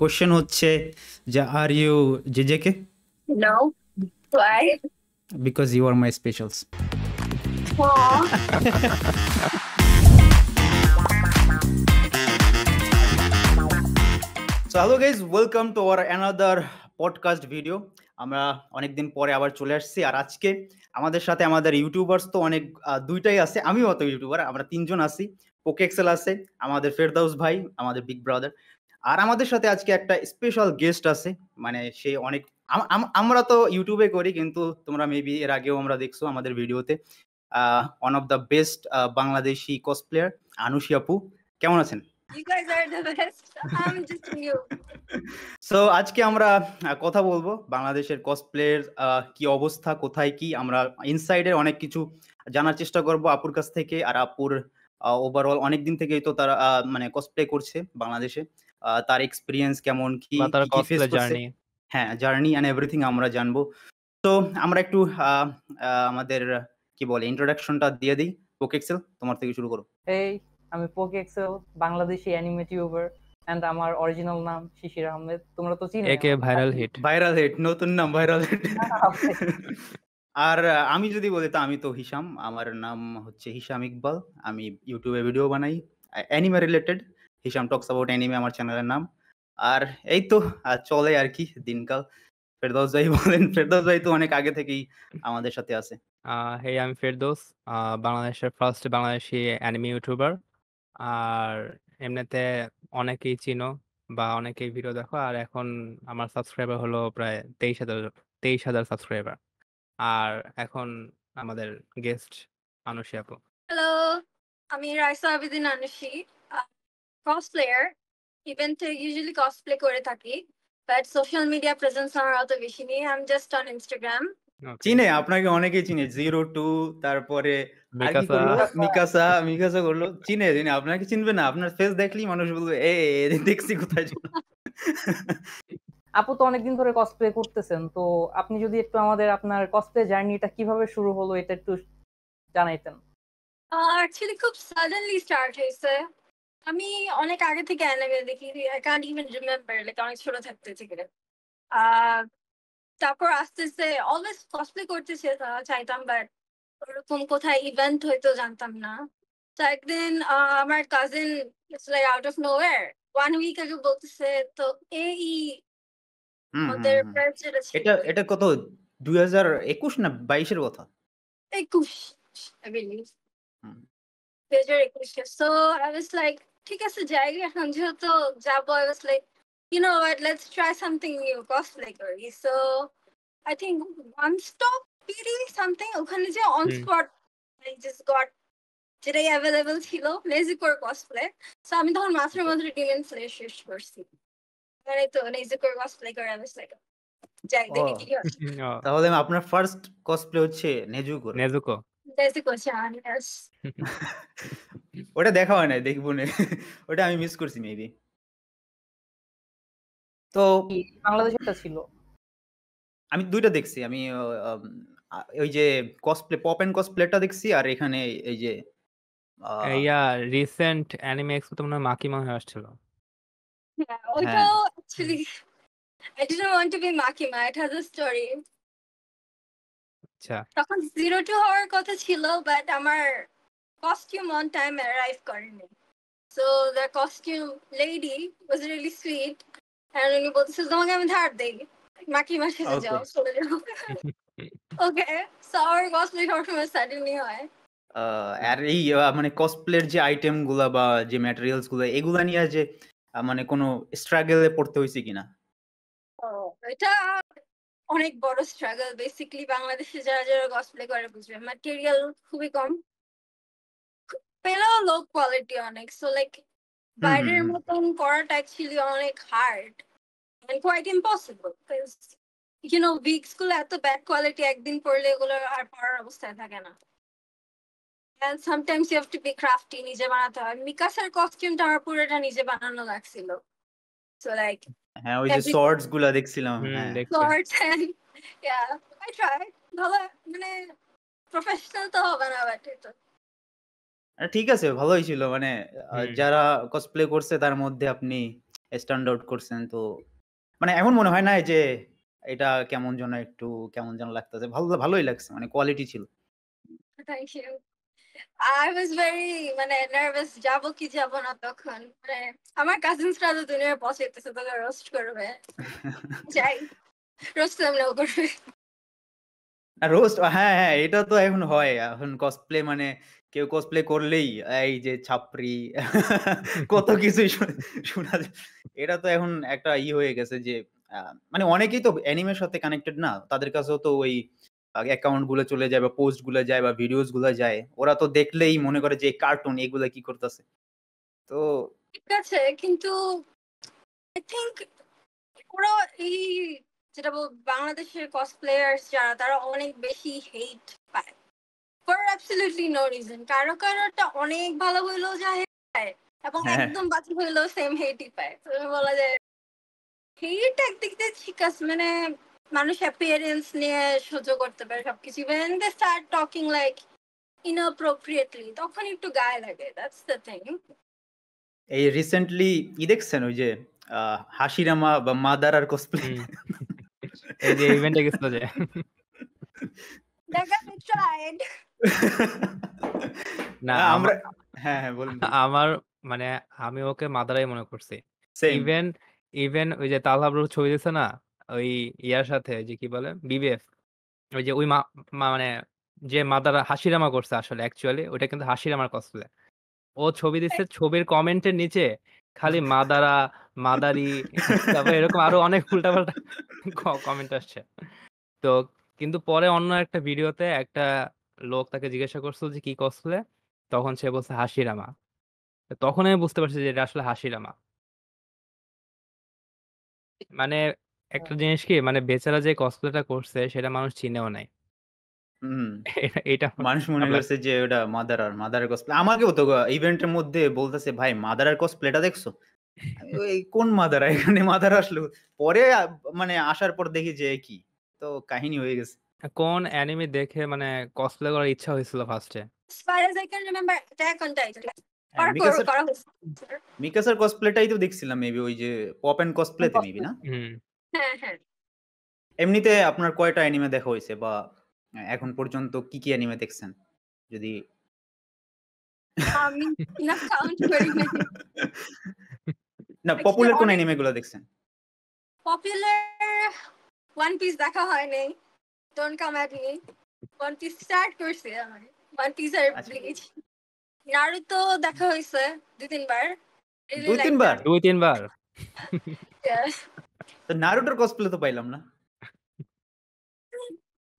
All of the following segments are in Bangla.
কোশ্চেন হচ্ছে যে are you J J K no why because you are my specials so hello guys welcome to our another podcast video আমরা অনেকদিন পরে আবার চলে আসছি আর আজকে আমাদের সাথে আমাদের ইউটিউবার্স তো অনেক দুইটাই আছে আমিও অত ইউটিউবার আমরা তিনজন আছি পোকে এক্সেল আছে আমাদের ফেরদাউস ভাই আমাদের বিগ ব্রাদার আর আমাদের সাথে আজকে একটা স্পেশাল গেস্ট আছে মানে সে অনেক আমরা তো ইউটিউবে করি কিন্তু তোমরা মেবি এর আগেও আমরা দেখছো আমাদের ভিডিওতে one of the best Bangladeshi cosplayer Anushi আপু কেমন আছেন সো আজকে আমরা কথা বলবো বাংলাদেশের কসপ্লের কি অবস্থা কোথায় কি আমরা ইনসাইডের অনেক কিছু জানার চেষ্টা করব আপুর কাছ থেকে আর আপুর ওভারঅল অনেক দিন থেকেই তো তারা মানে কসপ্লে করছে বাংলাদেশে তার এক্সপিরিয়েন্স কেমন কি হ্যাঁ জার্নি অ্যান্ড এভরিথিং আমরা জানবো তো আমরা একটু আমাদের কি বলে ইন্ট্রোডাকশনটা দিয়ে দিই পোকেক্সেল এক্সেল তোমার থেকে শুরু করো এই আমি পোকেক্সেল Excel Bangladeshi animate tuber and আমার অরিজিনাল নাম শিশির আহমেদ তোমরা তো চিনো একে ভাইরাল হিট ভাইরাল হিট নতুন নাম ভাইরাল হিট আর আমি যদি বলি তো আমি তো হিসাম আমার নাম হচ্ছে হিসাম ইকবাল আমি ইউটিউবে ভিডিও বানাই অ্যানিমে রিলেটেড হিসাম টক্স অ্যাবাউট অ্যানিমে আমার চ্যানেলের নাম আর এই তো আর চলে আর কি দিনকাল ফেরদৌস ভাই বলেন ফেরদৌস ভাই তো অনেক আগে থেকেই আমাদের সাথে আছে হে আমি ফেরদৌস বাংলাদেশের ফার্স্ট বাংলাদেশি অ্যানিমি ইউটিউবার আর এমনিতে অনেকেই চিনো বা অনেকেই ভিডিও দেখো আর এখন আমার সাবস্ক্রাইবার হলো প্রায় তেইশ হাজার তেইশ হাজার সাবস্ক্রাইবার আর এখন আমাদের গেস্ট আনুষি আপু হ্যালো আমি রাইসা আবিদিন আনুষি cosplayer ইভেন্টে ইউজুয়ালি কসপ্লে করে থাকি বাট সোশ্যাল মিডিয়া প্রেজেন্স আমার অত বেশি নেই I am just on Instagram চিনে আপনাকে অনেকেই চিনে জিরো টু তারপরে মিকাসা মিকাসা করলো চিনে চিনে আপনাকে চিনবে না আপনার ফেস দেখলেই মানুষ বলবে এ দেখছি কোথায় আপু তো অনেকদিন ধরে কসপ্লে করতেছেন তো আপনি যদি একটু আমাদের আপনার কসপ্লে জার্নিটা কিভাবে শুরু হলো এটা একটু জানাইতেন অ্যাকচুয়ালি uh, খুব সাডেনলি স্টার্ট হয়েছে আমি অনেক আগে থেকে অ্যানিমে দেখি I can't even remember like অনেক ছোট থাকতে থেকে তারপর আস্তে আস্তে অলওয়েজ কসপ্লে করতে চাইতাম বাট ওরকম কোথায় ইভেন্ট হয়তো জানতাম না তো একদিন আমার cousin like out of nowhere one week আগে বলতেছে তো এই ওদের এটা এটা কত দুই হাজার একুশ না বাইশের কথা একুশ I believe. Major equation. So I ঠিক আছে যাই এখন যেহেতু যাবো you know what, let's try something new, cosplay. So I think one stop ওখানে যে অন spot I just যেটাই অ্যাভেলেবল ছিল লেজিকোর কসপ্লে সো আমি তখন মাথার মধ্যে ডিমেন স্লে শেষ করছি মানে তো লেজিকোর কসপ্লে করে আমি লাইক যাই দেখি oh. কি হয় oh. তাহলে আপনার ফার্স্ট কসপ্লে হচ্ছে নেজুকো নেজুকো ওটা দেখা হয় নাই দেখবো না ওটা আমি মিস করছি মেবি তো বাংলাদেশেরটা ছিল আমি দুইটা দেখছি আমি ওই যে কসপ্লে পপ এন্ড কসপ্লেটা দেখছি আর এখানে এই যে ইয়া রিসেন্ট অ্যানিমে এক্সপো তো মনে হয় মাকিমা হয়ে আসছিল হ্যাঁ, ওইটাও actually I want to be Maki Makima. It has a story আচ্ছা তখন জিরো টু হওয়ার কথা ছিল বাট আমার কস্টিউম অন টাইম অ্যারাইভ করেনি so the costume lady was really sweet আর উনি বলতেছে তোমাকে আমি ধার দেই মাকি মার সাথে যাও চলে যাও ওকে সো আমার কস্টিউম সবসময় সাডেনলি হয় আর এই মানে কসপ্লের যে আইটেম গুলা বা যে ম্যাটেরিয়ালস গুলো এগুলা নিয়ে যে মানে কোনো স্ট্রাগলে পড়তে হয়েছে কিনা এটা অনেক বড় স্ট্রাগল বেসিকলি বাংলাদেশে যারা যারা গসপ্লে করে বুঝবে ম্যাটেরিয়াল খুবই কম পেলেও লো কোয়ালিটি অনেক সো লাইক বাইরের মতন করাটা অ্যাকচুয়ালি অনেক hard and quite impossible you know wigs গুলো এত ব্যাড কোয়ালিটি একদিন পড়লে এগুলো আর পড়ার অবস্থায় থাকে না and sometimes you have to be crafty নিজে বানাতে হয় মিকাসার কস্টিউমটা আমার পুরোটা নিজে বানানো লাগছিল সো লাইক হ্যাঁ ওই যে শর্টস গুলা দেখছিলাম হ্যাঁ শর্টস ইয়া আই ট্রাই ভালো মানে প্রফেশনাল তো হবে না বাট এটা ঠিক আছে ভালোই ছিল মানে যারা কসপ্লে করছে তার মধ্যে আপনি স্ট্যান্ড আউট করছেন তো মানে এমন মনে হয় না যে এটা কেমন যেন একটু কেমন যেন লাগতেছে ভালো ভালোই লাগছে মানে কোয়ালিটি ছিল thank you I was very মানে নার্ভাস যাব কি যাব না তখন মানে আমার কাজিনসরা তো দুনিয়ার বস হইতেছে তোকে রোস্ট করবে যাই রোস্ট আমরা করবে রোস্ট হ্যাঁ হ্যাঁ এটা তো এখন হয় এখন কসপ্লে মানে কেউ কসপ্লে করলেই এই যে ছাপরি কত কিছু শোনা এটা তো এখন একটা ই হয়ে গেছে যে মানে অনেকেই তো অ্যানিমের সাথে কানেক্টেড না তাদের কাছেও তো ওই অ্যাকাউন্টগুলো চলে যায় বা পোস্টগুলো যায় বা ভিডিওসগুলো যায় ওরা তো দেখলেই মনে করে যে কার্টুন এগুলো কি করতেছে তো ঠিক আছে কিন্তু আই থিংক ওরা এই যেটা বাংলাদেশের কসপ্লেয়ার্স যারা তারা অনেক বেশি হেট পায় ফর অ্যাবসলিউটলি নো রিজন কারো কারোটা অনেক ভালো হইলেও যা হেট পায় এবং হ্যাঁ। একদম বাজে হইলেও সেম হেটই পায় বলা যায় হেট একদিক দিয়ে ঠিক আছে মানে মানুষ অ্যাপিয়ারেন্স নিয়ে সহ্য করতে পারে সবকিছু even they start talking like inappropriately তখন একটু গায়ে লাগে দ্যাটস দ্য থিং এই রিসেন্টলি ই দেখছেন ওই যে হাসিরামা বা মাদার আর কসপ্লে এই যে ইভেন্টে গেছিল যে না আমরা হ্যাঁ হ্যাঁ বলুন আমার মানে আমি ওকে মাদারাই মনে করছি ইভেন ইভেন ওই যে তালহাবরুর ছবি দিছে না ওই ইয়ার সাথে যে কি বলে বিবিএফ ওই যে ওই মা মা- মানে যে মাদার হাসিরামা করছে আসলে অ্যাকচুয়ালি ওটা কিন্তু হাসিরামার কসপ্লে ও ছবি দিচ্ছে ছবির কমেন্টের নিচে খালি মাদারা মাদারি তারপর এরকম আরো অনেক উল্টাপাল্টা কমেন্ট আসছে তো কিন্তু পরে অন্য একটা ভিডিওতে একটা লোক তাকে জিজ্ঞাসা করছিল যে কি কষ্টলে তখন সে বলছে হাসিরামা তো তখন আমি বুঝতে পারছি যে এটা আসলে হাসিরামা মানে একটা হ্যাঁ। জিনিস কি মানে বেচারা যে কসপ্লেটা করছে সেটা মানুষ চিনেও নাই। এটা মানুষ মনে খারাপ করছে যে ওটা মাদার মাদার মাদারার কসপ্লে। আমাকেও তো ইভেন্টের মধ্যে বলতেছে, "ভাই মাদারার কসপ্লেটা দেখছো?" আমি কোন মাদার এখানে মাদার আসলো।" পরে মানে আসার পর দেখি যে কি? তো কাহিনী হয়ে গেছে। কোন অ্যানিমে দেখে মানে কসপ্লে করার ইচ্ছা হয়েছিল ফার্স্টে মিকাসের মিকাসার কসপ্লেটাই তো দেখছিলাম মেবি ওই যে পপ কসপ্লে কসপ্লেতে মেবি না? হ্যাঁ, হ্যাঁ। এমনিতে আপনার কয়টা অ্যানিমে দেখা হয়েছে বা এখন পর্যন্ত কি, কি অ্যানিমে দেখছেন? যদি না পপুলার কোন অনেক অ্যানিমে গুলা দেখছেন? পপুলার 'ওয়ান পিস' দেখা হয় নাই। 'Don't come at me'. 'One Piece' start করছি আমি। 'ওয়ান পিস' আর আচ্ছা। 'ব্লিচ'। 'নারুতো' দেখা হয়েছে 2 তিনবার দুই তিনবার 2 তিনবার তো নারুটোর কসপ্লে তো পাইলাম না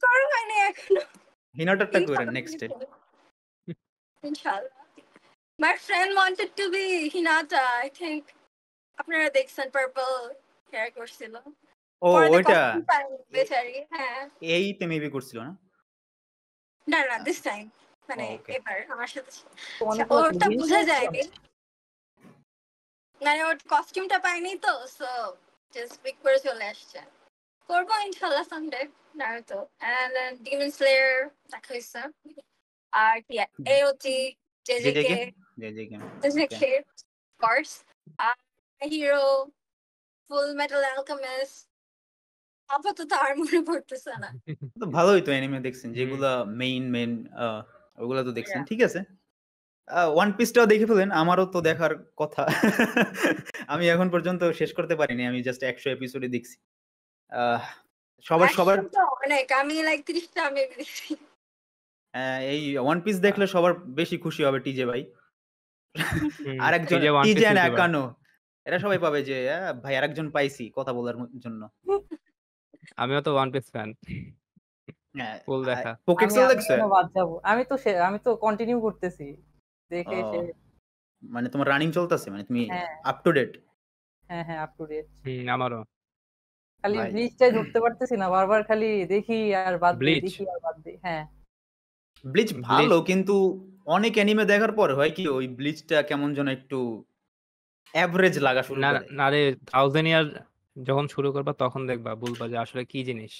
করো মানে এখনো হিনাটারটা করে next day friend my friend wanted to be Hinata আপনারা দেখছেন পার্পল হেয়ার করছিল ও ওটা হ্যাঁ এই তে মেবি করছিল না না না দিস টাইম মানে এবার আমার সাথে আচ্ছা, ওটা বোঝা যায়নি মানে ওর কস্টিউমটা পাইনি তো সো জাস্ট পিক করে চলে আসছে করবো ইনশাল্লাহ someday Naruto and Demon Slayer দেখা হয়েছে আর কি JJK. JJK, জেজেকে কোর্স আর হিরো ফুল মেটাল অ্যালকেমিস্ট আপাতত আর মনে পড়তেছে না তো ভালোই তো অ্যানিমে দেখছেন যেগুলা মেইন মেইন ওগুলো তো দেখছেন ঠিক আছে ওয়ান পিসটাও দেখে ফেলেন আমারও তো দেখার কথা আমি এখন পর্যন্ত শেষ করতে পারিনি আমি জাস্ট একশো এপিসোডে দেখছি সবার সবার অনেক আমি লাইক তিরিশটা আমি হ্যাঁ, এই ওয়ান পিস দেখলে সবার বেশি খুশি হবে টিজে ভাই আর একজন টিজে একানো এরা সবাই পাবে যে ভাই আরেকজন পাইছি কথা বলার জন্য আমিও তো ওয়ান পিস ফ্যান ফুল দেখা পকেট দেখছো আমি তো আমি তো কন্টিনিউ করতেছি দেখে মানে তোমার রানিং চলতেছে মানে তুমি আপ টু ডেট হ্যাঁ হ্যাঁ আপ টু ডেট আমারও খালি ব্লিচটাই ধরতে পারতেছি না বারবার খালি দেখি আর বাদ দিই দেখি আর বাদ দিই হ্যাঁ ব্লিচ ভালো কিন্তু অনেক অ্যানিমে দেখার পর হয় কি ওই ব্লিচটা কেমন যেন একটু এভারেজ লাগা শুরু না না রে 1000 ইয়ার যখন শুরু করবা তখন দেখবা বলবা যে আসলে কি জিনিস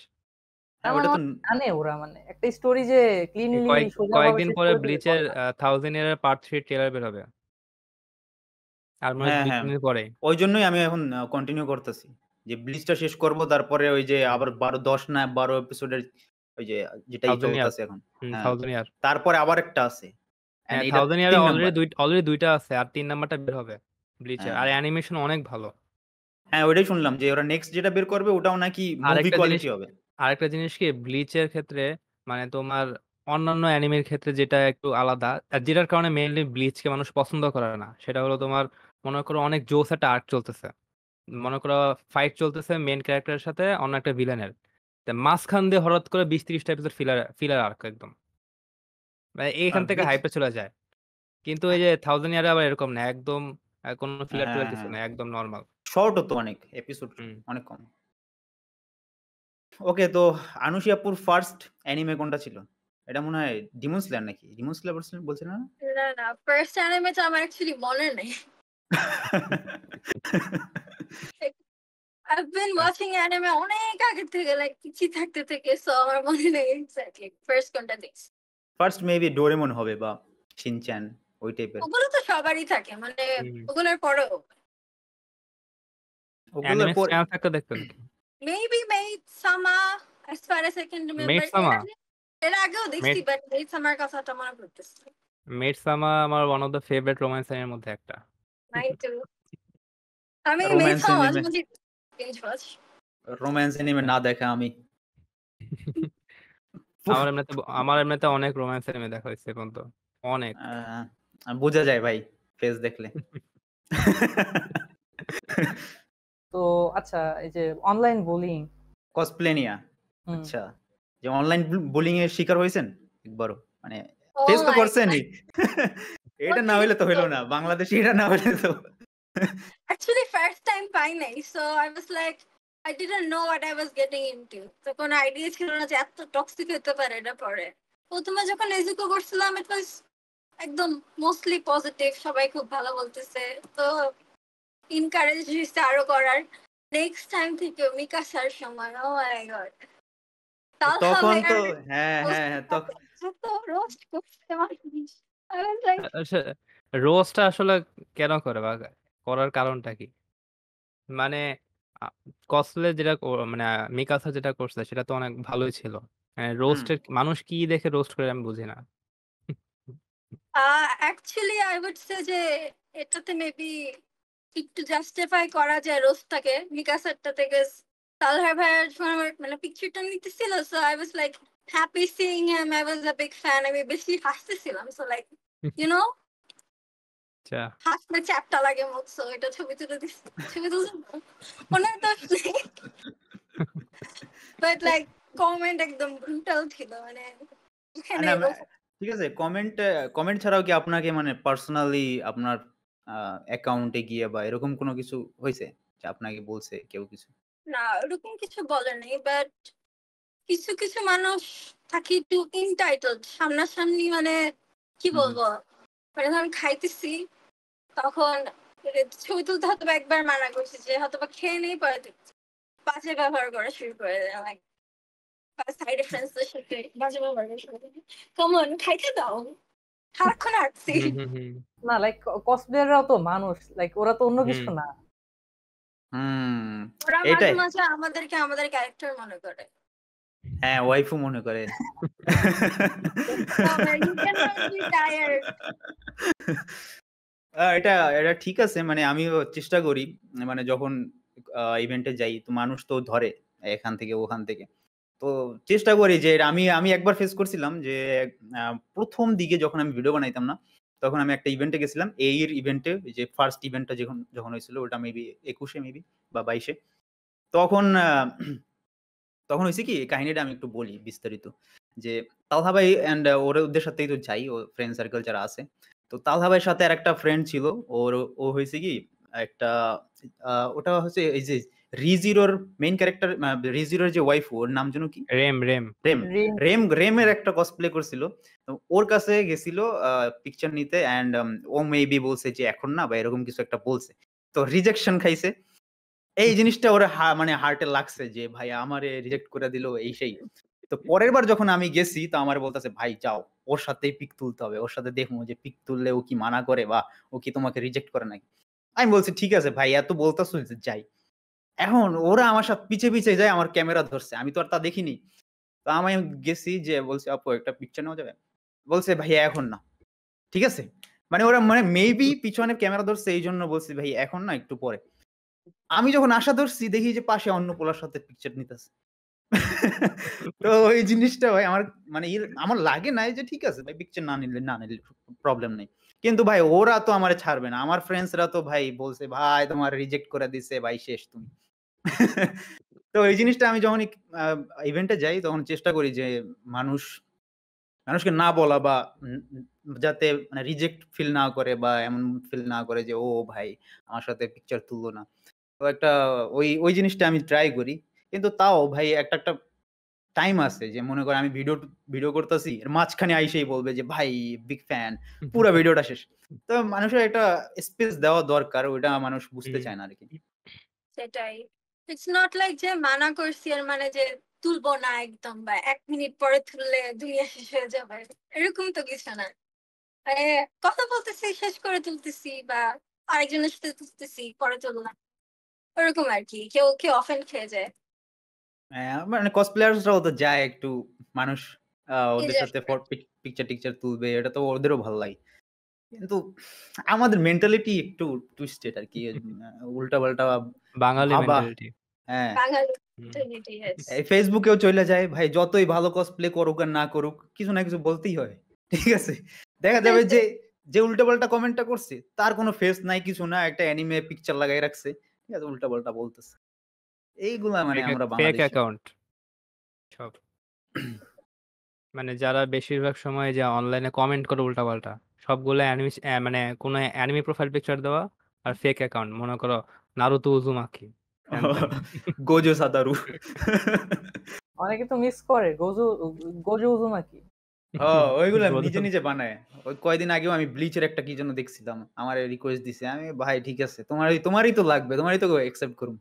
হ্যাঁ, ওরা মানে একটা স্টোরি যে ক্লিনলি কয়েকদিন পরে ব্লিচের পার্ট ট্রেলার বের হবে আর মানে হ্যাঁ, হ্যাঁ। পরে ওই জন্যই আমি এখন কন্টিনিউ করতেছি যে ব্লিচটা শেষ করব তারপরে ওই যে আবার বারো দশ না বারো এপিসোডের ওই যে যেটা আছে এখন ইয়ার তারপরে আবার একটা আছে থাউজেন্ড ইয়ার অলরেডি দুই অলরেডি দুইটা আছে আর তিন নাম্বারটা বের হবে ব্লিচার আর অ্যানিমেশন অনেক ভালো হ্যাঁ ওইটাই শুনলাম যে ওরা নেক্সট যেটা বের করবে ওটাও নাকি মুভি কোয়ালিটি হবে আরেকটা জিনিস কি ব্লিচের ক্ষেত্রে মানে তোমার অন্যান্য অ্যানিমের ক্ষেত্রে যেটা একটু আলাদা যেটার কারণে মেইনলি ব্লিচকে মানুষ পছন্দ করে না সেটা হলো তোমার মনে করো অনেক জোস একটা আর্ট চলতেছে মনে করো ফাইট চলতেছে মেন ক্যারেক্টারের সাথে অন্য একটা ভিলেনের মাঝখান দিয়ে হঠাৎ করে বিশ ত্রিশটা এপিসোড ফিলার ফিলার আর্ক একদম মানে এইখান থেকে হাইপে চলে যায় কিন্তু এই যে থাউজেন্ড আচ্ছা। ইয়ার আবার এরকম না একদম কোনো ফিলার টিলার কিছু হ্যাঁ। না একদম নর্মাল শর্টও তো অনেক এপিসোড অনেক কম ওকে তো আনুশিয়াপুর ফার্স্ট অ্যানিমে কোনটা ছিল এটা মনে হয় ডিমন স্লেয়ার নাকি ডিমন স্লেয়ার বলছিলেন না না না ফার্স্ট অ্যানিমে তো আমার অ্যাকচুয়ালি মনে নেই I've been আচ্ছা। watching anime অনেক আগে থেকে লাইক কিছু থাকতে থেকে সো আমার মনে নেই এক্স্যাক্টলি ফার্স্ট কোনটা দেখছি ফার্স্ট মেবি ডোরেমন হবে বা শিনচ্যান ওই টাইপের ওগুলো তো সবারই থাকে মানে ওগুলোর পরেও ওগুলোর পরে থাকতে দেখতেন maybe Maid Sama as far as I can remember Maid Sama এর আগেও দেখছি বাট মেইড সামার কথাটা মনে পড়তেছে মেইড সামা আমার one of the favourite romance এর মধ্যে একটা আমি মেইড সামা রোম্যান্স এনিমে না দেখা আমি আমার এমনিতে আমার এমনিতে অনেক রোম্যান্স এনিমে দেখা হয়েছে এখন তো অনেক বোঝা যায় ভাই ফেস দেখলে তো আচ্ছা এই যে অনলাইন বুলিং কসপ্লেনিয়া আচ্ছা যে অনলাইন বুলিং এর শিকার হয়েছেন একবারও মানে ফেস oh তো করছেনই এটা না হইলে তো হইলো না বাংলাদেশে এটা না হইলে তো actually ফার্স্ট টাইম পাই নাই so I was like I didn't know what i was getting into তো কোনো আইডিয়া ছিল না যে এত টক্সিক হতে পারে এটা পরে প্রথমে যখন এজুকো করছিলাম ইট ওয়াজ একদম মোস্টলি পজিটিভ সবাই খুব ভালো বলতেছে তো ইনকারেজ আরো করার নেক্সট টাইম থেকে মিকা স্যার ও মাই গড তখন তো হ্যাঁ, হ্যাঁ হ্যাঁ তো রোস্ট করতে মানুষ রোস্টটা আসলে কেন করে বা করার কারণটা কি মানে কসলে যেটা মানে মিকাসা যেটা করছে সেটা তো অনেক ভালোই ছিল রোস্টের মানে, মানুষ কি দেখে রোস্ট করে আমি বুঝি না অ্যাকচুয়ালি আই উড সে যে এটাতে মেবি একটু জাস্টিফাই করা যায় রোস্টটাকে মিকা থেকে তালহার ভাইয়ের মানে পিকচারটা নিতেছিল so I was like happy seeing him I was a big fan আমি বেশি হাসতেছিলাম সো লাইক ইউ নো হাসতে চ্যাপটা লাগে মুখ সো এটা ছবি তুলে দিছি ছবি তুলে মনে তো বাট লাইক কমেন্ট একদম ব্রুটাল ছিল মানে ঠিক আছে কমেন্ট কমেন্ট ছাড়াও কি আপনাকে মানে পার্সোনালি আপনার অ্যাকাউন্টে গিয়ে বা এরকম কোনো কিছু হয়েছে যে আপনাকে বলছে কেউ কিছু না ওরকম কিছু বলেনি বাট কিছু কিছু মানুষ থাকে একটু ইনটাইটলড সামনাসামনি মানে কি বলবো মানে ধরুন খাইতেছি তখন মানে ছবি তুলতে হয়তো একবার মানা করছে যে হয়তো বা খেয়ে নেই পরে বাজে ব্যবহার করা শুরু করে দেয় লাইক সাইড ফ্রেন্ডসদের সাথে বাজে ব্যবহার করা শুরু করে কমন খাইতে দাও সারাক্ষণ হাঁটছি না লাইক কসপ্লেয়াররাও তো মানুষ লাইক ওরা তো অন্য কিছু না হুম এটাই মাঝে আমাদেরকে আমাদের ক্যারেক্টার মনে করে হ্যাঁ ওয়াইফু মনে করে এটা এটা ঠিক আছে মানে আমি চেষ্টা করি মানে যখন ইভেন্টে যাই তো মানুষ তো ধরে এখান থেকে ওখান থেকে তো চেষ্টা করি যে আমি আমি একবার ফেস করছিলাম যে প্রথম দিকে যখন আমি ভিডিও বানাইতাম না তখন আমি একটা ইভেন্টে গেছিলাম এর ইভেন্টে যে ফার্স্ট ইভেন্টটা যখন যখন হয়েছিল ওটা মেবি একুশে মেবি বা বাইশে তখন তখন হয়েছে কি কাহিনীটা আমি একটু বলি বিস্তারিত যে তালহা ভাই অ্যান্ড ওর ওদের সাথেই তো যাই ও ফ্রেন্ড সার্কেল যারা আছে তো তালহা ভাইয়ের সাথে আর একটা ফ্রেন্ড ছিল ওর ও হয়েছে কি একটা ওটা হচ্ছে এই যে রিজিরোর মেইন ক্যারেক্টার রিজিরোর যে ওয়াইফ ওর নাম যেন কি রেম রেম রেম রেম রেমের একটা কসপ্লে করছিল ওর কাছে গেছিল পিকচার নিতে অ্যান্ড ও মেবি বলছে যে এখন না বা এরকম কিছু একটা বলছে তো রিজেকশন খাইছে এই জিনিসটা ওর মানে হার্টে লাগছে যে ভাই আমারে রিজেক্ট করে দিল এই সেই তো পরের বার যখন আমি গেছি তো আমার বলতেছে ভাই যাও ওর সাথেই পিক তুলতে হবে ওর সাথে দেখবো যে পিক তুললে ও কি মানা করে বা ও কি তোমাকে রিজেক্ট করে নাকি আমি বলছি ঠিক আছে ভাই এত বলতেছো যাই এখন ওরা আমার সাথে পিছে পিছে যায় আমার ক্যামেরা ধরছে আমি তো আর তা দেখিনি তো আমি গেছি যে বলছে আপু একটা পিকচার নেওয়া যাবে বলছে ভাইয়া এখন না ঠিক আছে মানে ওরা মানে মেবি পিছনে ক্যামেরা ধরছে এই জন্য বলছি ভাই এখন না একটু পরে আমি যখন আশা ধরছি দেখি যে পাশে অন্য পোলার সাথে পিকচার নিতেছে তো ওই জিনিসটা ভাই আমার মানে ইয়ে, আমার লাগে নাই যে ঠিক আছে ভাই পিকচার না নিলে না নিলে প্রবলেম নেই কিন্তু ভাই ওরা তো আমার ছাড়বে না আমার ফ্রেন্ডসরা তো ভাই বলছে ভাই তোমার রিজেক্ট করে দিছে ভাই শেষ তুমি তো এই জিনিসটা আমি যখন ইভেন্টে যাই তখন চেষ্টা করি যে মানুষ মানুষকে না বলা বা যাতে মানে রিজেক্ট ফিল না করে বা এমন ফিল না করে যে ও ভাই আমার সাথে পিকচার তুলবো না তো একটা ওই ওই জিনিসটা আমি ট্রাই করি কিন্তু তাও ভাই একটা একটা টাইম আছে যে মনে করে আমি ভিডিও ভিডিও করতেছি মাঝখানে আইসেই বলবে যে ভাই বিগ ফ্যান পুরো ভিডিওটা শেষ তো মানুষের একটা স্পেস দেওয়া দরকার ওইটা মানুষ বুঝতে চায় না আর কি সেটাই ইটস নট লাইক যে মানা করছি আর মানে যে তুলবো না একদম বা এক মিনিট পরে তুললে ধুয়ে শেষ হয়ে যাবে এরকম তো কিছু না মানে কথা বলতেছি শেষ করে তুলতেছি বা আরেকজনের সাথে তুলতেছি পরে তুললাম ওরকম আর কি কেউ কেউ অফেন খেয়ে যায় হ্যাঁ, মানে কসপ্লেয়ার্সরাও ওদের যায় একটু মানুষ ওদের সাথে পিকচার টিকচার তুলবে এটা তো ওদেরও ভালো লাগে কিন্তু আমাদের মেন্টালিটি একটু টুইস্টেড আর কি উল্টা পাল্টা বাঙালি মেন্টালিটি হ্যাঁ ফেসবুকেও চলে যায় ভাই যতই ভালো কসপ্লে করুক আর না করুক কিছু না কিছু বলতেই হয় ঠিক আছে দেখা যাবে যে যে উল্টাপাল্টা কমেন্টটা করছে তার কোনো ফেস নাই কিছু না একটা অ্যানিমে পিকচার লাগাই রাখছে ঠিক আছে উল্টাপাল্টা বলতেছে এইগুলা মানে আমরা ফেক অ্যাকাউন্ট সব মানে যারা বেশিরভাগ সময় যে অনলাইনে কমেন্ট করে উল্টাপাল্টা সবগুলো অ্যানিমে মানে কোনো অ্যানিমে প্রোফাইল পিকচার দেওয়া আর ফেক অ্যাকাউন্ট মনে করো নারুতো উজুমাকি গোজো সাদারু অনেকে তো মিস করে গোজো গোজো উজু নাকি ওইগুলো নিজে নিজে বানায় ওই কয়দিন আগেও আমি ব্লিচের একটা কি জন্য দেখছিলাম আমার রিকোয়েস্ট দিছে আমি ভাই ঠিক আছে তোমার তোমারই তো লাগবে তোমারই তো অ্যাকসেপ্ট করুম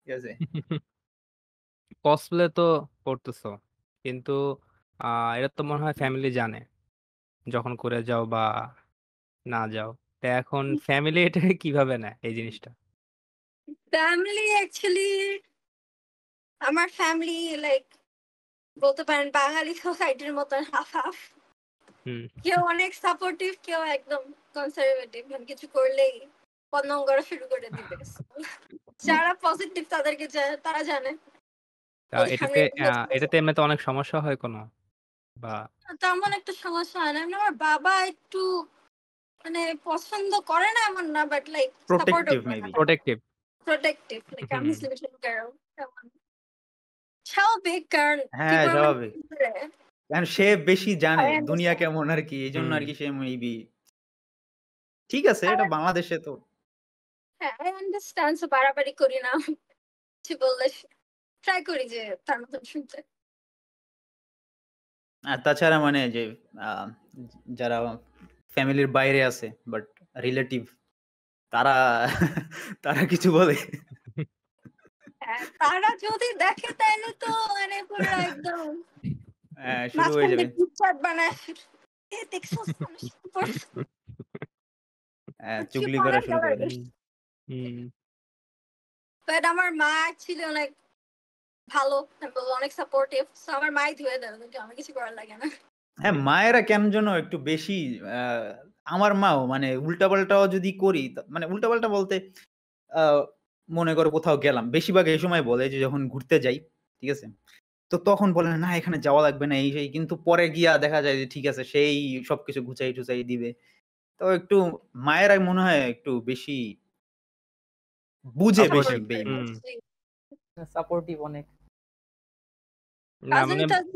ঠিক আছে কসপ্লে তো করতেছো কিন্তু এটা তো মনে হয় ফ্যামিলি জানে যখন করে যাও বা না যাও তা এখন ফ্যামিলি এটা কিভাবে নেয় এই জিনিসটা ফ্যামিলি অ্যাকচুয়ালি আমার ফ্যামিলি লাইক বলতে পারেন বাঙালি সোসাইটির মতন হাফ হাফ কেউ অনেক সাপোর্টিভ কেউ একদম কনসার্ভেটিভ মানে কিছু করলেই পদ্ম করা শুরু করে দিবে যারা পজিটিভ তাদেরকে তারা জানে এটাতে এটাতে এমনিতে অনেক সমস্যা হয় কোনো বা তেমন একটা সমস্যা হয় না আমার বাবা একটু মানে পছন্দ করে না এমন না but like supportive protective protective. Like I'm his mm-hmm. little girl. হ্যাঁ কারণ সে বেশি জানে দুনিয়া কেমন আর কি এই জন্য আর কি সে মেবি ঠিক আছে এটা বাংলাদেশে তো হ্যাঁ আই আন্ডারস্ট্যান্ড সো বাড়াবাড়ি করি না ঠিক বললে ট্রাই করি যে তার মতন শুনতে আর তাছাড়া মানে যে যারা ফ্যামিলির বাইরে আছে বাট রিলেটিভ তারা তারা কিছু বলে হ্যাঁ, তারা যদি দেখে তাহলে তো মানে পুরো একদম হ্যাঁ, শুরু হয়ে যাবে বানায় হ্যাঁ, চুগলি করা শুরু করে বাট আমার মা ছিল অনেক ভালো অনেক সাপোর্টিভ আমার মাই ধুয়ে দেয় আমার কিছু করার লাগে না হ্যাঁ মায়েরা কেন যেন একটু বেশি আমার মাও মানে উল্টাপাল্টাও যদি করি মানে উল্টাপাল্টা বলতে মনে করো কোথাও গেলাম বেশিরভাগ এই সময় বলে যে যখন ঘুরতে যাই ঠিক আছে তো তখন বলে না এখানে যাওয়া লাগবে না এই সেই কিন্তু পরে গিয়া দেখা যায় যে ঠিক আছে সেই সবকিছু ঘুচাই টুচাই দিবে তো একটু মায়েরাই মনে হয় একটু বেশি বুঝে বেশি সাপোর্টিভ হ্যাঁ। হ্যাঁ, অনেক মানে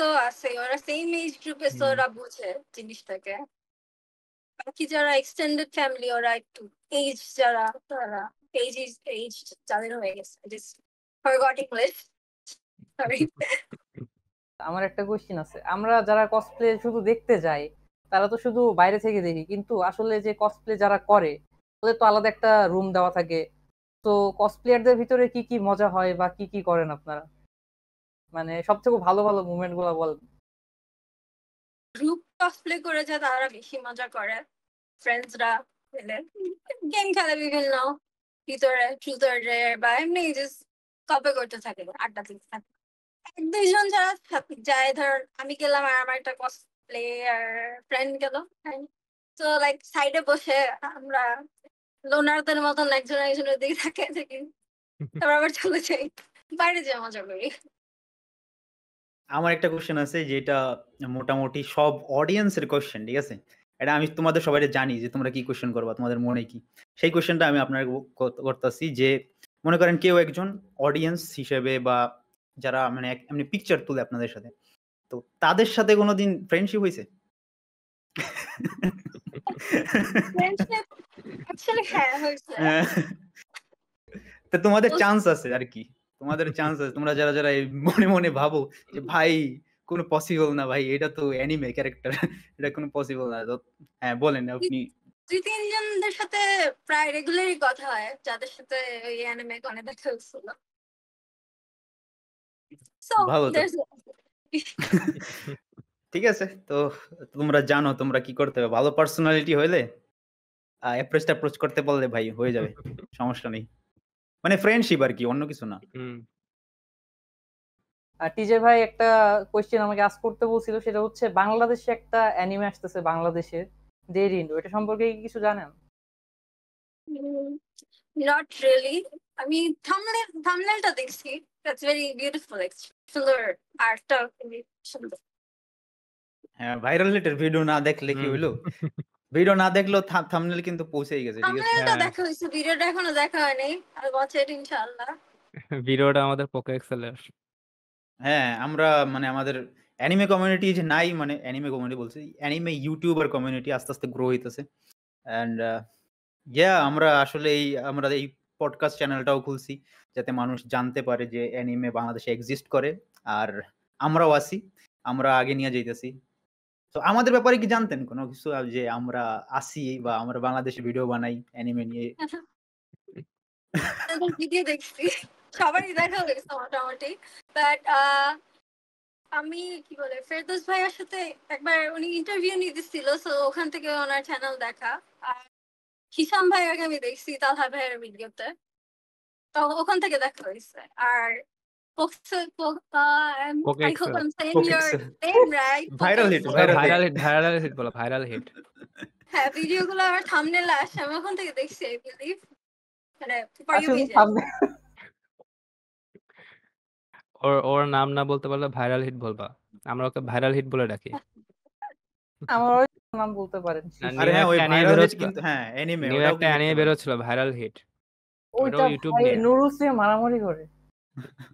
তো আছে ওরা সেম এজ গ্রুপে সোরা বুঝে জিনিসটাকে বাকি যারা এক্সটেন্ডেড ফ্যামিলি ওরা একটু এজ যারা তারা এজ ইজ এজ যাদের হয়ে গেছে ফরগট ইংলিশ সরি আমার একটা কোশ্চেন আছে আমরা যারা কসপ্লে শুধু দেখতে যাই তারা তো শুধু বাইরে থেকে দেখি কিন্তু আসলে যে কসপ্লে যারা করে ওদের তো আলাদা একটা রুম দেওয়া থাকে তো কসপ্লেয়ারদের ভিতরে কি কি মজা হয় বা কি কি করেন আপনারা মানে সবথেকে ভালো ভালো মুভমেন্ট গুলো বলেন গ্রুপ কসপ্লে করে যা তারা বেশি মজা করে ফ্রেন্ডসরা খেলে গেম খেলে বিভিন্ন ভিতরে ট্রুথরে বা এমনি জাস্ট কপে করতে থাকে আড্ডা দিতে থাকে এক দুইজন যারা যায় ধর আমি গেলাম আর আমার একটা কসপ্লে আর ফ্রেন্ড গেল তো লাইক সাইডে বসে আমরা লোনারদের মতন একজন একজনের দিকে থাকে দেখি তারপর আবার চলে যাই বাইরে যাওয়া মজা করি আমার একটা কোশ্চেন আছে যেটা মোটামুটি সব অডিয়েন্সের কোশ্চেন ঠিক আছে এটা আমি তোমাদের সবাই জানি যে তোমরা কি কোশ্চেন করবা তোমাদের মনে কি সেই কোশ্চেনটা আমি আপনার করতেছি যে মনে করেন কেউ একজন অডিয়েন্স হিসেবে বা যারা মানে এমনি পিকচার তুলে আপনাদের সাথে তো তাদের সাথে কোনোদিন ফ্রেন্ডশিপ হয়েছে হ্যাঁ, তোমাদের চান্স আছে আর কি তোমাদের চান্স আছে তোমরা যারা যারা মনে মনে ভাবো যে ভাই কোনো পসিবল না ভাই এটা তো অ্যানিমে ক্যারেক্টার এটা কোনো পসিবল না হ্যাঁ বলেন আপনি দুই তিনজনদের সাথে প্রায় রেগুলারই কথা হয় যাদের সাথে ওই অ্যানিমে দেখা হয়েছিল ভালো ঠিক আছে তো তোমরা জানো তোমরা কি করতে হবে ভালো পার্সোনালিটি হলে অ্যাপ্রোচটা অ্যাপ্রোচ করতে পারলে ভাই হয়ে যাবে সমস্যা নেই মানে ফ্রেন্ডশিপ আর কি অন্য কিছু না আর টিজে ভাই একটা কোয়েশ্চেন আমাকে আজ করতে বলছিল সেটা হচ্ছে বাংলাদেশে একটা অ্যানিমে আসতেছে বাংলাদেশে ডেড ইন্ডো এটা সম্পর্কে কিছু জানেন নট রিয়েলি আমি থাম্বনেল থাম্বনেলটা দেখছি দ্যাটস ভেরি বিউটিফুল এক্সপ্লোর আর্টটা হ্যাঁ ভাইরাল লেটার ভিডিও না দেখলে কি হইলো ভিডিও না দেখলেও থাম্বনেল কিন্তু পৌঁছেই গেছে ঠিক আছে থাম্বনেলটা হ্যাঁ। দেখা হইছে ভিডিওটা এখনো দেখা হয়নি আর ওয়াচেট ইনশাআল্লাহ ভিডিওটা আমাদের পোকা এক্সেলে হ্যাঁ আমরা মানে আমাদের অ্যানিমে কমিউনিটি যে নাই মানে অ্যানিমে কমিউনিটি বলছি অ্যানিমে ইউটিউবার কমিউনিটি আস্তে আস্তে গ্রো হইতেছে অ্যান্ড ইয়া uh, আমরা আসলে এই আমরা এই পডকাস্ট চ্যানেলটাও খুলছি যাতে মানুষ জানতে পারে যে অ্যানিমে বাংলাদেশে এক্সিস্ট করে আর আমরাও আছি আমরা আগে নিয়ে যাইতেছি তো আমাদের ব্যাপারে কি জানতেন কোনো কিছু যে আমরা আসি বা আমরা বাংলাদেশে ভিডিও বানাই অ্যানিমে নিয়ে ভিডিও দেখছি সবারই দেখা হয়েছে মোটামুটি বাট আমি কি বলে ফেরদোস ভাইয়ের সাথে একবার উনি ইন্টারভিউ নিয়ে ছিল সো ওখান থেকে ওনার চ্যানেল দেখা আর হিসাম ভাইয়াকে আমি দেখছি তালহা ভাইয়ের ভিডিওতে তো ওখান থেকে দেখা হয়েছে আর ওর ওর নাম না বলতে পারলে ভাইরাল হিট বলবা আমরা ওকে ভাইরাল হিট বলে ডাকি আমার নাম বলতে পারেন হ্যাঁ কিন্তু হ্যাঁ একটা অ্যানিমে ভাইরাল হিট ওটা ইউটিউবে নুরুসে মারামারি করে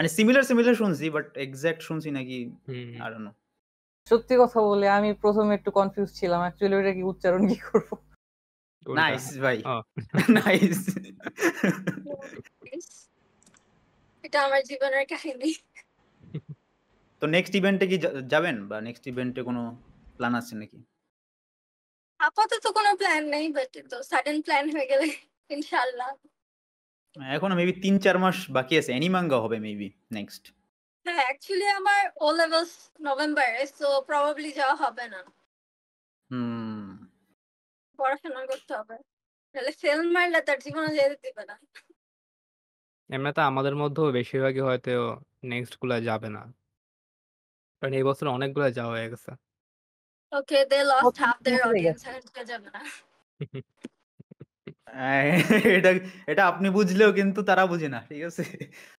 মানে সিমিলার সিমিলার শুনছি বাট এক্স্যাক্ট শুনছি নাকি আর নো সত্যি কথা বলে আমি প্রথমে একটু কনফিউজ ছিলাম অ্যাকচুয়ালি এটা কি উচ্চারণ কি করব নাইস ভাই নাইস এটা আমার জীবনের কাহিনী তো নেক্সট ইভেন্টে কি যাবেন বা নেক্সট ইভেন্টে কোনো প্ল্যান আছে নাকি আপাতত কোনো প্ল্যান নেই বাট তো সাডেন প্ল্যান হয়ে গেলে ইনশাআল্লাহ এখনো মেবি তিন চার মাস বাকি আছে অ্যানিমাঙ্গা হবে মেবি নেক্সট হ্যাঁ অ্যাকচুয়ালি আমার ও লেভেলস নভেম্বরে সো প্রবাবলি যাওয়া হবে না হুম পড়াশোনা করতে হবে তাহলে ফেল মারলে তার জীবনে যেতে দিবে না এমনি তো আমাদের মধ্যেও বেশিরভাগই হয়তো নেক্সট গুলা যাবে না কারণ এই বছর অনেকগুলো যাওয়া হয়ে গেছে okay they lost half their audience যাবে না হ্যাঁ, এটা এটা আপনি বুঝলেও কিন্তু তারা বুঝে না ঠিক আছে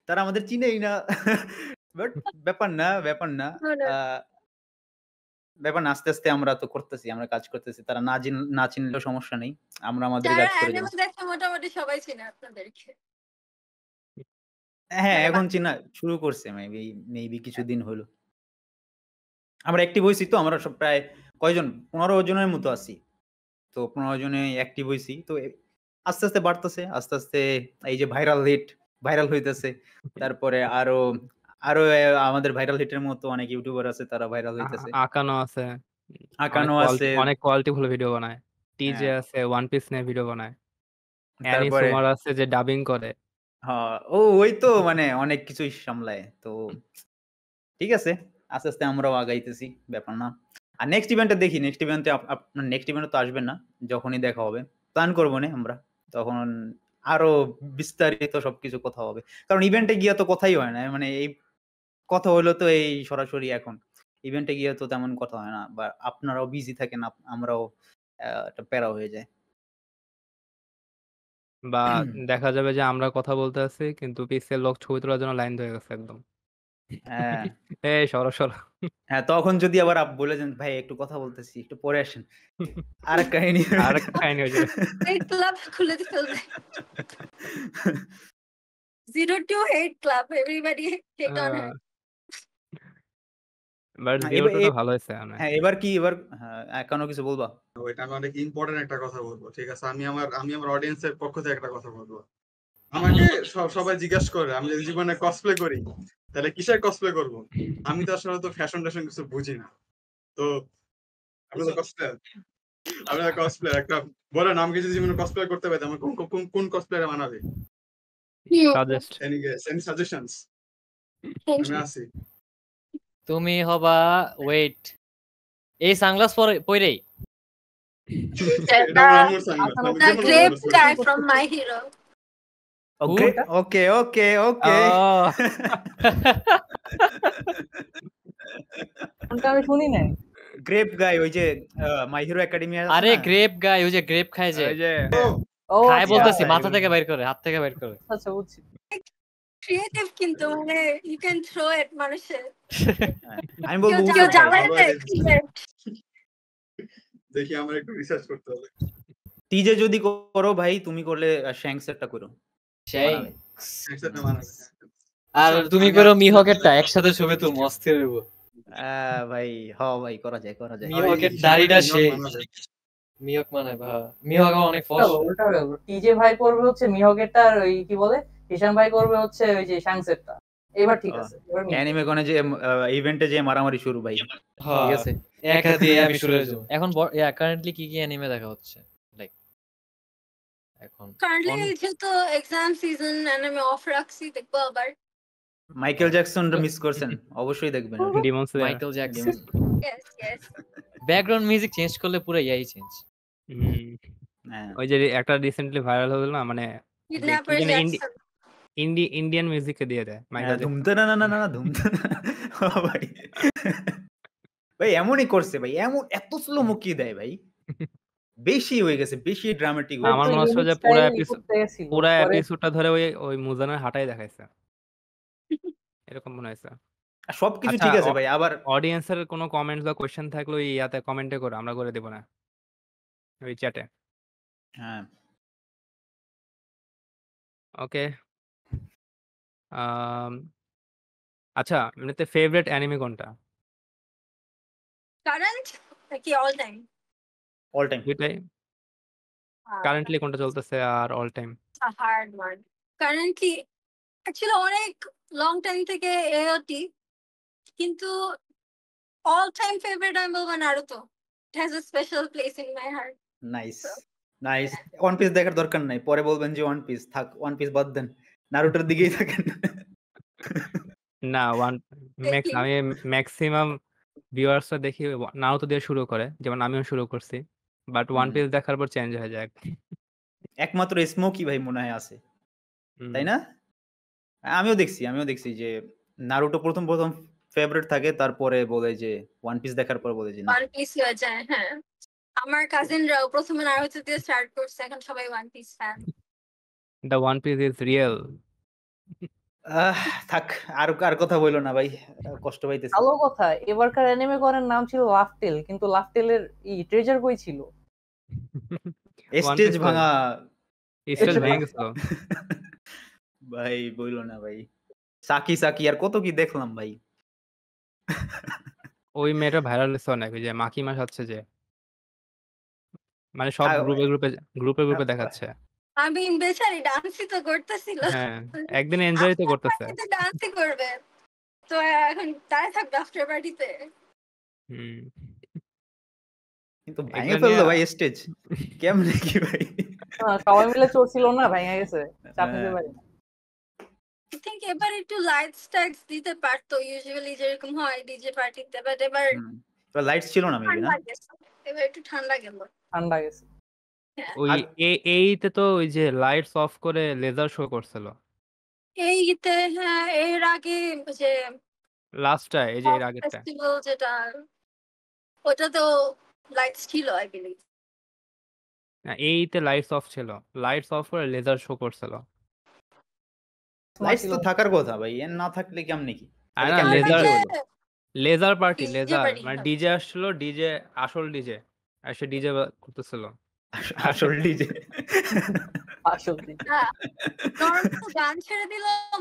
তারা আমাদের চিনেই না বাট ব্যাপার না ব্যাপার না হ্যাঁ, হ্যাঁ। ব্যাপার আস্তে আস্তে আমরা তো করতেছি আমরা কাজ করতেছি তারা না চিন না চিনলেও সমস্যা নেই আমরা আমাদের কাজ করে যাচ্ছি মোটামুটি সবাই চিনে আপনাদেরকে হ্যাঁ এখন চিনা শুরু করছে মেবি মেবি আচ্ছা। কিছুদিন হলো আমরা অ্যাক্টিভ হইছি তো আমরা সব প্রায় কয়জন পনেরো জনের মতো আছি তো পনেরো জনে অ্যাক্টিভ হইছি তো আস্তে আস্তে বাড়তেছে আস্তে আস্তে এই যে ভাইরাল হিট ভাইরাল হইতেছে তারপরে আরো আরো আমাদের ভাইরাল হিটের মতো অনেক ইউটিউবার আছে তারা ভাইরাল হইতেছে আকানো আছে আকানো আছে অনেক কোয়ালিটি ভালো ভিডিও বানায় টিজে হ্যাঁ। আছে ওয়ান পিস নিয়ে ভিডিও বানায় তারপরে সুমার আছে যে ডাবিং করে হ্যাঁ ও ওই তো মানে অনেক কিছুই সামলায় তো ঠিক আছে আস্তে আস্তে আমরাও আগাইতেছি ব্যাপার না আর নেক্সট ইভেন্টটা দেখি নেক্সট ইভেন্টে আপনার নেক্সট ইভেন্ট তো আসবেন না যখনই দেখা হবে প্ল্যান করবো না আমরা তখন আরো বিস্তারিত সবকিছু কথা হবে কারণ ইভেন্টে গিয়ে তো কথাই হয় না মানে এই কথা হলো তো এই সরাসরি এখন ইভেন্টে গিয়ে তো তেমন কথা হয় না বা আপনারাও বিজি থাকেন আমরাও একটা প্যারা হয়ে যায় বা দেখা যাবে যে আমরা কথা বলতে আছি কিন্তু পিসের লোক ছবি তোলার জন্য লাইন ধরে গেছে একদম হ্যাঁ এই সরো সরো হ্যাঁ তখন যদি আবার আপ বলে যান ভাই একটু কথা বলতেছি একটু পরে আসেন আর কাহিনী আর কাহিনী হয়ে যাবে এই ক্লাব খুলে দিতে হবে zero two head club everybody take on ভালো হ্যাঁ এবার কি এবার হ্যাঁ, এখনো কিছু বলবা এটা আমি অনেক ইম্পর্টেন্ট একটা কথা বলবো ঠিক আছে আমি আমার আমি আমার অডিয়েন্সের পক্ষ থেকে একটা কথা বলবো আমাকে সবাই জিজ্ঞেস করে আমি যদি জীবনে কসপ্লে করি তাহলে কিসের কসপ্লে করব আমি তো আসলে তো ফ্যাশন ট্যাশন কিছু বুঝি না তো আমি তো কসপ্লে আমি তো কসপ্লে একটা বলেন আমাকে যদি জীবনে কসপ্লে করতে পারি আমার কোন কোন কোন কসপ্লে মানাবে এনি সাজেশনস আমি আছি তুমি হবা ওয়েট এই সানগ্লাস পরে পরেই That's a grape guy from my hero. Okay, Puta. okay, okay, আমি শুনি নাই গ্রেপ গাই ওই যে মাই হিরো একাডেমি আরে গ্রেপ গাই ওই যে গ্রেপ খায় যে ও খায় বলতাছি মাথা থেকে বাইর করে হাত থেকে বাইর করে আচ্ছা বুঝছি ক্রিয়েটিভ কিন্তু মানে ইউ ক্যান থ্রো এট মানুষের আমি বলবো কেউ জামাই দেখি আমার একটু রিসার্চ করতে হবে টিজে যদি করো ভাই তুমি করলে শ্যাংস একটা করো আর তুমি করো টা একসাথে ছবি তো মস্ত হইব ভাই হ ভাই করা যায় করা যায় মিহকের দাড়িটা সেই মিহক মানে মিহক অনেক ফস টিজে ভাই করবে হচ্ছে মিহকেরটা আর ওই কি বলে কিষান ভাই করবে হচ্ছে ওই যে সাংসেরটা এবার ঠিক আছে অ্যানিমে কোনে যে ইভেন্টে যে মারামারি শুরু ভাই হ্যাঁ, ঠিক আছে এক হাতে আমি শুরু এখন কারেন্টলি কি কি অ্যানিমে দেখা হচ্ছে এখন কারেন্টলি যেহেতু এক্সাম সিজন এন্ড আমি অফ রাখছি দেখবো আবার মাইকেল জ্যাকসন মিস করছেন অবশ্যই দেখবেন demon Michael Jackson yes yes background music change করলে পুরো ইয়াই হ্যাঁ। চেঞ্জ ওই যে একটা রিসেন্টলি ভাইরাল হলো না মানে ইন্ডি ইন্ডিয়ান মিউজিক কে দিয়ে দেয় মাইকেল হ্যাঁ, ধুমতে না না না না ধুমতে ভাই ভাই এমনই করছে ভাই এমন এত স্লো মুকিয়ে দেয় ভাই বেশি হয়ে গেছে বেশি ড্রামাটিক আমার মনে হচ্ছে যে পুরো এপিসোড পুরো এপিসোডটা ধরে ওই ওই মুজানার হাঁটাই দেখাইছে এরকম মনে হয়েছে সবকিছু আচ্ছা, ঠিক আছে ভাই আবার অডিয়েন্সের কোনো কমেন্টস বা কোশ্চেন থাকলে ওই ইয়াতে কমেন্টে করো আমরা করে দেব না ওই চ্যাটে হ্যাঁ ওকে আচ্ছা এমনিতে ফেভারিট অ্যানিমে কোনটা কারেন্ট নাকি অল টাইম অল টাইম দুইটাই কারেন্টলি কোনটা চলতেছে আর all time hard one currently actually অনেক লং টাইম থেকে এওটি কিন্তু অল টাইম ফেভারিট আমি বলবো Naruto it has a special place in my heart nice nice One Piece দেখার দরকার নাই পরে বলবেন যে ওয়ান পিস থাক ওয়ান পিস বাদ দেন নারুটোর দিকেই থাকেন না ওয়ান ম্যাক্স আমি ম্যাক্সিমাম ভিউয়ার্সরা দেখি নাও তো দিয়ে শুরু করে যেমন আমিও শুরু করছি বাট ওয়ান পিস দেখার পর চেঞ্জ হয়ে যায় একমাত্র স্মোকি ভাই মনে হয় আছে তাই না আমিও দেখছি আমিও দেখছি যে নারুটো প্রথম প্রথম ফেভারিট থাকে তারপরে বলে যে ওয়ান পিস দেখার পর বলে যে ওয়ান পিস হয়ে যায় হ্যাঁ আমার কাজিনরাও প্রথমে নারুতো দিয়ে স্টার্ট করছে এখন সবাই One Piece fan the One Piece is real থাক আর আর কথা বইলো না ভাই কষ্ট পাইতেছি ভালো কথা এবারকার অ্যানিমে করার নাম ছিল লাফটেল কিন্তু লাফটেলের ই ট্রেজার বই ছিল স্টেজ ভাঙা স্টেজ ভেঙে ভাই বইলো না ভাই সাকি সাকি আর কত কি দেখলাম ভাই ওই মেয়েটা ভাইরাল হয়েছে অনেক ওই যে মাকিমা সাথে যে মানে সব গ্রুপে গ্রুপে গ্রুপে গ্রুপে দেখাচ্ছে আমি বেচারি ডান্সই তো করতেছিল হ্যাঁ, একদিন এনজয় তো করতেছে ডান্সই করবে তো এখন তাই আফটার পার্টিতে হুম কিন্তু ফেললো ভাই স্টেজ কি ভাই সবাই মিলে চড়ছিল না গেছে হ্যাঁ। পারি থিংক এবার একটু লাইট টাইটস দিতে পারতো ইউজুয়ালি যেরকম হয় ডিজে পার্টিতে বাট এবার লাইট ছিল না মেবি না এবার একটু ঠান্ডা গেল ঠান্ডা গেছে ওই এইতে তো ওই যে লাইটস অফ করে লেজার শো করছিল এইতে হ্যাঁ এর আগে যে লাস্টটা এই যে এর আগেরটা যেটা ওটা তো লাইটস ছিল আই বিলিভ না এইতে লাইটস অফ ছিল লাইটস অফ করে লেজার শো করছিল লাইটস তো থাকার কথা ভাই এর না থাকলে কেমনে কি না লেজার লেজার পার্টি লেজার মানে ডিজে হ্যাঁ। আসছিল ডিজে আসল ডিজে আর সে ডিজে করতেছিল গান ছেড়ে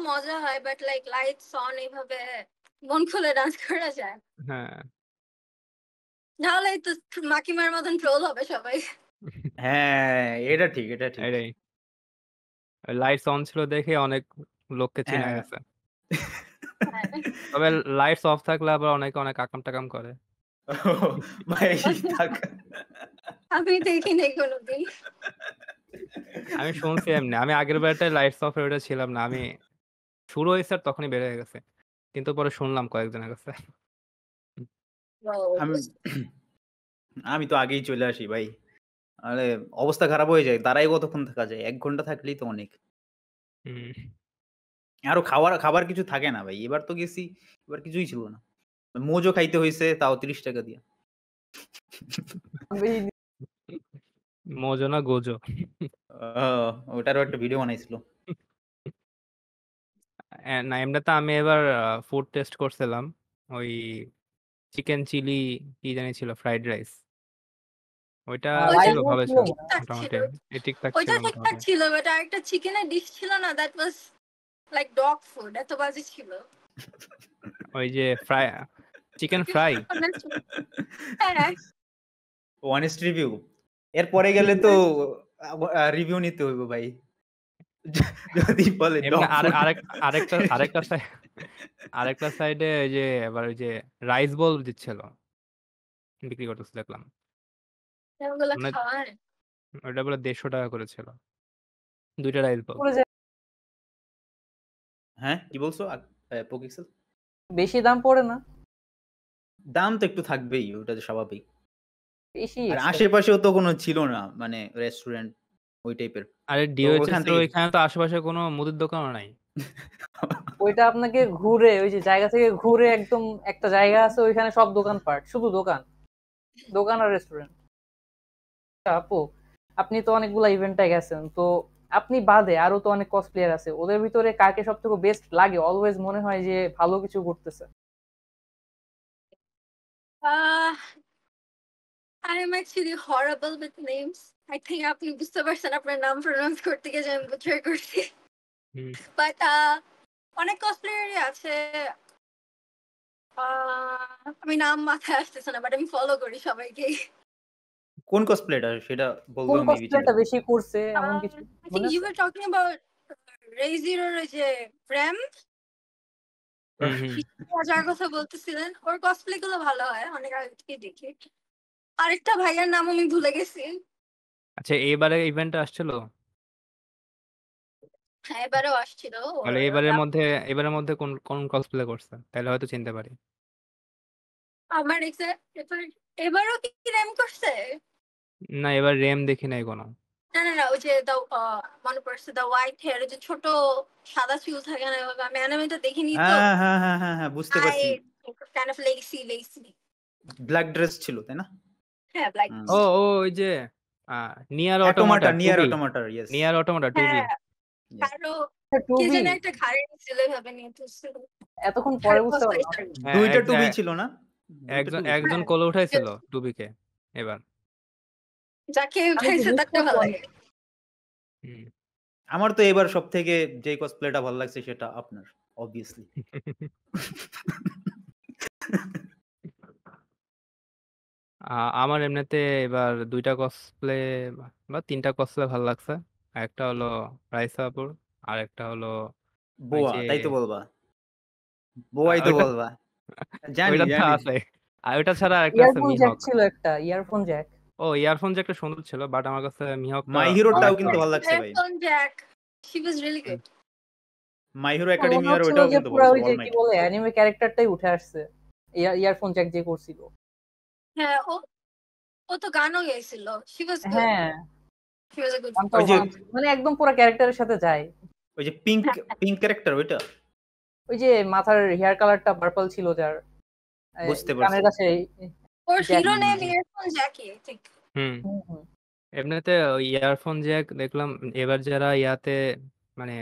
মজা হয় বাট লাইক লাইটস অন এইভাবে মন খুলে ডান্স করা যায় হ্যাঁ নাহলে তো মাকিমার মতন হবে সবাই হ্যাঁ এটা ঠিক এটাই লাইটস অন ছিল দেখে অনেক লোককে চেনা হ্যাঁ। গেছে হ্যাঁ। তবে লাইটস অফ থাকলে আবার অনেকে অনেক আকাম টাকাম করে আমি দেখি নাই কোনোদিন আমি শুনছি এমনি আমি আগের বারটা লাইটস অফ ছিলাম না আমি শুরু হয়েছে আর তখনই বেড়ে গেছে কিন্তু পরে শুনলাম কয়েকজনের কাছে আমি আমি তো আগেই চলে আসি ভাই আরে মানে অবস্থা খারাপ হয়ে যায় দাঁড়াই কতক্ষণ থাকা যায় এক ঘন্টা থাকলেই তো অনেক আরো খাবার খাবার কিছু থাকে না ভাই এবার তো গেছি এবার কিছুই ছিল না মোজো খাইতে হয়েছে তাও তিরিশ টাকা দিয়া মজো না গোজো ওটারও একটা ভিডিও বানাইছিল না এমনিতে আমি এবার ফুড টেস্ট করছিলাম ওই চিকেন চিলি কি জানি ছিল ফ্রাইড রাইস ওইটা ছিল ভালো ছিল মোটামুটি ঠিকঠাক ছিল ওইটা ঠিকঠাক ছিল বাট আরেকটা চিকেনের ডিশ ছিল না that was like dog food এত বাজে ছিল ওই যে fry chicken fry one east review এরপরে গেলে তো রিভিউ নিতে হইব ভাই যদি বলে আরেকটা আরেকটা সাইড আরেকটা সাইডে ওই যে এবার ওই যে রাইস বল দিচ্ছিল বিক্রি করতেছে দেখলাম ওটা বলে দেড়শো টাকা করেছিল দুইটা রাইস বল হ্যাঁ কি বলছো পোকিক্সেল বেশি দাম পড়ে না দাম তো একটু থাকবেই ওটা স্বাভাবিক বেশি আশেপাশেও তো কোনো ছিল না মানে রেস্টুরেন্ট ওই টাইপের আরে ডিওএইচএস তো এখানে তো আশেপাশে কোনো মুদির দোকান নাই ওইটা আপনাকে ঘুরে ওই যে জায়গা থেকে ঘুরে একদম একটা জায়গা আছে ওইখানে সব দোকান পাট শুধু দোকান দোকান আর রেস্টুরেন্ট আচ্ছা, আপু আপনি তো অনেকগুলো ইভেন্টে গেছেন তো আপনি বাদে আরো তো অনেক কসপ্লেয়ার আছে ওদের ভিতরে কাকে সবথেকে বেস্ট লাগে অলওয়েজ মনে হয় যে ভালো কিছু করতেছে I am actually horrible with names. I think আপনি বুঝতে পারছেন আপনার নাম প্রনাউন্স করতে গিয়ে যে আমি বুঝাই করছি বাট অনেক কসপ্লেয়ারই আছে আমি নাম মাথায় আসতেছে না বাট আমি ফলো করি সবাইকে কোন কসপ্লেটা সেটা বলবো আমি কসপ্লেটা বেশি করছে এমন um, কিছু ইউ আর টকিং অ্যাবাউট রেজিরোর যে প্রেম হ্যাঁ, যার কথা বলতেছিলেন ওর কসপ্লে গুলো ভালো হয় অনেক আগে থেকে দেখি আরেকটা ভাইয়ার নাম আমি ভুলে গেছি আচ্ছা এবারে ইভেন্ট আসছিল হ্যাঁ এবারেও আসছিল তাহলে এবারের মধ্যে এবারের মধ্যে কোন কোন কসপ্লে করছে তাহলে হয়তো চিনতে পারি আমার এবারও কি র্যাম করছে না এবার র্যাম দেখি নাই কোনো না না না ওই যে দা মনে পড়ছে দা হোয়াইট হেয়ার যে ছোট সাদা চুল থাকে না আমি অ্যানিমে তো দেখিনি তো হ্যাঁ হ্যাঁ হ্যাঁ হ্যাঁ, হ্যাঁ বুঝতে পারছি kind of legacy legacy black dress ছিল তাই না হ্যাঁ ব্ল্যাক ও ও ওই যে Nier Automata Nier Automata yes Nier Automata too যেন একটা ভাবে নিয়ে এতক্ষণ পরে বুঝতে পারলাম হ্যাঁ, দুইটা টুবি হ্যাঁ, ছিল না একজন একজন হ্যাঁ। কোলে উঠাইছিল টুবিকে এবার যাকে উঠাইছে তাকে ভালো লাগে আমার তো এবার সব থেকে যে কসপ্লেটা ভালো লাগছে সেটা আপনার অবভিয়াসলি আমার এমনিতে এবার দুইটা টা বা তিনটা টা ভালো লাগছে। একটা হলো রাইসা আপুর, একটা হলো ওই বোয়া, যে তাই তো বলবা? বোয়াই তো ওইটা বলবা। জানি, ওইটা জানি। আছে। আর ওইটা ছাড়া একটা আছে ইয়ারফোন জ্যাক মিহক। ছিল একটা, ইয়ারফোন জ্যাক। ও ইয়ারফোন একটা সুন্দর ছিল বাট আমার কাছে মিহক My Hero ভালো টাও কিন্তু ভালো লাগছে ভাই। Handsome Jack. She was really hmm. good. My Hero আমার মনে Academia র যে কিন্তু ভালো পুরা ওই যে কি বলে অ্যানিমে ক্যারেক্টারটাই উঠে আসছে। ইয়ারফোন জ্যাক যে করছিল। হ্যাঁ, হ্যাঁ। মানে একদম পুরো ক্যারেক্টারের সাথে যায় ওই যে পিঙ্ক পিঙ্ক ক্যারেক্টার ওইটা ওই যে মাথার হেয়ার কালারটা পার্পল ছিল যার বুঝতে পারছি কানের কাছে ওর হিরো নেম ইয়ারফোন জ্যাকি ঠিক হুম এমনিতে ইয়ারফোন জ্যাক দেখলাম এবার যারা ইয়াতে মানে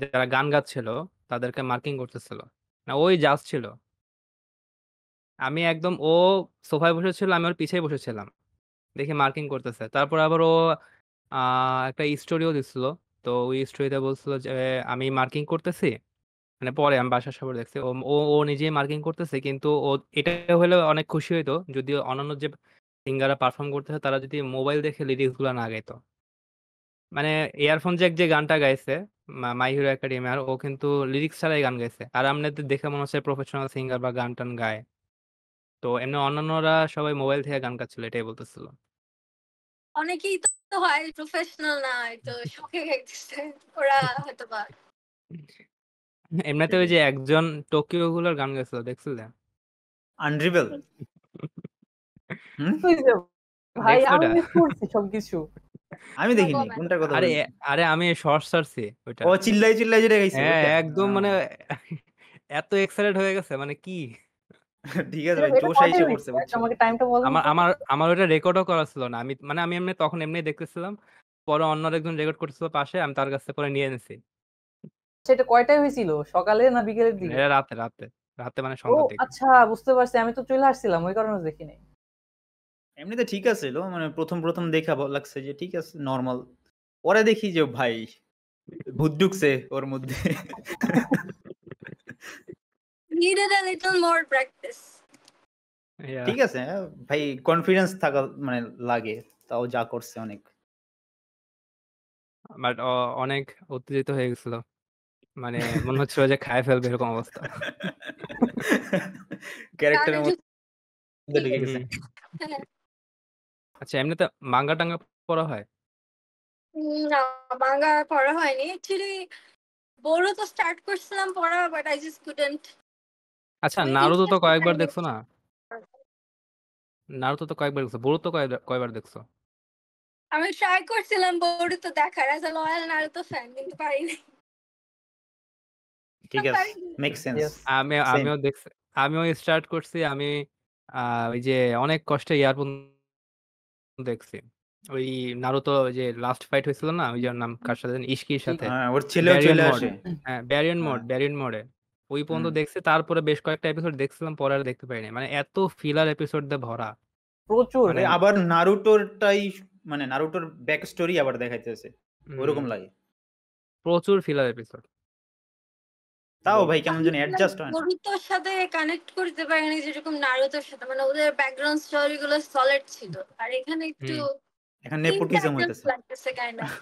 যারা গান গাচ্ছিল তাদেরকে মার্কিং করতেছিল না ওই জাজ ছিল আমি একদম ও সোফায় বসেছিল আমি ওর পিছিয়ে বসেছিলাম দেখি মার্কিং করতেছে তারপর আবার ও আহ, একটা স্টোরিও দিছিল তো ওই স্টোরিতে বলছিল যে আমি মার্কিং করতেছি মানে পরে আমি বাসার সবার দেখছি ও ও ও নিজেই মার্কিং করতেছে কিন্তু ও এটা হলে অনেক খুশি হইতো যদি অন্যান্য যে সিঙ্গাররা পারফর্ম করতেছে তারা যদি মোবাইল দেখে লিরিক্স গুলো না গাইতো মানে এয়ারফোন যে এক যে গানটা গাইছে মাই হিরো একাডেমি আর ও কিন্তু লিরিক্স ছাড়াই গান গাইছে আর আমনে তো দেখে মনে হচ্ছে প্রফেশনাল সিঙ্গার বা গান টান গায় তো এমনি অন্যান্যরা সবাই মোবাইল থেকে গান গাচ্ছিল এটাই বলতেছিল অনেকেই তো হয় প্রফেশনাল না তো শখে গাইতেছে ওরা হয়তো বা এমনিতে ওই যে একজন টোকিও গুলোর গান গাইছিল দেখছিলেন আনরিবেল ভাই আমি করছি সবকিছু আমি দেখিনি কোনটা কথা আরে আরে আমি শর্ট সারছি ওটা ও চিল্লাই চিল্লাই যেটা গাইছে হ্যাঁ একদম মানে এত এক্সাইটেড হয়ে গেছে মানে কি ঠিক আছে ভাই জোশ আইসে পড়ছে তোমাকে টাইমটা বল আমার আমার আমার ওটা রেকর্ডও করা ছিল না আমি মানে আমি এমনি তখন এমনি দেখতেছিলাম পরে অন্য একজন রেকর্ড করছিল পাশে আমি তার কাছে পরে নিয়ে এনেছি সেটা কয়টায় হয়েছিল সকালে না বিকেলের দিকে রাতে রাতে রাতে মানে সন্ধ্যা থেকে আচ্ছা বুঝতে পারছি আমি তো চলে আসছিলাম ওই কারণে দেখি নাই এমনিতে ঠিক আছে লো মানে প্রথম প্রথম দেখা লাগছে যে ঠিক আছে নরমাল পরে দেখি যে ভাই ভূত ঢুকছে ওর মধ্যে needed a little more practice. ঠিক আছে ভাই কনফিডেন্স থাকা মানে লাগে তাও যা করছে অনেক বাট অনেক উত্তেজিত হয়ে গেছিল মানে মনে হচ্ছিল যে খায় ফেলবে এরকম অবস্থা ক্যারেক্টারের আচ্ছা এমনিতে মাঙ্গা টাঙ্গা পড়া হয় না মাঙ্গা পড়া হয়নি বড় তো স্টার্ট করছিলাম পড়া বাট আই জাস্ট কুডেন্ট আচ্ছা তুমি মানে নারুতো তো কয়েকবার দেখছো না? নারুতো তো কয়েকবার দেখছো। বরুতো কয় কয়বার দেখছো? আমি ট্রাই করছিলাম বড়ুতো দেখার as a loyal Naruto fan কিন্তু পারিনি ঠিক আছে মেক সেন্স আমি আমিও দেখছি আমিও স্টার্ট করছি আমি ওই যে অনেক কষ্টে ইয়ারফোন দেখছি ওই নারুতো ওই যে লাস্ট ফাইট হয়েছিল না ওই যে নাম কার সাথে জানি? ইশকির সাথে হ্যাঁ ওর ছেলেও চলে আসে হ্যাঁ ব্যারিয়ন মোড ব্যারিয়ন মোডে ওই পর্যন্ত হুম দেখছি তারপরে বেশ কয়েকটা এপিসোড দেখছিলাম পরে আর দেখতে পাইনি মানে এত ফিলার এপিসোড দিয়ে ভরা প্রচুর মানে আবার নারুটোরটাই মানে নারুটোর ব্যাক স্টোরি আবার দেখাইতেছে হুম ওরকম লাগে প্রচুর ফিলার এপিসোড তাও ভাই কেমন যেন অ্যাডজাস্ট হয় না সাথে কানেক্ট করতে পারিনি যেরকম নারুতোর সাথে মানে ওদের ব্যাকগ্রাউন্ড স্টোরি গুলো সলিড ছিল আর এখানে একটু এখানে নেপোটিজম চারজন কাইন্ড অফ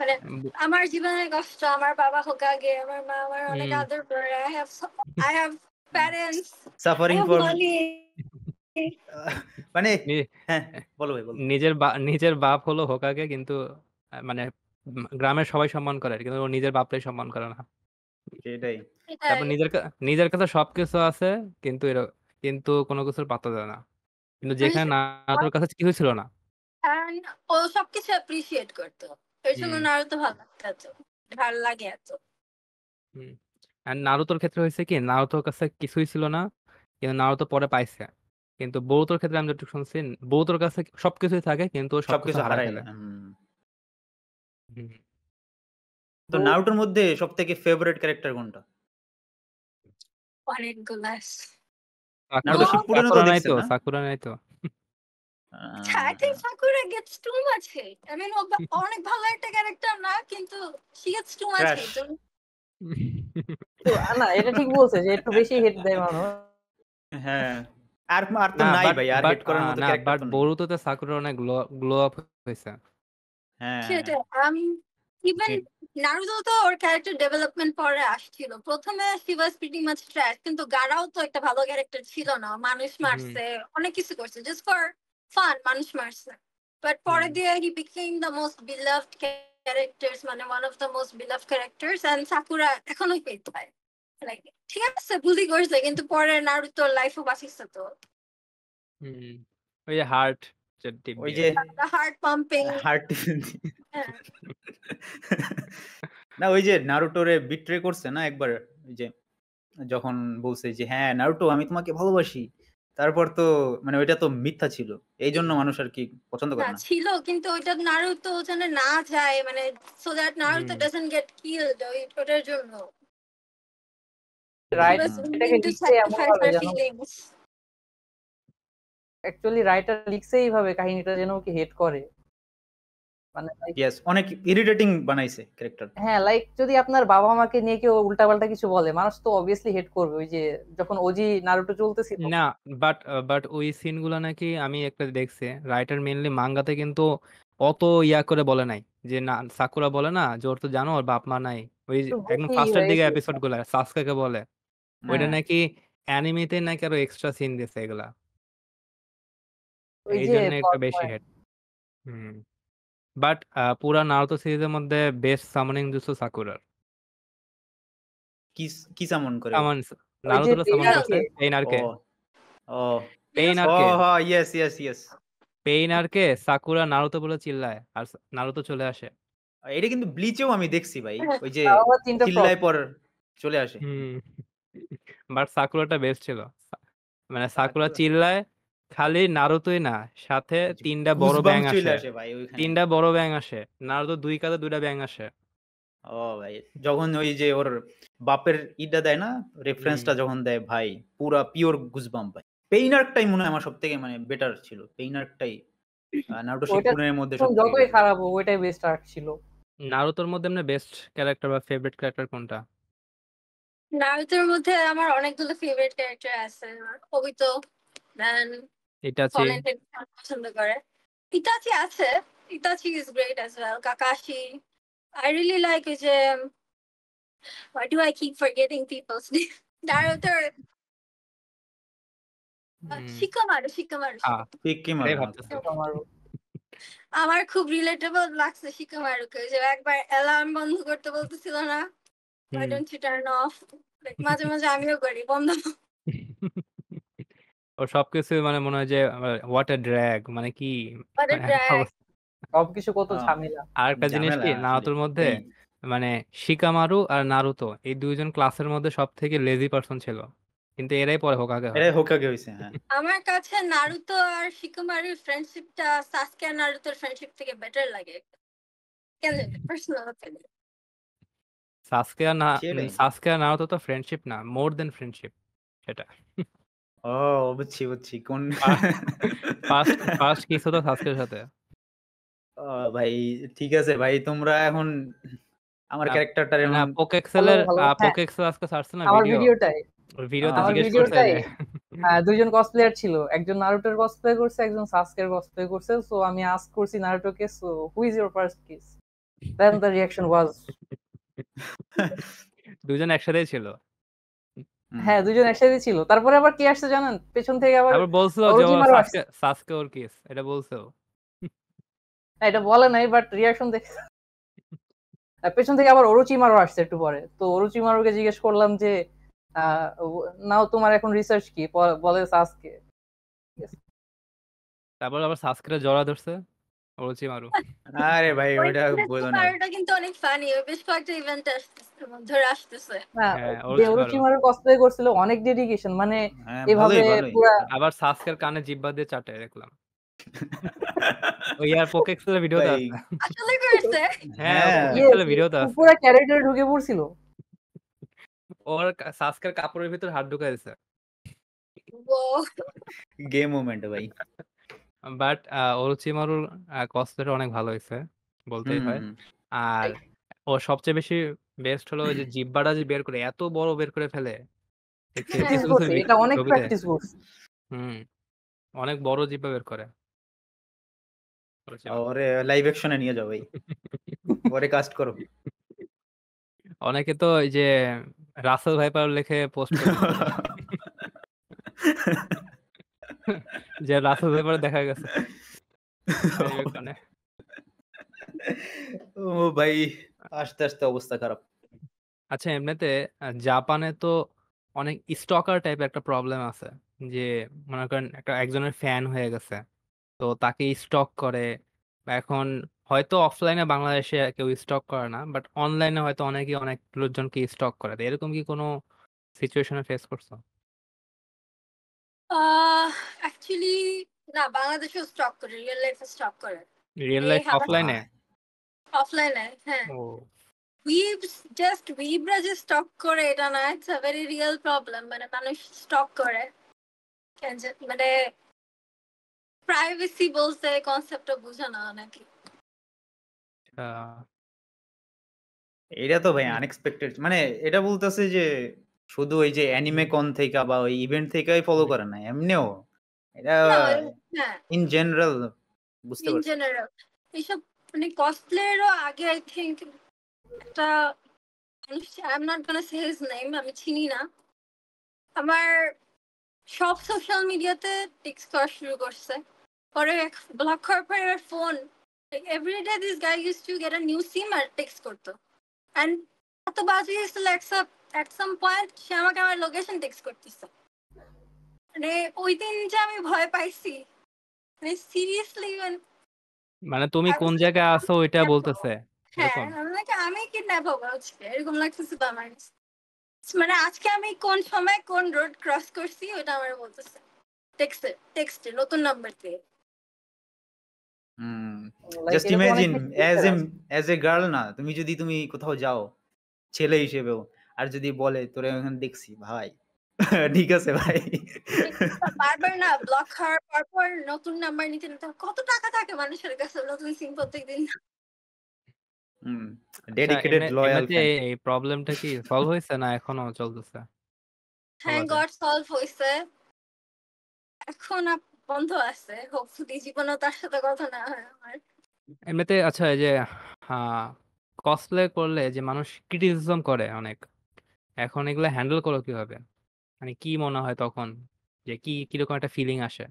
মানে আমার কষ্ট আমার বাবা হোক আগে আমার মা আমার অনেক আদর করে I have I have parents suffering for মানে হ্যাঁ বলো বলো নিজের নিজের বাপ হলো হোক আগে কিন্তু মানে গ্রামের সবাই সম্মান করে কিন্তু ও নিজের বাপরে সম্মান করে না সেটাই তারপর নিজের নিজের কাছে সবকিছু আছে কিন্তু কিন্তু কোনো কিছুর পাত্তা দেয় না কিন্তু যেখানে না তোর কাছে কিছু ছিল না ও সবকিছু অ্যাপ্রিসিয়েট করতো নারুতোর ক্ষেত্রে হয়েছে কি, নারুতোর কাছে কিছুই ছিল না। কিন্তু নারুতো পরে পাইছে। কিন্তু ক্ষেত্রে আমি শুনছি, কাছে সবকিছুই থাকে কিন্তু সবকিছু হারায় তো তো মধ্যে সব থেকে ফেভারিট ক্যারেক্টার কোনটা? অনেকগুলা আছে। সাকুরা নাই তো? সাকুরা নাই তো? হ্যাঁ, I think Sakura gets too much অনেক ভালো একটা ক্যারেক্টার না কিন্তু না এটা ঠিক বলছে যে একটু বেশি হেট দেয় মানুষ হ্যাঁ আর আর তো নাই ভাই আর হেট করার মতো ক্যারেক্টার বাট সাকুরা অনেক গ্লো আপ হইছে হ্যাঁ সেটা আমি ইভেন নারুতো তো ওর ক্যারেক্টার ডেভেলপমেন্ট পরে আসছিল প্রথমে she was pretty much trash কিন্তু গারাও তো একটা ভালো ক্যারেক্টার ছিল না মানুষ মারছে অনেক কিছু করছে জাস্ট ফর ফান মানুষ মারছে বাট পরে দিয়ে he became the most beloved characters মানে one of the most beloved characters and Sakura এখনো পেয়ে পায় লাইক ঠিক আছে বুঝি করছে কিন্তু পরে নারুতোর লাইফও বাঁচিছে তো ওই যে হার্ট ওই যে হার্ট পাম্পিং হার্ট না ওই যে নারুটোরে বিট্রে করছে না একবার ওই যে যখন বলছে যে হ্যাঁ নারুটো আমি তোমাকে ভালোবাসি তারপর তো মানে ওইটা তো মিথ্যা ছিল এই জন্য মানুষ আর কি পছন্দ করে না ছিল কিন্তু ওইটা নারুতো ওখানে না যায় মানে so that Naruto doesn't get killed ওইটার জন্য ভাবে রাইটার লিখছে এইভাবে কাহিনীটা যেন ওকে হেট করে ইয়েস মানে অনেক ইরিটেটিং বানাইছে ক্যারেক্টার হ্যাঁ লাইক যদি আপনার বাবা মাকে নিয়ে কেউ উল্টাপাল্টা কিছু বলে মানুষ তো অবভিয়াসলি হেট করবে ওই যে যখন ওজি নারুটো চলতেছিল না বাট বাট ওই সিনগুলো নাকি আমি একটা দেখছে রাইটার মেইনলি মাঙ্গাতে কিন্তু অত ইয়া করে বলে নাই যে না সাকুরা বলে না যে ওর তো জানো ওর বাপ মা নাই ওই হ্যাঁ, একদম ফার্স্টের দিকে এপিসোড গুলা সাসকাকে বলে হ্যাঁ। ওইটা নাকি অ্যানিমেতে নাকি আরো এক্সট্রা সিন দিছে এগুলা এই জন্য একটু বেশি হেড হুম বাট পুরা নারুতো সিরিজের মধ্যে বেস্ট সামনিং জুসু সাকুরার কি কি সামন করে সামন নারুতো সামন করছে পেইনারকে ও পেইনারকে ও ইয়েস ইয়েস ইয়েস পেইনারকে সাকুরা নারুতো বলে চিল্লায় আর নারুতো চলে আসে এটা কিন্তু ব্লিচেও আমি দেখছি ভাই হ্যাঁ, ওই যে চিল্লায় পর চলে আসে বাট সাকুরাটা বেস্ট ছিল মানে আচ্ছা। সাকুরা চিল্লায় খালি নারুতোই না সাথে তিনটা বড় ব্যাং আসে তিনটা বড় ব্যাং আসে নারুতো দুই কাতে দুইটা ব্যাং আসে ও ভাই যখন ওই যে ওর বাপের ইটা দেয় না রেফারেন্সটা যখন দেয় ভাই পুরা পিওর গুজবাম ভাই পেইন আর্কটাই মনে হয় আমার সবথেকে মানে বেটার ছিল পেইন আর্কটাই নারুতো শিপুনের মধ্যে যতই খারাপ হোক ওইটাই বেস্ট আর্ক ছিল নারুতোর মধ্যে এমনি বেস্ট ক্যারেক্টার বা ফেভারিট ক্যারেক্টার কোনটা নারুতোর মধ্যে আমার অনেকগুলো ফেভারিট ক্যারেক্টার আছে কবিতো দেন ইটাচি পছন্দ করে ইটাচি আছে Itachi is great as well Kakashi I really like যে why do I keep forgetting people's names? Naruto. Shikamaru Shikamaru Shikamaru আমার খুব রিলেটেবল লাগছে শিকমারুকে যে একবার অ্যালার্ম বন্ধ করতে বলতেছিল না I don't you turn off মাঝে মাঝে আমিও করি বন্ধ ওর সবকিছু মানে মনে হয় যে হোয়াট আ ড্র্যাগ মানে কি মানে সবকিছু কত ঝামেলা আর একটা জিনিস কি নারুতোর তোর মধ্যে মানে শিকামারু আর নারুতো এই দুইজন ক্লাসের মধ্যে সব থেকে লেজি পার্সন ছিল কিন্তু এরাই পরে হোকাগে হয় এরাই হোকাগে হইছে হ্যাঁ আমার কাছে নারুতো আর শিকুমারির ফ্রেন্ডশিপটা সাসকে আর নারুতোর ফ্রেন্ডশিপ থেকে বেটার লাগে কেন পার্সোনাল ওপিনিয়ন সাসকে আর না সাসকে আর নারুতো তো ফ্রেন্ডশিপ না মোর দেন ফ্রেন্ডশিপ সেটা ও বুঝছি, বুঝছি। কোন ফার্স্ট ফার্স্ট কিস হতো সাসকের সাথে। ও ভাই ঠিক আছে ভাই তোমরা এখন আমার ক্যারেক্টারটার হ্যাঁ পোকেক্সেল আজকে না ভিডিও ভিডিওটাই জিজ্ঞেস হ্যাঁ দুইজন কসপ্লেয়ার ছিল একজন নারুটোর কসপ্লে করছে একজন সাসকের কসপ্লে করছে সো আমি আস্ক করছি নারুটোকে so who is your first kiss then the reaction was দুজন একসাথেই ছিল হ্যাঁ দুজন একসাথে ছিল তারপরে আবার কি আসছে জানেন পেছন থেকে আবার বলছিল সাসকে ওর কেস এটা বলছো এটা বলে নাই বাট রিয়াকশন দেখে পেছন থেকে আবার অরুচিমারও আসছে একটু পরে তো মারোকে জিজ্ঞেস করলাম যে নাও তোমার এখন রিসার্চ কি বলে সাসকে তারপর আবার সাসকে জড়া ধরছে বলছি মারু আরে ভাই ওটা বলো না ওটা কিন্তু অনেক ফানি বেশ কয়েকটা ইভেন্ট ধরে আসতেছে হ্যাঁ, হ্যাঁ, দেওরচি মারুর কসপ্লে করছিল অনেক ডেডিকেশন মানে হ্যাঁ, এভাবে আবার সাসকের কানে জিব্বা দিয়ে চাটে রাখলাম ওই আর পোকেক্সের ভিডিও দা আসলে হ্যাঁ ভিডিও দা পুরো ক্যারেক্টার ঢুকে পড়ছিল ওর সাসকের কাপড়ের ভিতর হাত ঢুকাইছে গেম মোমেন্ট ভাই বাট আ ওরোচিমারুর আ কসপ্লেটা অনেক ভালো হয়েছে বলতেই হয়। আর তাই? ও সবচেয়ে বেশি বেস্ট হলো ওই যে জিব্বাটা যে বের করে এত বড় বের করে ফেলে। হ্যাঁ, দেখছি হ্যাঁ, অনেক বড় জিব্বা বের করে। ওরে লাইভ অ্যাকশন নিয়ে যাও ভাই। ওরে কাস্ট করো। অনেকে তো এই যে রাসেল ভাইপার লিখে পোস্ট যে রাস্তাতে পরে দেখা গেছে মানে। ও ভাই আস্তে আস্তে অবস্থা খারাপ আচ্ছা এমনিতে জাপানে তো অনেক স্টকার টাইপের একটা প্রবলেম আছে যে মনে করেন একটা একজনের ফ্যান হয়ে গেছে তো তাকে স্টক করে এখন হয়তো অফলাইনে বাংলাদেশে কেউ স্টক করে না বাট অনলাইনে হয়তো অনেকে অনেক লোকজনকে স্টক করে এরকম কি কোনো সিচুয়েশনে ফেস করছো অ্যাকচুয়ালি না বাংলাদেশেও স্টক করে রিয়েল লাইফে স্টক করে রিয়েল লাইফ অফলাইনে অফলাইনে হ্যাঁ উইবস জাস্ট উইবরা যে স্টক করে এটা না it's a very real problem মানে মানুষ স্টক করে মানে প্রাইভেসি বলতে কনসেপ্টটা বুঝে না নাকি আচ্ছা। এটা তো ভাই আনএক্সপেক্টেড মানে এটা বলতেছে যে শুধু ওই যে অ্যানিমে কন থেকে বা ওই ইভেন্ট থেকেই ফলো করে না এমনিও এটা ইন জেনারেল বুঝতে পারছি জেনারেল এইসব মানে কসপ্লেয়ারও আগে আই থিংক একটা I am not gonna say his name আমি চিনি না আমার সব সোশ্যাল মিডিয়াতে টিক্স করা শুরু করছে পরে ব্লক করার পরে আমার phone everyday this guy use to get a new SIM আর টিক্স করতো অ্যান্ড এত বাজে হয়েছিল একসাথ এট সাম পয়েন্ট সে আমাকে আমার লোকেশন টেক্সট করতেছে মানে ওই দিন যে আমি ভয় পাইছি মানে সিরিয়াসলি মানে, মানে তুমি কোন জায়গায় আছো ওইটা বলতেছে হ্যাঁ, আমি কিডন্যাপ হবো আজকে এরকম লাগতেছে আমার মানে আজকে আমি কোন সময় কোন রোড ক্রস করছি ওটা আমার বলতেছে টেক্সটে টেক্সটে নতুন নাম্বার দিয়ে just imagine as a as a girl না তুমি যদি তুমি কোথাও যাও ছেলে হিসেবেও আর যদি বলে তোরে ওখানে দেখছি ভাই ঠিক আছে ভাই বারবার না ব্লক হওয়ার পর পর নতুন নাম্বার নিতে নিতে কত টাকা থাকে মানুষের কাছে নতুন সিম প্রত্যেকদিন হুম ডেডিকেটেড আচ্ছা, লয়াল এই প্রবলেমটা কি সলভ হইছে না এখনো চলতেছে হ্যাঁ গড সলভ হইছে এখন বন্ধ আছে হোপফুলি জীবনও তার সাথে কথা না হয় আমার এমনিতে আচ্ছা এই যে কসপ্লে করলে যে মানুষ ক্রিটিসিজম করে অনেক এখন এগুলো হ্যান্ডেল করো কিভাবে? মানে কি মনে হয় তখন? যে কি কিরকম একটা ফিলিং আসে?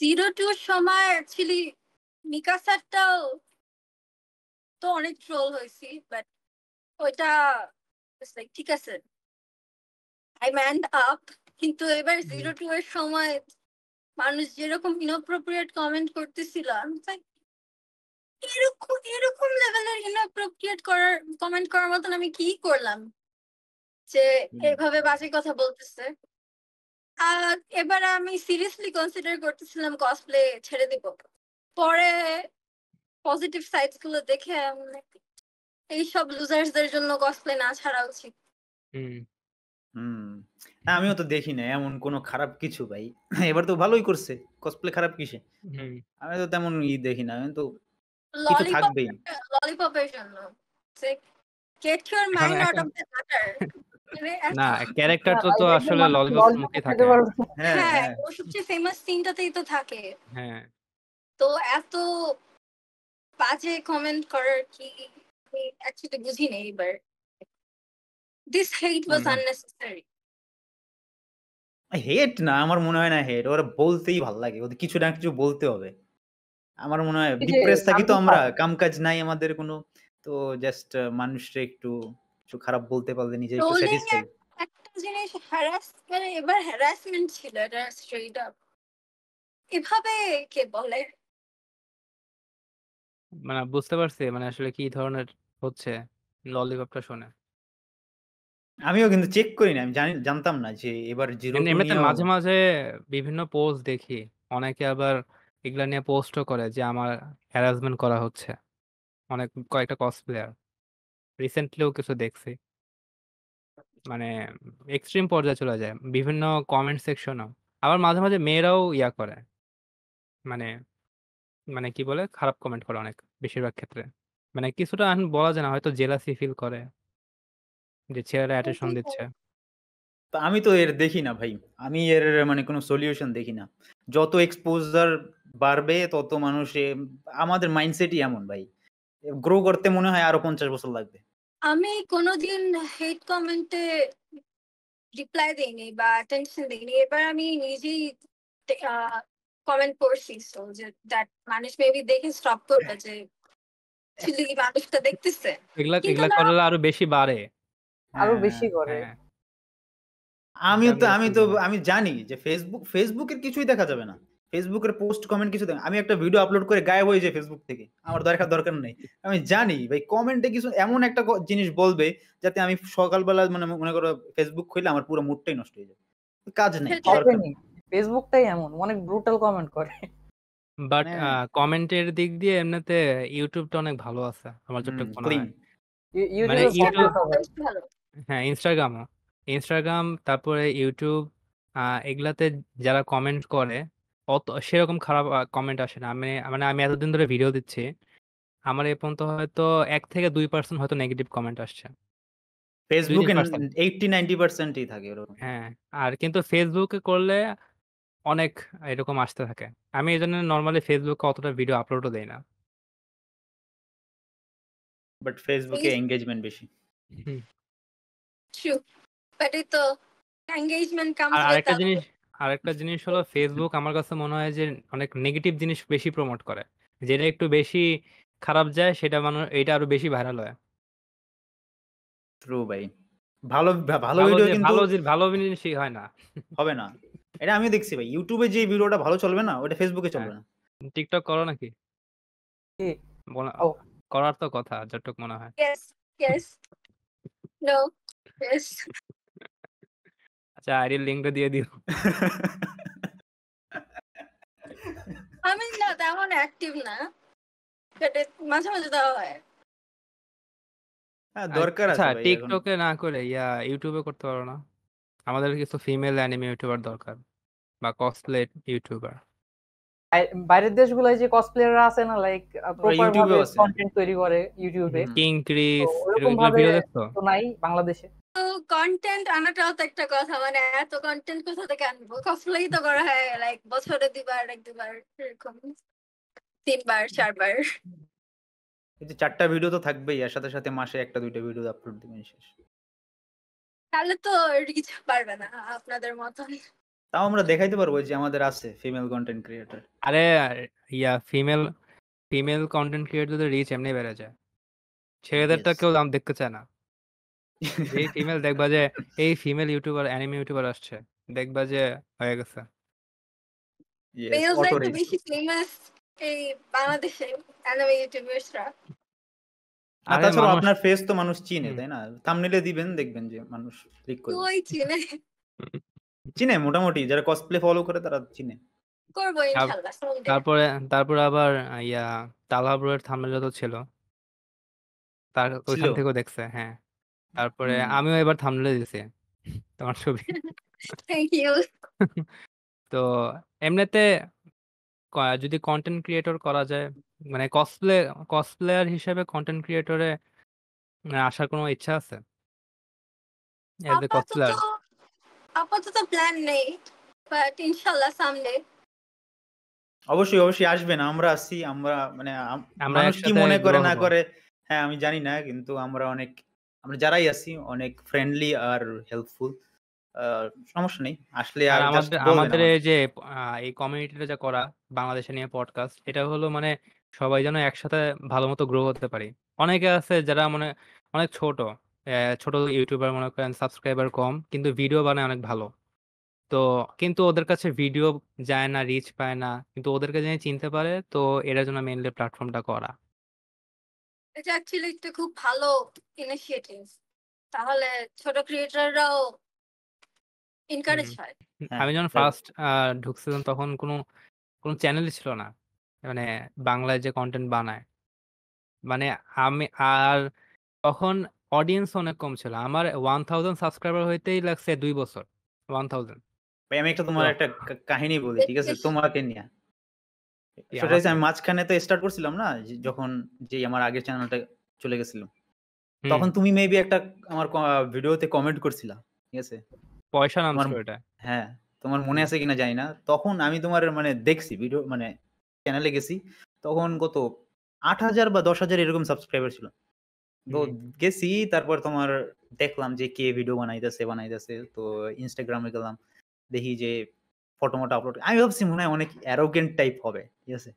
জিরো টু সময় অ্যাকচুয়ালি মিকা স্যারটাও তো অনেক ট্রোল হয়েছি বাট ওইটা লাইক ঠিক আছে আই ম্যান্ড আপ কিন্তু এবার জিরো টু এর সময় মানুষ যেরকম ইনঅপ্রোপ্রিয়েট কমেন্ট করতেছিল আমি এরকম এরকম লেভেলের ইউনো করার কমেন্ট করার মতন আমি কি করলাম যে এভাবে বাজে কথা বলতেছে আর এবার আমি সিরিয়াসলি কনসিডার করতেছিলাম কসপ্লে ছেড়ে দিব পরে পজিটিভ সাইডস গুলো দেখে এইসব লুজার্সদের জন্য কসপ্লে না ছাড়া উচিত হুম আমিও তো দেখি না এমন কোনো খারাপ কিছু ভাই এবার তো ভালোই করছে কসপ্লে খারাপ কিসে আমি তো তেমন ই দেখি না আমি তো কিছু থাকবেই ললিপপের জন্য মাইন্ড ক্যারেক্টার আসলে হ্যাঁ, হ্যাঁ, হ্যাঁ। সবচেয়ে ফেমাস তো থাকে হ্যাঁ তো এত বাজে কমেন্ট করার কি বুঝি নেই এবার দিস না আমার মনে হয় না হেট ওরা বলতেই ভালো লাগে ওদের কিছু না কিছু বলতে হবে আমার মনে হয় ডিপ্রেস থাকি তো আমরা কাম কাজ নাই আমাদের কোনো তো জাস্ট মানুষরে একটু কিছু খারাপ বলতে পারলে নিজে একটু স্যাটিসফাই একটা জিনিস হ্যারাস মানে এবার হ্যারাসমেন্ট ছিল এটা স্ট্রেইট আপ এভাবে কে বলে মানে বুঝতে পারছি মানে আসলে কি ধরনের হচ্ছে ললিপপটা শুনে আমিও কিন্তু চেক করি না আমি জানি জানতাম না যে এবার জিরো এমনিতে মাঝে মাঝে বিভিন্ন পোস্ট দেখি অনেকে আবার এগুলা নিয়ে পোস্টও করে যে আমার হ্যারাসমেন্ট করা হচ্ছে অনেক কয়েকটা কসপ্লেয়ার রিসেন্টলিও কিছু দেখছি মানে এক্সট্রিম পর্যায়ে চলে যায় বিভিন্ন কমেন্ট সেকশনও আবার মাঝে মাঝে মেয়েরাও ইয়া করে মানে মানে কি বলে খারাপ কমেন্ট করে অনেক বেশিরভাগ ক্ষেত্রে মানে কিছুটা এখন বলা যায় না হয়তো জেলাসি ফিল করে যে ছেলেরা অ্যাটেনশন দিচ্ছে আমি তো এর দেখি না ভাই আমি এর মানে কোনো সলিউশন দেখি না যত এক্সপোজার বাড়বে তত মানুষে আমাদের মাইন্ডসেটই এমন ভাই গ্রো করতে মনে হয় আরো পঞ্চাশ বছর লাগবে আমি কোনোদিন হেড কমেন্টে রিপ্লাই দেইনি বা অ্যাটেনশন দেইনি এবার আমি নিজেই কমেন্ট করছি সো যে দ্যাট মানুষ মেবি দেখে স্টপ করবে যে কি মানুষটা দেখতেছে এগুলা এগুলা করলে আরো বেশি বাড়ে আরো হ্যাঁ, বেশি করে হ্যাঁ। আমি তো আমি তো আমি জানি যে ফেসবুক ফেসবুকের কিছুই দেখা যাবে না ফেসবুকের পোস্ট কমেন্ট কিছু দেখ আমি একটা ভিডিও আপলোড করে গায়েব হয়ে যায় ফেসবুক থেকে আমার দরকার দরকার নেই আমি জানি ভাই কমেন্টে কিছু এমন একটা জিনিস বলবে যাতে আমি সকালবেলা মানে মনে করো ফেসবুক খুলে আমার পুরো মুডটাই নষ্ট হয়ে যাবে কাজ নেই ফেসবুকটাই এমন অনেক ব্রুটাল কমেন্ট করে বাট হ্যাঁ। কমেন্টের দিক দিয়ে এমনিতে ইউটিউবটা অনেক ভালো আছে আমার যত মানে ইউটিউব হ্যাঁ ইনস্টাগ্রাম ইনস্টাগ্রাম তারপরে ইউটিউব এগুলাতে যারা কমেন্ট করে অত সেরকম খারাপ কমেন্ট আসে না। মানে মানে আমি এতদিন ধরে ভিডিও দিচ্ছি। আমার এ পর্যন্ত হয়তো এক থেকে দুই পার্সেন্ট হয়তো নেগেটিভ কমেন্ট আসছে। থাকে হ্যাঁ, আর কিন্তু ফেসবুকে করলে অনেক এরকম আসতে থাকে। আমি এই জন্য নর্মালি ফেসবুকে অতটা ভিডিও আপলোডও দেই না। বাট ফেসবুকে এ বেশি। আর একটা আরেকটা জিনিস আরেকটা জিনিস হলো ফেসবুক আমার কাছে মনে হয় যে অনেক নেগেটিভ জিনিস বেশি প্রমোট করে যেটা একটু বেশি খারাপ যায় সেটা মানুষ এটা আরো বেশি ভাইরাল হয় ট্রু ভাই ভালো ভালো ভিডিও কিন্তু ভালো ভালো জিনিসই হয় না হবে না এটা আমি দেখছি ভাই ইউটিউবে যে ভিডিওটা ভালো চলবে না ওটা ফেসবুকে চলবে হ্যাঁ। না টিকটক করো নাকি করার তো কথা যতটুক মনে হয় আচ্ছা আইডির লিংকটা দিয়ে দিও আমি না তেমন অ্যাক্টিভ না মাঝে মাঝে দেওয়া হয় হ্যাঁ, আচ্ছা, দরকার টিকটকে আচ্ছা, না করে ইয়া ইউটিউবে করতে পারো না আমাদের কিছু ফিমেল অ্যানিমে ইউটিউবার দরকার বা কসলেট ইউটিউবার বাইরের দেশগুলোয় যে কসপ্লেয়াররা আছে না লাইক প্রপার ভাবে কন্টেন্ট তৈরি করে ইউটিউবে কিং ক্রিস তো নাই বাংলাদেশে কন্টেন্ট আনাটাও তো একটা কথা মানে এত কন্টেন্ট কোথা থেকে আনবো কসপ্লেই তো করা হয় লাইক বছরে দুবার এক দুবার এরকম তিনবার চারবার এই যে চারটা ভিডিও তো থাকবেই আর সাথে সাথে মাসে একটা দুইটা ভিডিও আপলোড দিবেন শেষ তাহলে তো রিচ পারবে না আপনাদের মতন তাও আমরা দেখাইতে পারবো যে আমাদের আছে ফিমেল কন্টেন্ট ক্রিয়েটর আরে ইয়া ফিমেল ফিমেল কন্টেন্ট ক্রিয়েটরদের রিচ এমনি বেড়ে যায় ছেলেদেরটা কেউ দাম দেখতে চায় না এই ফিমেল দেখবা যে এই ফিমেল ইউটিউবার অ্যানিমে ইউটিউবার আসছে দেখবা যে হয়ে গেছে বেশি আপনার ফেস তো মানুষ চিনে তাই না থাম্বনেইলে দিবেন দেখবেন যে মানুষ ক্লিক করে চিনে চিনে মোটামুটি যারা কসপ্লে ফলো করে তারা চিনে তারপরে তারপরে আবার ইয়া তালহা ব্রোয়ের তো ছিল তার ওইখান থেকে দেখছে হ্যাঁ তারপরে আমিও এবার থামলে দিছি তোমার ছবি থ্যাংক ইউ তো এমনিতে যদি কন্টেন্ট ক্রিয়েটর করা যায় মানে কসপ্লে কসপ্লেয়ার হিসেবে কন্টেন্ট ক্রিয়েটরে মানে আসার কোনো ইচ্ছা আছে এজ এ কসপ্লেয়ার আপাতত প্ল্যান নেই বাট ইনশাআল্লাহ সামনে অবশ্যই অবশ্যই আসবেন আমরা আসি আমরা মানে আমরা কি মনে করে না করে হ্যাঁ আমি জানি না কিন্তু আমরা অনেক আমরা জারাই আসি অনেক ফ্রেন্ডলি আর হেল্পফুল সমস্যা নেই আসলে আর আমাদের আমাদের যে এই কমিউনিটিটা যা করা বাংলাদেশে নিয়ে পডকাস্ট এটা হলো মানে সবাই যেন একসাথে ভালো মতো গ্রো করতে পারি অনেকে আছে যারা মানে অনেক ছোট ছোট ইউটিউবার মনে করেন সাবস্ক্রাইবার কম কিন্তু ভিডিও বানায় অনেক ভালো তো কিন্তু ওদের কাছে ভিডিও যায় না রিচ পায় না কিন্তু ওদেরকে যিনি চিনতে পারে তো এরা জন্য মেনলি প্ল্যাটফর্মটা করা এটা অ্যাকচুয়ালি একটা খুব ভালো ইনিশিয়েটিভ তাহলে ছোট ক্রিয়েটররাও ইনকারেজ হয় হ্যাঁ, আমি যখন ফার্স্ট ঢুকছিলাম তখন কোনো কোনো চ্যানেল ছিল না মানে বাংলায় যে কন্টেন্ট বানায় মানে আমি আর তখন অডিয়েন্স অনেক কম ছিল আমার ওয়ান থাউজেন্ড সাবস্ক্রাইবার হইতেই লাগছে দুই বছর ওয়ান থাউজেন্ড আমি একটা তোমার একটা কাহিনী বলি ঠিক আছে তোমাকে নিয়ে সেটা আমি মাঝখানে তো স্টার্ট করছিলাম না যখন যে আমার আগের চ্যানেলটা চলে গেছিলাম তখন তুমি মেবি একটা আমার ভিডিওতে কমেন্ট করছিলা ঠিক আছে পয়সা আমার এটা হ্যাঁ তোমার মনে আছে কিনা জানি না তখন আমি তোমার মানে দেখছি ভিডিও মানে চ্যানেলে গেছি তখন কত আট হাজার বা দশ হাজার এরকম সাবস্ক্রাইবার ছিল তো গেছি তারপর তোমার দেখলাম যে কে ভিডিও বানাইতেছে বানাইতেছে তো ইনস্টাগ্রামে গেলাম দেখি যে ফটো মোটা আপলোড আমি ভাবছি মনে হয় অনেক অ্যারোগেন্ট টাইপ হবে ঠিক আছে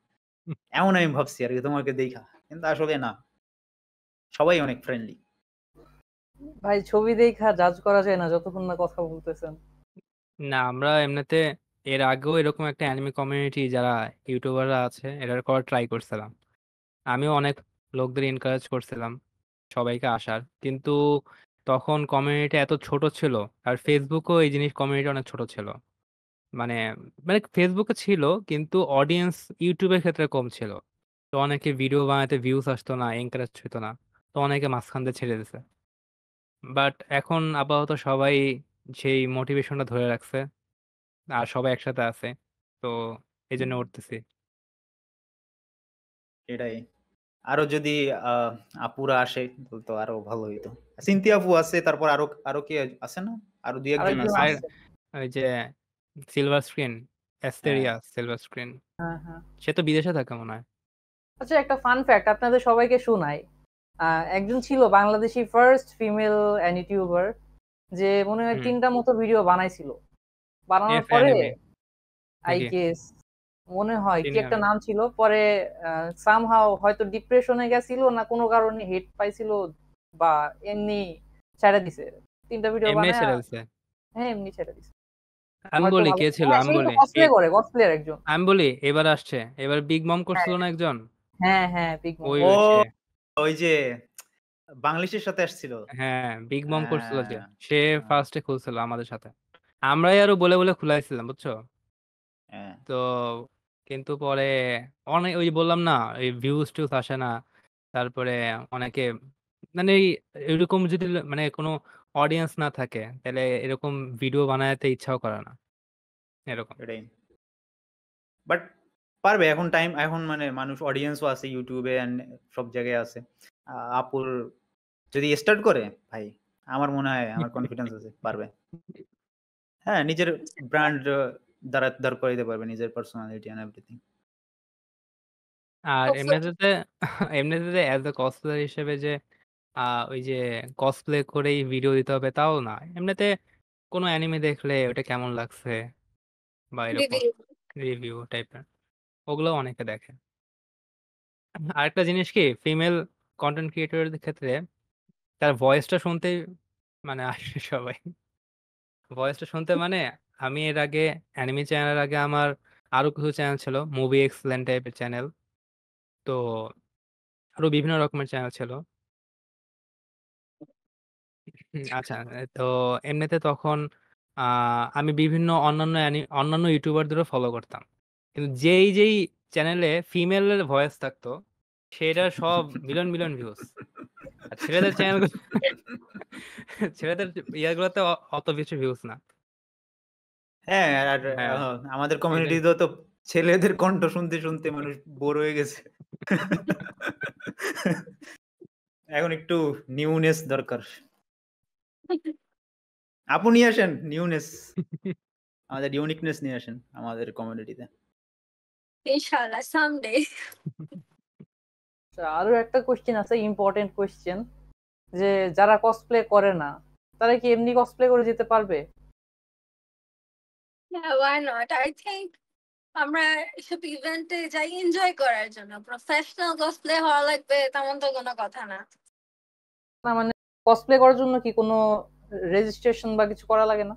এমন আমি ভাবছি আর কি তোমাকে দেখা কিন্তু আসলে না সবাই অনেক ফ্রেন্ডলি ভাই ছবি দেখা জাজ করা যায় না যতক্ষণ না কথা বলতেছেন না আমরা এমনিতে এর আগেও এরকম একটা অ্যানিমে কমিউনিটি যারা ইউটিউবাররা আছে এটার করা ট্রাই করছিলাম আমিও অনেক লোকদের এনকারেজ করছিলাম সবাইকে আসার। কিন্তু তখন কমিউনিটি এত ছোট ছিল। আর ফেসবুকও এই জিনিস কমিউনিটি অনেক ছোট ছিল। মানে, মানে ফেসবুকে ছিল কিন্তু অডিয়েন্স ইউটিউবের ক্ষেত্রে কম ছিল। তো অনেকে ভিডিও বানাতে ভিউজ আসতো না, এনকারেজ হইত না। তো অনেকে মাঝখান দিয়ে ছেড়ে দিছে। বাট এখন আপাতত সবাই সেই মোটিভেশনটা ধরে রাখছে। আর সবাই একসাথে আছে। তো এই জন্য উঠতেছি। এটাই। আরো যদি আপুরা আসে তো আরো ভালো হইতো সিন্থিয়া আপু আছে তারপর আরো আরো কে আছে না আরো দুই একজন আছে ওই যে সিলভার স্ক্রিন এস্টেরিয়া হ্যাঁ। সিলভার স্ক্রিন হ্যাঁ, হ্যাঁ। সে তো বিদেশে থাকে মনে হয় আচ্ছা একটা ফান ফ্যাক্ট আপনাদের সবাইকে শোনাই একজন ছিল বাংলাদেশি ফার্স্ট ফিমেল ইউটিউবার যে মনে হয় তিনটা মতো ভিডিও বানাইছিল বানানোর পরে আই গেস মনে হয় কি একটা হ্যাঁ। নাম ছিল পরে সামহাও হয়তো ডিপ্রেশনে গেছিল না কোনো কারণে হিট পাইছিল বা এমনি ছেড়ে দিছে তিনটা ভিডিও বানায় হ্যাঁ এমনি ছেড়ে দিছে আমি বলি কে ছিল হ্যাঁ, আমি বলি কসপ্লে করে কসপ্লেয়ার একজন আমি বলি এবার আসছে এবার বিগ মম হ্যাঁ। করছিল না একজন হ্যাঁ হ্যাঁ বিগ মম ওই যে বাংলাদেশের সাথে আসছিল হ্যাঁ বিগ মম করছিল যে সে ফার্স্টে খুলছিল আমাদের সাথে আমরাই আরো বলে বলে খুলাইছিলাম বুঝছো তো কিন্তু পরে অনেক ওই বললাম না ওই ভিউজ টিউজ আসে না। তারপরে অনেকে মানে এরকম যদি মানে কোনো অডিয়েন্স না থাকে, তাহলে এরকম ভিডিও বানাতে ইচ্ছাও করে না। এরকম। বাট পারবে এখন টাইম এখন মানে মানুষ অডিয়েন্সও আছে ইউটিউবে অ্যান্ড সব জায়গায় আছে। আপুর যদি স্টার্ট করে ভাই আমার মনে হয় আমার কনফিডেন্স আছে পারবে। হ্যাঁ, নিজের ব্র্যান্ড দাঁড়া দাঁড় করাইতে পারবে নিজের পার্সোনালিটি এন্ড এভরিথিং আর এমনিতে এমনিতে অ্যাজ আ কসপ্লেয়ার হিসেবে যে ওই যে কসপ্লে করেই ভিডিও দিতে হবে তাও না এমনিতে কোনো অ্যানিমে দেখলে ওটা কেমন লাগছে বা এরকম রিভিউ টাইপের ওগুলো অনেকে দেখে আরেকটা জিনিস কি ফিমেল কন্টেন্ট ক্রিয়েটরের ক্ষেত্রে তার ভয়েসটা শুনতেই মানে আসে সবাই ভয়েসটা শুনতে মানে আমি এর আগে অ্যানিমি চ্যানেলের আগে আমার আরো কিছু চ্যানেল ছিল মুভি এক্সেলেন্ট টাইপের চ্যানেল তো আরো বিভিন্ন রকমের চ্যানেল ছিল। আচ্ছা তো এমনিতে তখন আমি বিভিন্ন অন্যান্য অন্যান্য ইউটিউবারদেরও ফলো করতাম। কিন্তু যেই, যেই চ্যানেলে ফিমেল ভয়েস থাকতো সেটা সব মিলন মিলন ভিউজ। ছেলেদের চ্যানেলগুলো ছেলেদের ইয়ে গুলোতে অত বেশি ভিউজ না। হ্যাঁ আর হ্যাঁ। আমাদের কমিউনিটিতে তো ছেলেদের কণ্ঠ শুনতে শুনতে মানুষ বোর হয়ে গেছে এখন একটু নিউনেস দরকার আপনি আসেন নিউনেস আমাদের ইউনিকনেস নিয়ে আসেন আমাদের কমিউনিটিতে ইনশাআল্লাহ সামডে আচ্ছা, আরো একটা কোশ্চেন আছে ইম্পর্টেন্ট কোশ্চেন যে যারা কসপ্লে করে না তারা কি এমনি কসপ্লে করে যেতে পারবে হ্যাঁ ওয়াই নট আই থিঙ্ক আমরা এসব ইভেন্টে যাই এনজয় করার জন্য প্রফেশনাল কসপ্লে হওয়া লাগবে তেমন তো কোনো কথা না না মানে কসপ্লে করার জন্য কি কোনো রেজিস্ট্রেশন বা কিছু করা লাগে না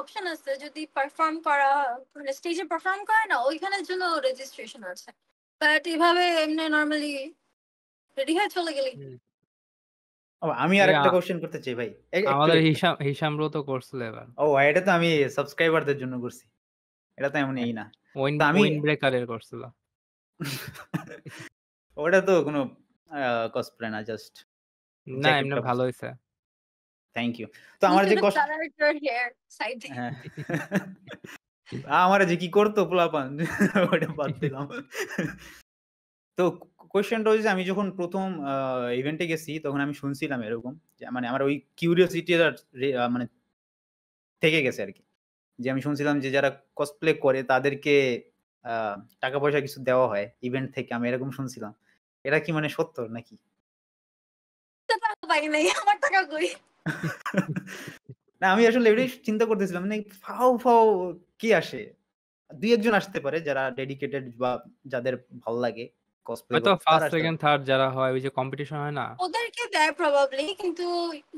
অপশন আছে যদি পারফর্ম করা মানে স্টেজে পারফর্ম করে না ওইখানের জন্য রেজিস্ট্রেশন আছে বাট এভাবে এমনি নর্মালি রেডি হয়ে চলে গেলি আমি আরেকটা কোশ্চেন করতে চাই ভাই আমাদের হিসাম হিসাম তো করছিল এবার ও এটা তো আমি সাবস্ক্রাইবারদের জন্য করছি এটা তো এই না ওইন আমি ব্রেকারের করছিল ওটা তো কোনো কসপ্লে না জাস্ট না এমনি ভালো হইছে থ্যাংক ইউ তো আমার যে কষ্ট হ্যাঁ। আমার যে কি করতো পোলাপান ওটা বাদ দিলাম তো কোয়েশ্চেনটা হচ্ছে আমি যখন প্রথম ইভেন্টে গেছি তখন আমি শুনছিলাম এরকম মানে আমার ওই কিউরিয়াসিটিটা মানে থেকে গেছে আর কি যে আমি শুনছিলাম যে যারা কসপ্লে করে তাদেরকে টাকা পয়সা কিছু দেওয়া হয় ইভেন্ট থেকে আমি এরকম শুনছিলাম এটা কি মানে সত্য নাকি না আমি আসলে এটাই চিন্তা করতেছিলাম মানে ফাও ফাও কি আসে দুই একজন আসতে পারে যারা ডেডিকেটেড বা যাদের ভাল লাগে কসপ্লে হয়তো ফার্স্ট সেকেন্ড থার্ড যারা হয় ওই যে কম্পিটিশন হয় না ওদেরকে দেয় প্রবাবলি কিন্তু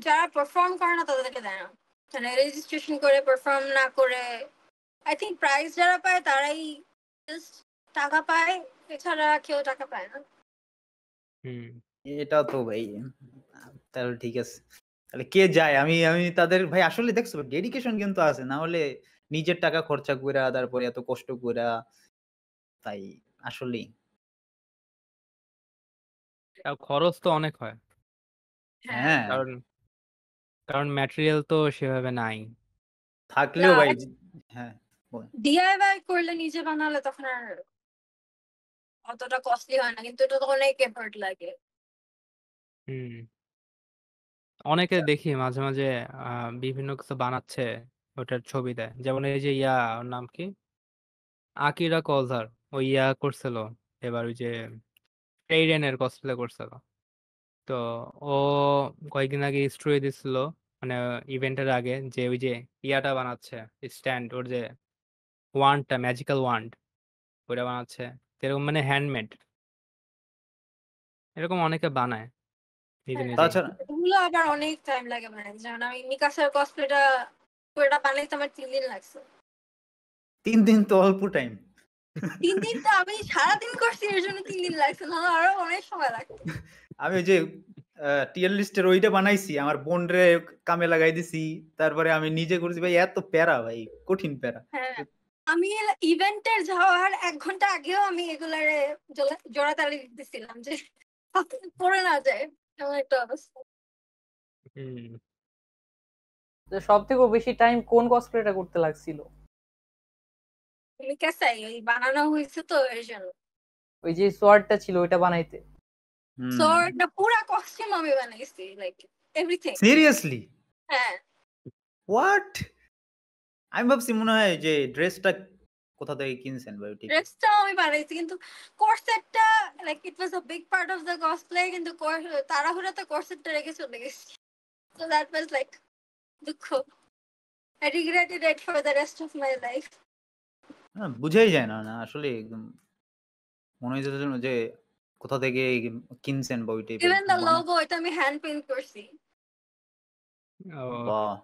যারা পারফর্ম করে না তাদেরকে দেয় না মানে রেজিস্ট্রেশন করে পারফর্ম না করে আই থিঙ্ক প্রাইজ যারা পায় তারাই জাস্ট টাকা পায় এছাড়া কেউ টাকা পায় না হুম এটা তো ভাই তাহলে ঠিক আছে তাহলে কে যায় আমি আমি তাদের ভাই আসলে দেখছো ডেডিকেশন কিন্তু আছে না হলে নিজের টাকা খরচা করে তারপরে এত কষ্ট করে তাই আসলেই খরচ তো অনেক হয় হ্যাঁ কারণ কারণ ম্যাটেরিয়াল তো সেভাবে নাই থাকলেও ভাই হ্যাঁ ডিআইওয়াই করলে নিজে বানালে তখন আর অতটা কস্টলি হয় না কিন্তু এটা তো অনেক এফোর্ট লাগে হুম অনেকে আচ্ছা। দেখি মাঝে মাঝে বিভিন্ন কিছু বানাচ্ছে ওটার ছবি দেয় যেমন এই যে ইয়া ওর নাম কি আকিরা কলজার ও ইয়া করছিল এবার ওই যে এইডেনের কসপ্লে করছিল তো ও কয়েকদিন আগে স্টোরি দিছিল মানে ইভেন্টের আগে যে ওই যে ইয়াটা বানাচ্ছে স্ট্যান্ড ওর যে ওয়ান্ডটা ম্যাজিক্যাল ওয়ান্ড ওইটা বানাচ্ছে এরকম মানে হ্যান্ডমেড এরকম অনেকে বানায় হ্যাঁ। তাছাড়া আবার অনেক টাইম লাগে বানাতে যেমন আমি মিকাসার কসপ্লেটা ওটা বানাইতে আমার তিন দিন লাগছে তিন দিন তো অল্প টাইম তিন দিন তো আমি সারাদিন করছি এর জন্য তিন দিন লাগছে না আরো অনেক সময় আমি যে টিয়ার লিস্টের ওইটা বানাইছি আমার বোন রে কামে লাগাই দিছি তারপরে আমি নিজে করছি ভাই এত প্যারা ভাই কঠিন প্যারা হ্যাঁ, আমি ইভেন্টের যাওয়ার এক ঘন্টা আগেও আমি এগুলারে জোড়াতালি দিছিলাম যে পড়ে না যায় এমন একটা অবস্থা সব থেকে বেশি টাইম কোন কসপ্লেটা করতে লাগছিল তুমি কেসাই ওই বানানো হয়েছে তো ওই জন্য ওই যে সোয়ার্ডটা ছিল ওইটা বানাইতে সোয়ার্ডটা পুরো কস্টিউম আমি বানাইছি লাইক এভরিথিং সিরিয়াসলি হ্যাঁ হোয়াট আমি ভাবছি মনে হয় যে ড্রেসটা কোথা থেকে কিনছেন ভাই ঠিক ড্রেসটা আমি বানাইছি কিন্তু কোর্সেটটা like it was a big part of the cosplay কিন্তু তাড়াহুড়াতে কোর্সেটটা রেখে চলে গেছি সো দ্যাট ওয়াজ লাইক দুঃখ I regretted it for the rest of my life. না, বুঝাই যায় না, না আসলে একদম মনে হয় যেন যে কোথা থেকে কিনছেন বা ওই ইভেন লোগো এটা আমি হ্যান্ড পেইন্ট করছি ও বাহ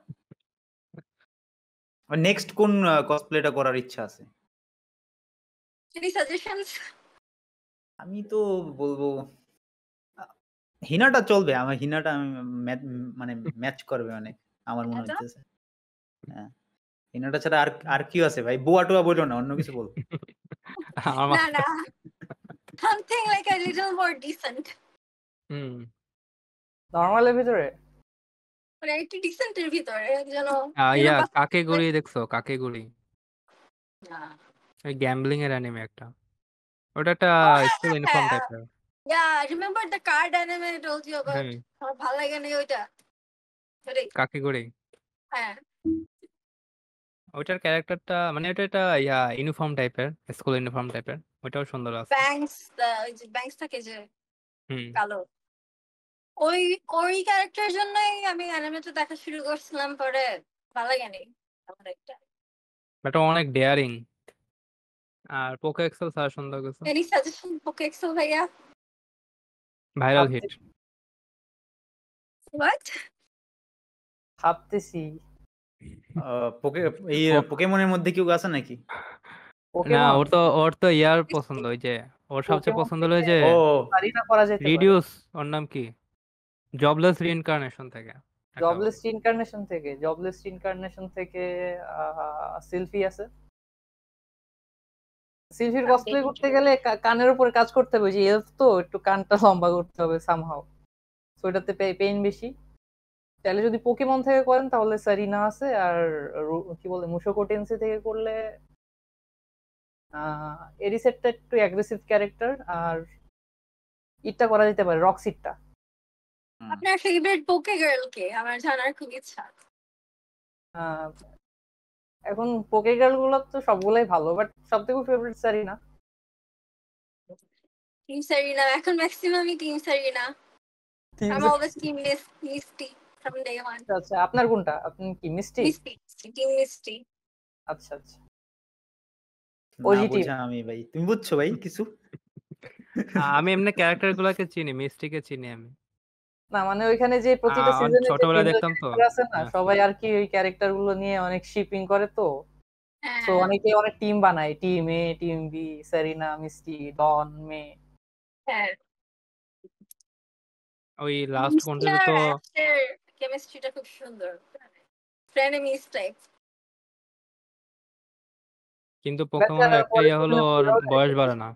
আর নেক্সট কোন কসপ্লেটা করার ইচ্ছা আছে এনি সাজেশনস আমি তো বলবো হিনাটা চলবে আমার হিনাটা মানে ম্যাচ করবে মানে আমার মনে হচ্ছে হ্যাঁ এনাটা ছাড়া আর আর কি আছে ভাই বুয়া টুয়া বলো না অন্য কিছু বলো না না something like a little more decent hmm নরমালের ভিতরে মানে একটু ডিসেন্টের ভিতরে যেন ইয়া কাকে গড়ি দেখছো কাকে গড়ি ওই গ্যাম্বলিং এর অ্যানিমে একটা ওটা একটা স্কুল ইনফর্ম টাইপের yeah remember the card anime I told you about আমার ভালো লাগে না ওইটা কাকে গড়ি হ্যাঁ ওইটার ক্যারেক্টারটা মানে ওইটা একটা ইয়া ইউনিফর্ম টাইপের স্কুল ইউনিফর্ম টাইপের ওইটাও সুন্দর আছে ব্যাংকস ওই যে ব্যাংকস থাকে যে হুম কালো ওই ওই ক্যারেক্টার জন্যই আমি তো দেখা শুরু করছিলাম পরে ভালো লাগেনি আমার একটা অনেক ডেয়ারিং আর পোকো এক্সেল স্যার সুন্দর গেছে এনি সাজেশন পোকো এক্সেল ভাইয়া ভাইরাল হিট হোয়াট ভাবতেছি এই পোকেমনের মধ্যে কেউ আছে নাকি না ওর তো ওর তো ইয়ার পছন্দ ওই যে ওর সবচেয়ে পছন্দ হলো রিডিউস ওর নাম কি জবলেস রিইনকার্নেশন থেকে জবলেস রিইনকার্নেশন থেকে জবলেস রিইনকার্নেশন থেকে সেলফি আছে সিলফির কসপ্লে করতে গেলে কানের উপরে কাজ করতে হবে যে এলফ তো একটু কানটা লম্বা করতে হবে সামহাও সো এটাতে পেইন বেশি তাহলে যদি পোকেমন থেকে করেন তাহলে সারিনা আছে আর কি বলে মুসোকোটেন্সি থেকে করলে এরিসেটটা একটু অ্যাগ্রেসিভ ক্যারেক্টার আর ইটটা করা যেতে পারে রক্সিটটা আপনার ফেভারিট পোকে গার্ল কে আমার জানার খুব ইচ্ছা এখন পোকে গার্ল গুলো তো সবগুলাই ভালো বাট সবথেকে ফেভারিট সারিনা টিম সারিনা এখন ম্যাক্সিমামই টিম সারিনা আমি always team miss Misty from day one আচ্ছা, আচ্ছা আপনার কোনটা আপনি কি মিষ্টি টিম মিষ্টি আচ্ছা আচ্ছা পজিটিভ আমি ভাই তুমি বুঝছো ভাই কিছু আমি এমনি ক্যারেক্টার গুলাকে চিনি মিষ্টিকে চিনি আমি না মানে ওইখানে যে প্রতিটা সিজনে ছোটবেলা দেখতাম তো আছে না হ্যাঁ। সবাই আর কি ওই ক্যারেক্টার গুলো নিয়ে অনেক শিপিং করে তো তো হ্যাঁ। অনেকে অনেক টিম বানায় team A team B Serena Misty Dawn মে হ্যাঁ ওই লাস্ট কোনটা তো কেমিস্ট্রিটা খুব সুন্দর ফ্রেনেমিস টাইপ কিন্তু পোকেমন আচ্ছা, একটাই ইয়ে হলো ওর বয়স বাড়ে না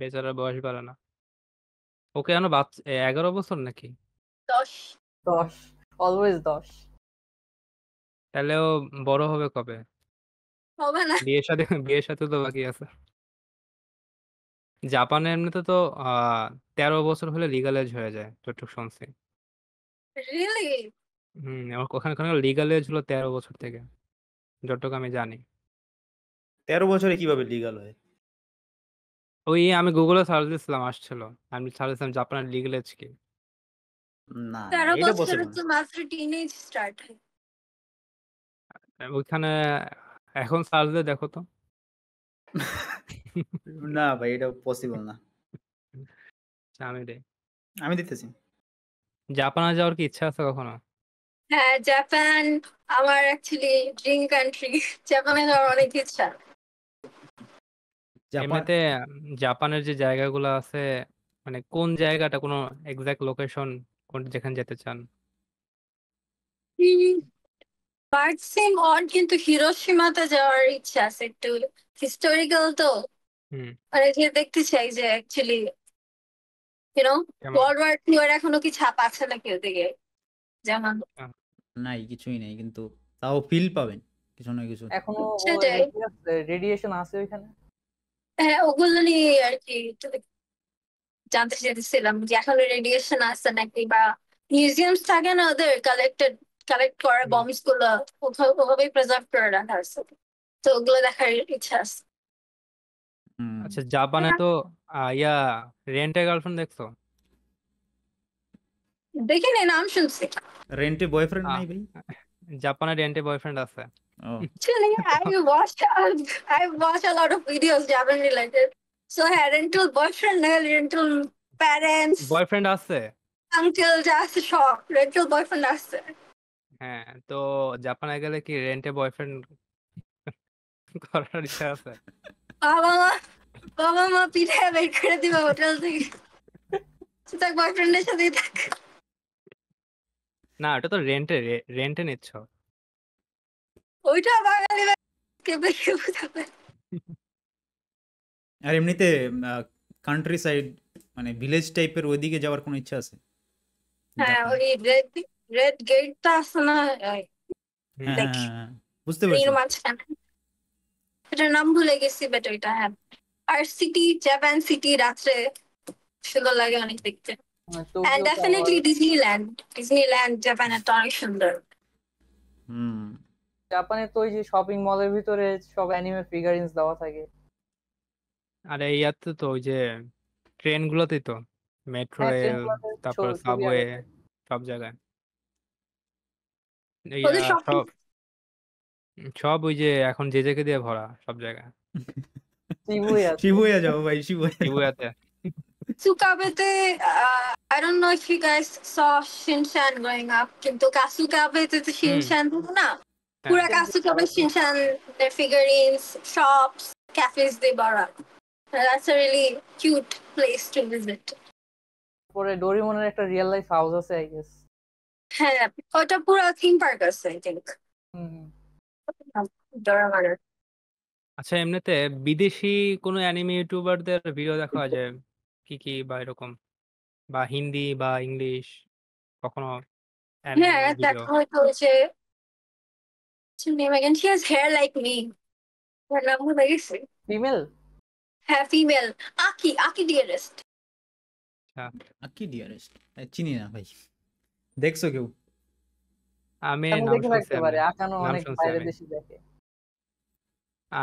বেচারা বয়স বাড়ে না ওকে জানো বাচ্চা এগারো বছর নাকি দশ দশ অলওয়েজ দশ তাহলে ও বড় হবে কবে হবে না বিয়ের সাথে বিয়ের সাথে তো বাকি আছে জাপানে এমনিতে তো আহ তেরো বছর হলে legalize হয়ে যায় যতটুকু শুনছি। হম আমার ওখানে ওখানে এজ হলো তেরো বছর থেকে। যতটুকু আমি জানি। তেরো বছরে কিভাবে লিগাল হয়? ওই আমি গুগলে সার্চ দিছিলাম আসছিল। আমি সার্চ দিছিলাম জাপানের এজ কি? না, এটা বছরে স্টার্ট হয়। ওইখানে এখন সার্চ দিয়ে দেখো তো। না ভাই এটা পসিবল না আচ্ছা, আমি আমি দিতেছি জাপানে যাওয়ার কি ইচ্ছা আছে কখনো হ্যাঁ জাপান আমার অ্যাকচুয়ালি ড্রিম কান্ট্রি জাপানে যাওয়ার অনেক ইচ্ছা এমনিতে জাপানের যে জায়গাগুলো আছে মানে কোন জায়গাটা কোনো এক্স্যাক্ট লোকেশন কোন যেখানে যেতে চান পার্ট সেম অন কিন্তু হিরোশিমাতে যাওয়ার ইচ্ছা আছে একটু হিস্টোরিক্যাল তো আর মানে যে দেখতে চাই যে অ্যাকচুয়ালি ইউ নো কেমন? ওয়ার্ল্ড ওয়ার থ্রি এর এখনো কি ছাপ আছে নাকি ওদিকে যেমন নাই কিছুই নাই কিন্তু তাও ফিল পাবেন কিছু না কিছু এখনো রেডিয়েশন মানে আছে ওইখানে হ্যাঁ ওগুলো নিয়ে আর কি জানতে চেয়েছিলাম যে এখনো রেডিয়েশন আছে নাকি বা মিউজিয়ামস থাকে না ওদের কালেক্টেড কালেক্ট করে হুম। বম্বস গুলো ওভা- ওভাবেই প্রিজার্ভ করে রাখা আছে তো ওগুলো দেখার ইচ্ছা আছে আচ্ছা জাপানে তো ইয়া রেন্ট এ গার্লফ্রেন্ড দেখছো? দেখিনি নাম শুনছি। রেন্টে বয়ফ্রেন্ড নাই ভাই? জাপানে রেন্টে বয়ফ্রেন্ড আছে। হ্যাঁ বয়ফ্রেন্ড আছে? আছে আছে। হ্যাঁ তো জাপানে গেলে কি রেন্টে বয়ফ্রেন্ড করার ইচ্ছা আছে? বাবা মা বাবা মা পিঠে বের করে দিবে হোটেল থেকে বয়ফ্রেন্ডের থাক না ওটা তো রেন্টে রেন্টে নিচ্ছ ওইটা বাঙালি কেবে আর এমনিতে কান্ট্রি সাইড মানে ভিলেজ টাইপের ওইদিকে যাওয়ার কোনো ইচ্ছা আছে হ্যাঁ ওই রেড রেড গেটটা আছে না হ্যাঁ, হ্যাঁ, হ্যাঁ, বুঝতে পারছি এটার নাম ভুলে গেছি বেটার ওইটা হ্যাঁ আর সিটি জাপান সিটি রাত্রে সুন্দর লাগে অনেক দেখতে and definitely Disneyland Disneyland Japan একটা অনেক সুন্দর হুম জাপানে তো ওই যে শপিং মলের ভিতরে সব অ্যানিমে ফিগারিনস দেওয়া থাকে আরে ইয়াতে তো ওই যে ট্রেন গুলোতে তো মেট্রো হ্যাঁ, রেল তারপর সাবওয়ে সব জায়গায় সব ওই যে এখন যে জায়গা দিয়ে ভরা সব জায়গা শিবুয়া যাবো ভাই শিবুয়া শিবুয়াতে guys so Shinchan going up কিন্তু কাসুকাবেতে তো শিনশান না পুরো কাসুকাবে শিনশান দে ফিগারিনস শপস ক্যাফেস দে বড়া that's cute place to visit পরে ডোরিমনের একটা রিয়েল লাইফ হাউস আছে আই গেস হ্যাঁ ওটা পুরো থিম পার্ক আছে থিংক হুম ডোরেমনের। আচ্ছা এমনিতে বিদেশি কোনো অ্যানিমে ইউটিউবারদের ভিডিও দেখা যায়? কি, কি বা এরকম? বা হিন্দি বা ইংলিশ কখনো হ্যাঁ, দেখা হয়তো নাম ভুলে ফিমেল? হ্যাঁ ফিমেল আকি আকি ডিয়ারেস্ট আকি ডিয়ারেস্ট চিনি না ভাই দেখছো কেউ? আমি নাম শুনছি আমি। আকানো নাম অনেক শুনছি আমি। দেশে দেখে।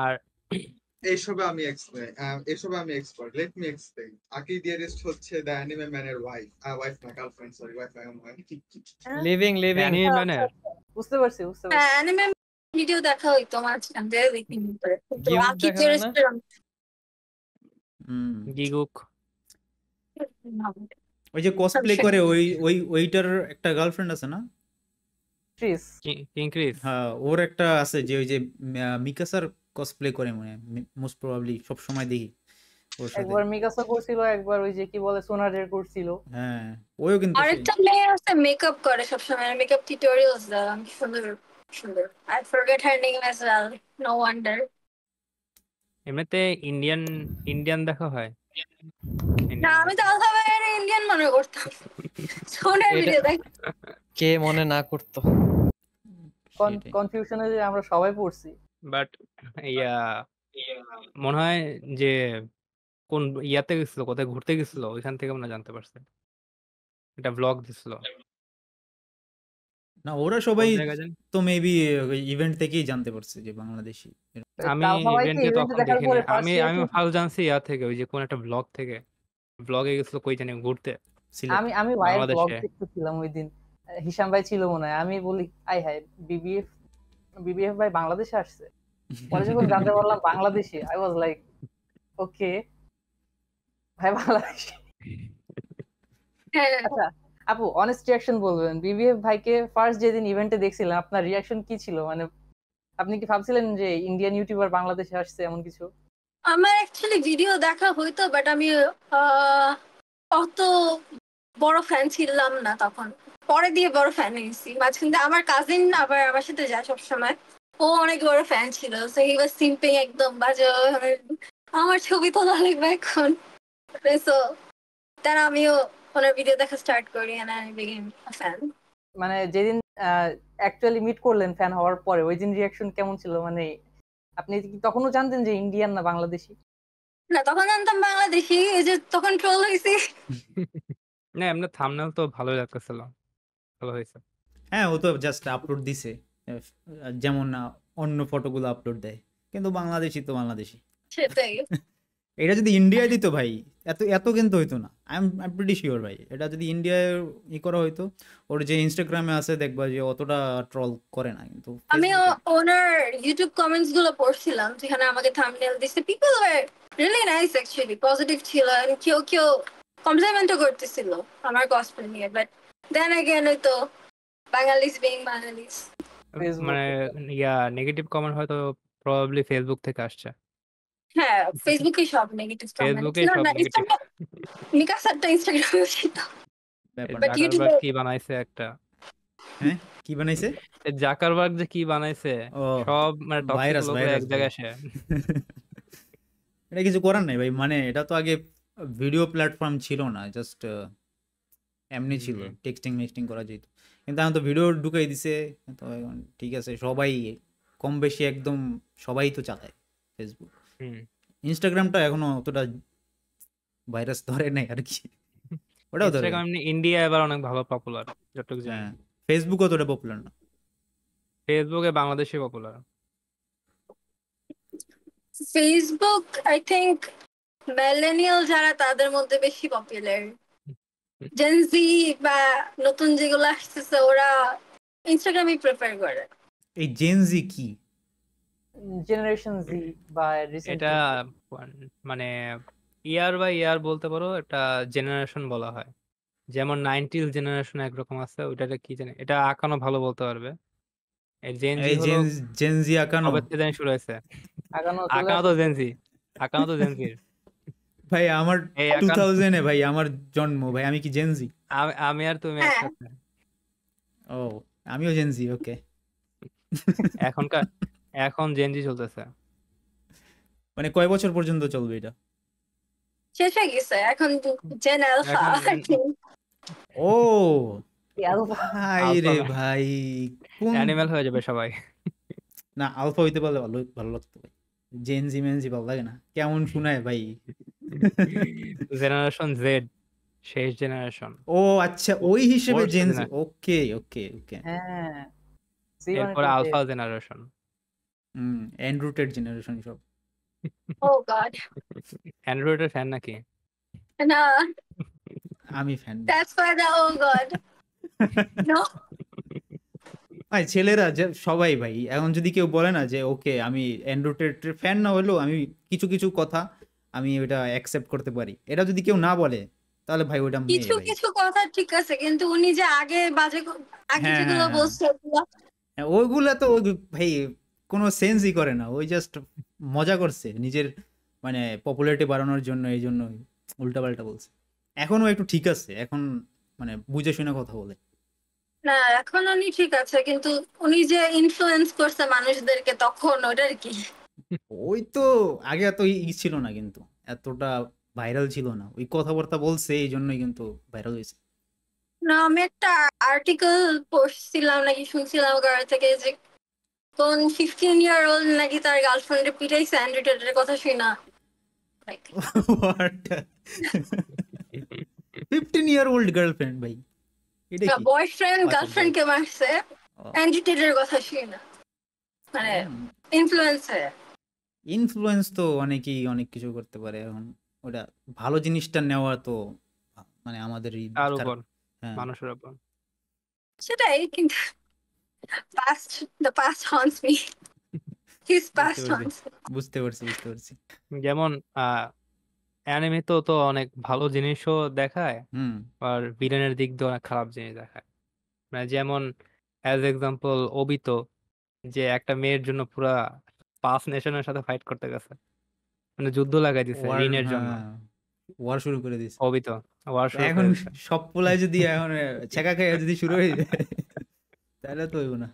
আর এইসবে আমি এসবে আমি expert let me explain Aki dearest হচ্ছে দ্য অ্যানিমে ম্যানের ওয়াইফ ওয়াইফ না girlfriend sorry wife I am living living anime ম্যানের বুঝতে পারছি বুঝতে পারছি অ্যানিমে ভিডিও দেখা হই তো মাঝে মাঝে দেখি আকি ডিয়ারেস্ট হুম গিগুক ওই যে কসপ্লে করে ওই ওই ওইটার একটা গার্লফ্রেন্ড আছে না ক্রিস কিং ক্রিস হ্যাঁ ওর একটা আছে যে ওই যে মিকাসার কসপ্লে করে মনে মোস্ট প্রবাবলি সব সময় দেখি একবার মিকাসা করছিল একবার ওই যে কি বলে সোনারের করছিল হ্যাঁ ওইও কিন্তু আরেকটা মেয়ে আছে মেকআপ করে সব সময় মেকআপ টিউটোরিয়ালস দেয় আমি সুন্দর সুন্দর I forget her name as well no wonder এমনিতে ইন্ডিয়ান ইন্ডিয়ান দেখা হয় না আমি তো আলফাবের ইন্ডিয়ান মনে করতাম সোনার দেখ কে মনে না করতো কনফিউশনে যে আমরা সবাই পড়ছি বাট ইয়া মনে হয় যে কোন ইয়াতে গেছিল কোথায় ঘুরতে গেছিল ওইখান থেকে মনে জানতে পারছে এটা ব্লগ দিছিল না ওরা সবাই তো মেবি ইভেন্ট থেকেই জানতে পারছে যে বাংলাদেশি আমি ইভেন্টে তখন দেখিনি আমি আমি ফার্স্ট জানছি ইয়া থেকে ওই যে কোন একটা ব্লগ থেকে ব্লগে গেছিল কই জানি ঘুরতে আমি আমি ভাইয়ের ব্লগ দেখতেছিলাম ওই দিন হিসাম ভাই ছিল মনে হয় আমি বলি আই হাই বিবিএফ বিবিএফ ভাই বাংলাদেশে আসছে পরে যখন জানতে পারলাম Bangladeshi I was like okay ভাই বাংলাদেশি হ্যাঁ। আচ্ছা আপু অনেস্ট রিয়াকশন বলবেন বিবিএফ ভাইকে ফার্স্ট যেদিন ইভেন্টে দেখছিলেন আপনার রিয়াকশন কি ছিল মানে আপনি কি ভাবছিলেন যে ইন্ডিয়ান ইউটিউবার বাংলাদেশে আসছে এমন কিছু আমার অ্যাকচুয়ালি ভিডিও দেখা হইতো বাট আমি অত বড় ফ্যান ছিলাম না তখন পরে দিয়ে বড় ফ্যান হয়েছি মাঝখান আমার কাজিন আবার আমার সাথে যায় সবসময় ও অনেক বড় ফ্যান ছিল সো হি ওয়াজ সিম্পিং একদম বাজে আমার ছবি তোলা লাগবে এখন সো তার আমিও ওনার ভিডিও দেখা স্টার্ট করি এন্ড আই বিগিন ফ্যান মানে যেদিন অ্যাকচুয়ালি মিট করলেন ফ্যান হওয়ার পরে ওই দিন রিয়াকশন কেমন ছিল মানে আপনি কি তখনও জানতেন যে ইন্ডিয়ান না বাংলাদেশি না তখন জানতাম বাংলাদেশি এই যে তখন ট্রোল হইছি না এমনি থাম্বনেল তো ভালো লাগতেছিল ভালো হয়েছে হ্যাঁ ও তো জাস্ট আপলোড দিছে যেমন অন্য ফটোগুলো আপলোড দেয় কিন্তু বাংলাদেশি তো বাংলাদেশি এটা যদি ইন্ডিয়ায় দিত ভাই এত এত কিন্তু হইতো না I am I pretty sure ভাই এটা যদি ইন্ডিয়ায় ই করা হইতো ওর যে ইনস্টাগ্রামে আছে দেখবা যে অতটা ট্রল করে না কিন্তু আমি ওনার ইউটিউব কমেন্টস গুলো পড়ছিলাম যেখানে আমাকে থাম্বনেল দিছে people are really nice actually positive ছিল আর কেউ কেউ কমপ্লিমেন্ট করতেছিল আমার কসপ্লে নিয়ে বাট দেন अगेन ওই তো বাঙালিস বিং বাঙালিস মানে ইয়া নেগেটিভ কমেন্ট হয়তো প্রবাবলি ফেসবুক থেকে আসছে হ্যাঁ ফেসবুকে আচ্ছা, আচ্ছা। সব নেগেটিভ কমেন্ট কি বানাইছে একটা হ্যাঁ? কি বানাইছে জাকারবার্গ যে কি বানাইছে ও সব মানে ভাইরাস এক জায়গায় আসে এটা কিছু করার নাই ভাই মানে এটা তো আগে ভিডিও প্ল্যাটফর্ম ছিল না জাস্ট এমনি ছিল টেক্সটিং মেক্সটিং করা যেত কিন্তু আমি তো ভিডিও ঢুকাই দিছে তো ঠিক আছে সবাই কম বেশি একদম সবাই তো চালায় ফেসবুক ইনস্টাগ্রামটা এখনো অতটা ভাইরাস ধরে নাই আর কি ওটাও ধরে ইন্ডিয়া মানে এবার অনেক ভালো পপুলার যতটুকু জানি ফেসবুক হ্যাঁ, অতটা পপুলার না ফেসবুকে বাংলাদেশে popular Facebook I think millennial যারা তাদের মধ্যে বেশি পপুলার জেনজি বা নতুন যেগুলো আসতেছে ওরা ইনস্টাগ্রামই প্রেফার করে এই জেনজি কি জেনারেশন জি বা এটা মানে ইয়ার বাই ইয়ার বলতে পারো এটা জেনারেশন বলা হয় যেমন নাইনটিজ জেনারেশন একরকম আছে ওইটাটা কি জানে এটা আঁকানো ভালো বলতে পারবে জেনজি আঁকানো শুরু হয়েছে আঁকানো তো জেনজি আঁকানো তো জেনজির ভাই আমার 2000 এ ভাই আমার জন্ম ভাই আমি কি জেনজি আমি আর তুমি হ্যাঁ। ও আমিও জেনজি ওকে এখনকার এখন জেনজি চলতেছে মানে কয় বছর পর্যন্ত চলবে এটা শেষ হয়ে গেছে এখন জেন আলফা ও ভাই রে ভাই অ্যানিমাল হয়ে যাবে সবাই না আলফা হইতে পারলে ভালো ভালো লাগতো জেনজি মেনজি ভালো লাগে না কেমন শোনায় ভাই জেনারেশন জেড শেষ জেনারেশন ও আচ্ছা ওই হিসেবে জেন ওকে ওকে ওকে হ্যাঁ মানে এরপর alpha generation hmm android generation সব ও গড অ্যান্ড্রয়েডের ফ্যান নাকি না আমি fan that's for the oh god no ভাই ছেলেরা সবাই ভাই এখন যদি কেউ বলে না যে ওকে আমি অ্যান্ড্রয়েড ফ্যান না হলেও আমি কিছু কিছু কথা আমি ওটা অ্যাকসেপ্ট করতে পারি এটা যদি কেউ না বলে তাহলে ভাই ওটা কিছু কিছু কথা ঠিক আছে কিন্তু উনি যে আগে বাজে আগে হ্যাঁ, যেগুলো হ্যাঁ, হ্যাঁ। বলছে ওইগুলো তো ভাই কোনো সেন্সই করে না ওই জাস্ট মজা করছে নিজের মানে পপুলারিটি বাড়ানোর জন্য এই জন্য উল্টাপাল্টা বলছে এখনও একটু ঠিক আছে এখন মানে বুঝে শুনে কথা বলে না এখন উনি ঠিক আছে কিন্তু উনি যে ইনফ্লুয়েন্স করছে মানুষদেরকে তখন ওটার কি ওই তো আগে এত ই ছিল না কিন্তু এতটা ভাইরাল ছিল না ওই কথাবার্তা বলছে এই জন্যই কিন্তু ভাইরাল হয়েছে না আমি একটা আর্টিকেল পড়ছিলাম নাকি শুনছিলাম কারো থেকে যে কোন ফিফটিন ইয়ার ওল্ড নাকি তার গার্লফ্রেন্ডে পিটাইছে অ্যান্ড্রয়েডের কথা শুনা ফিফটিন ইয়ার ওল্ড গার্লফ্রেন্ড ভাই এটা বয়ফ্রেন্ড গার্লফ্রেন্ড কে মারছে অ্যান্ড্রয়েডের oh. কথা শুনা মানে ইনফ্লুয়েন্সার hmm. ইনফ্লুয়েন্স তো অনেকেই অনেক কিছু করতে পারে এখন ওটা ভালো জিনিসটা নেওয়া তো মানে আমাদের হ্যাঁ। মানুষের উপর সেটাই কিন্তু past the past haunts me his past haunts বুঝতে পারছি বুঝতে পারছি যেমন অ্যানিমে তো তো অনেক ভালো জিনিসও দেখায় হুম আর ভিলেনের দিক দিয়ে অনেক খারাপ জিনিস দেখায় মানে যেমন অ্যাজ এক্সাম্পল অবিতো যে একটা মেয়ের জন্য পুরা পাঁচ নেশনের সাথে ফাইট করতে গেছে মানে যুদ্ধ লাগাই দিছে ঋণের হ্যাঁ, জন্য ওয়ার শুরু করে দিছে হবি তো ওয়ার শুরু এখন করে সব পোলায় যদি এখন ছেকা খেয়ে যদি শুরু হয়ে যায় তাহলে তো হইবো না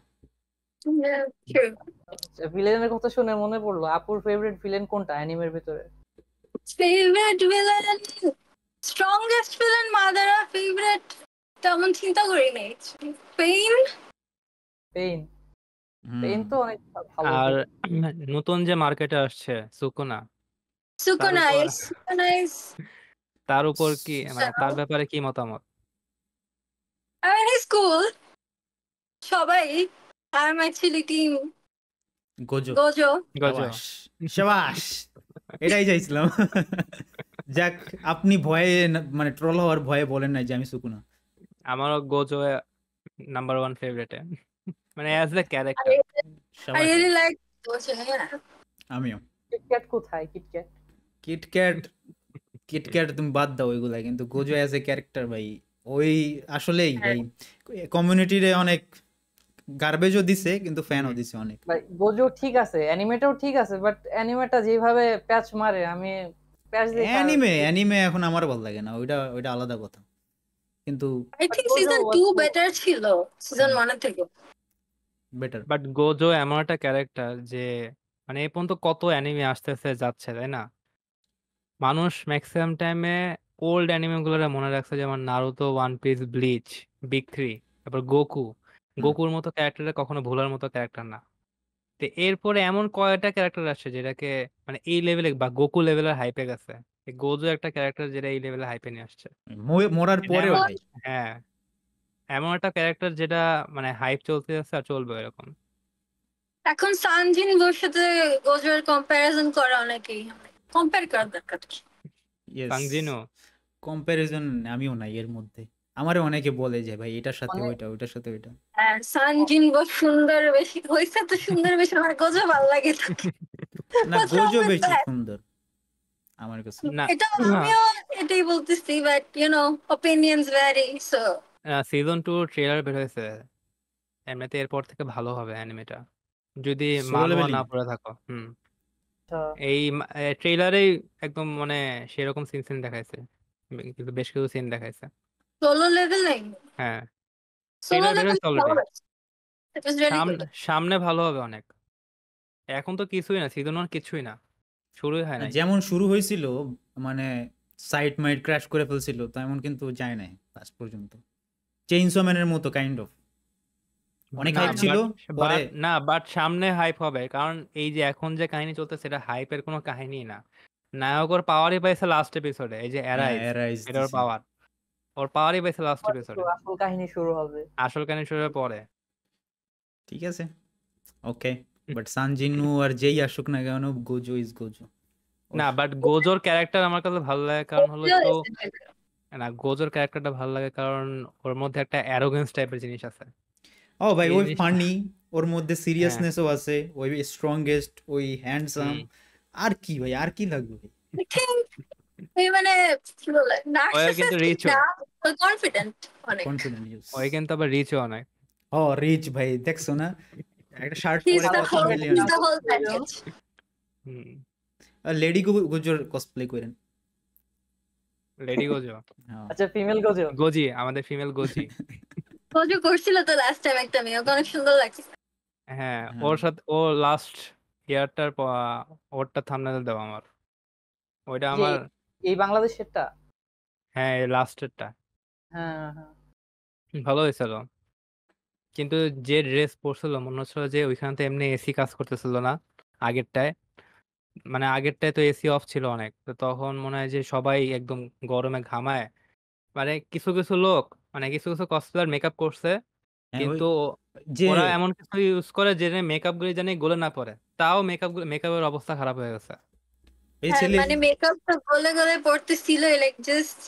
ভিলেনের আচ্ছা, কথা শুনে মনে পড়লো আপুর ফেভারিট ভিলেন কোনটা অ্যানিমের ভিতরে Favorite ভিলেন strongest villain, তেমন চিন্তা করি নাই পেইন পেইন তো অনেক ভালো আর নতুন যে মার্কেটে আসছে সুকোনা তার Sukuna উপর তার উপর কি মানে তার ব্যাপারে কি মতামত? I mean he's cool. Shabai. I'm actually team Gojo Gojo. Gojo. সাবাস এটাই চাইছিলাম যাক আপনি ভয়ে মানে ট্রল হওয়ার ভয়ে বলেন নাই যে আমি সুকুনা আমারও গোজো নাম্বার ওয়ান ফেভারিটে। মানে as the character I really like আমিও কিটক্যাট কোথায় কিটক্যাট কিটক্যাট কিটক্যাট তুমি বাদ দাও ওইগুলা কিন্তু গোজো অ্যাজ এ ক্যারেক্টার ভাই ওই আসলেই হ্যাঁ। ভাই কমিউনিটিরে অনেক গার্বেজও দিছে কিন্তু ফ্যানও দিছে অনেক ভাই গোজো ঠিক আছে অ্যানিমেটাও ঠিক আছে বাট অ্যানিমেটা যেভাবে প্যাচ মারে আমি প্যাচ দেখি অ্যানিমে অ্যানিমে এখন আমার ভালো লাগে না ওইটা ওইটা আলাদা কথা কিন্তু আই থিংক সিজন 2 বেটার ছিল সিজন 1 থেকে বেটার বাট গোজো এমন একটা ক্যারেক্টার যে মানে এ পর্যন্ত কত অ্যানিমে আসতেছে যাচ্ছে তাই না মানুষ ম্যাক্সিমাম টাইমে ওল্ড অ্যানিমেগুলোরে মনে রাখছে যেমন Naruto One Piece Bleach big three তারপর গোকু গোকুর মতো ক্যারেক্টারে কখনো ভোলার মতো ক্যারেক্টার না তো এরপরে এমন কয়টা ক্যারেক্টার আসছে যেটাকে মানে এই লেভেলে বা গোকু লেভেলের হাইপে গেছে গোজো একটা ক্যারেক্টার যেটা এই লেভেলে হাইপে নিয়ে আসছে মরার পরেও হ্যাঁ এমন একটা ক্যারেক্টার যেটা মানে হাইপ চলতে আছে আর চলবে এরকম এখন সানজিন বোর সাথে গোজার কম্প্যারিজন করা অনেকেই কম্পেয়ার করার দরকার সানজিনও কম্প্যারিজন আমিও নাই এর মধ্যে আমারে অনেকে বলে যে ভাই এটার সাথে ওইটা ওইটার সাথে ওইটা হ্যাঁ, সানজিন বস সুন্দর বেশি হইছে তো সুন্দর বেশি আমার গোজো ভালো লাগে না গোজো বেশি সুন্দর আমার কাছে না এটা আমিও এটাই বলতেছি but you know very so season two trailer বের হয়েছে। এমনিতে এরপর থেকে ভালো হবে অ্যানিমেটা। যদি সোলো না পড়ে থাকো। হুম। এই মা একদম মানে সেরকম সিন, সিন দেখাইছে। বে কিন্তু বেশ কিছু সিন দেখাইছে। Solo leveling? হ্যাঁ। সোলো ট্রেইলার বের সামনে ভালো হবে অনেক। এখন তো কিছুই না। সিজন ওয়ান কিছুই না। শুরুই হয় নাই। যেমন শুরু হয়েছিল মানে সাইট মাইট ক্র্যাশ করে ফেলছিল তেমন কিন্তু যায় নাই লাস্ট পর্যন্ত। চেইনসোম্যানের মতো কাইন্ড অফ অনেক হাইপ ছিল পরে না বাট সামনে হাইপ হবে কারণ এই যে এখন যে কাহিনী চলতেছে এটা হাইপের কোনো কাহিনী না নায়ক ওর পাওয়ারই পাইছে লাস্ট এপিসোডে এই যে এরাইজ হ্যাঁ, এটা পাওয়ার ওর পাওয়ারই পাইছে লাস্ট এপিসোডে আসল কাহিনী শুরু হবে আসল কাহিনী শুরু হবে পরে ঠিক আছে ওকে বাট সানজিনু আর যেই আসুক না কেন গোজো ইজ গোজো না বাট গোজোর ক্যারেক্টার আমার কাছে ভালো লাগে কারণ হলো তো না গোজোর ক্যারেক্টারটা ভালো লাগে কারণ ওর মধ্যে একটা অ্যারোগেন্স টাইপের জিনিস আছে ও ভাই ওই ফানি ওর মধ্যে সিরিয়াসনেসও হ্যাঁ। আছে ওই স্ট্রংগেস্ট ওই হ্যান্ডসাম আর কি ভাই আর কি লাগবে ভাই মানে রিচ ও রিচ ভাই দেখছো না একটা শার্ট পরে লেডি গুজোর কসপ্লে করেন লেডি গোজো হ্যাঁ। আচ্ছা ফিমেল গোজো গোজি আমাদের ফিমেল গোজি গোজো করছিল তো লাস্ট টাইম একটা মেয়ে অনেক সুন্দর লাগছে হ্যাঁ, হ্যাঁ। ওর সাথে ও লাস্ট ইয়ারটার ওরটা থাম্বনেল আমার ওইটা আমার এই বাংলাদেশেরটা হ্যাঁ এই লাস্টেরটা হ্যাঁ, হ্যাঁ ভালো হয়েছিল কিন্তু যে ড্রেস পরছিল মনে হচ্ছিল যে ওইখানে তো এমনি এসি কাজ করতেছিল না আগেরটায় মানে আগেরটায় তো এসি অফ ছিল অনেক। তো তখন মনে হয় যে সবাই একদম গরমে ঘামায়। মানে কিছু, কিছু লোক মানে কিছু, কিছু কসপ্লার মেকআপ করছে। হ্যাঁ, কিন্তু যে ওরা এমন কিছু ইউজ করে যে মেকআপ গুলি যেন গলে না পড়ে। তাও মেকআপ গুলো মেকআপের অবস্থা খারাপ হয়ে গেছে। হ্যাঁ, মানে মেকআপটা গলে গলে পড়তেছিল লাইক জাস্ট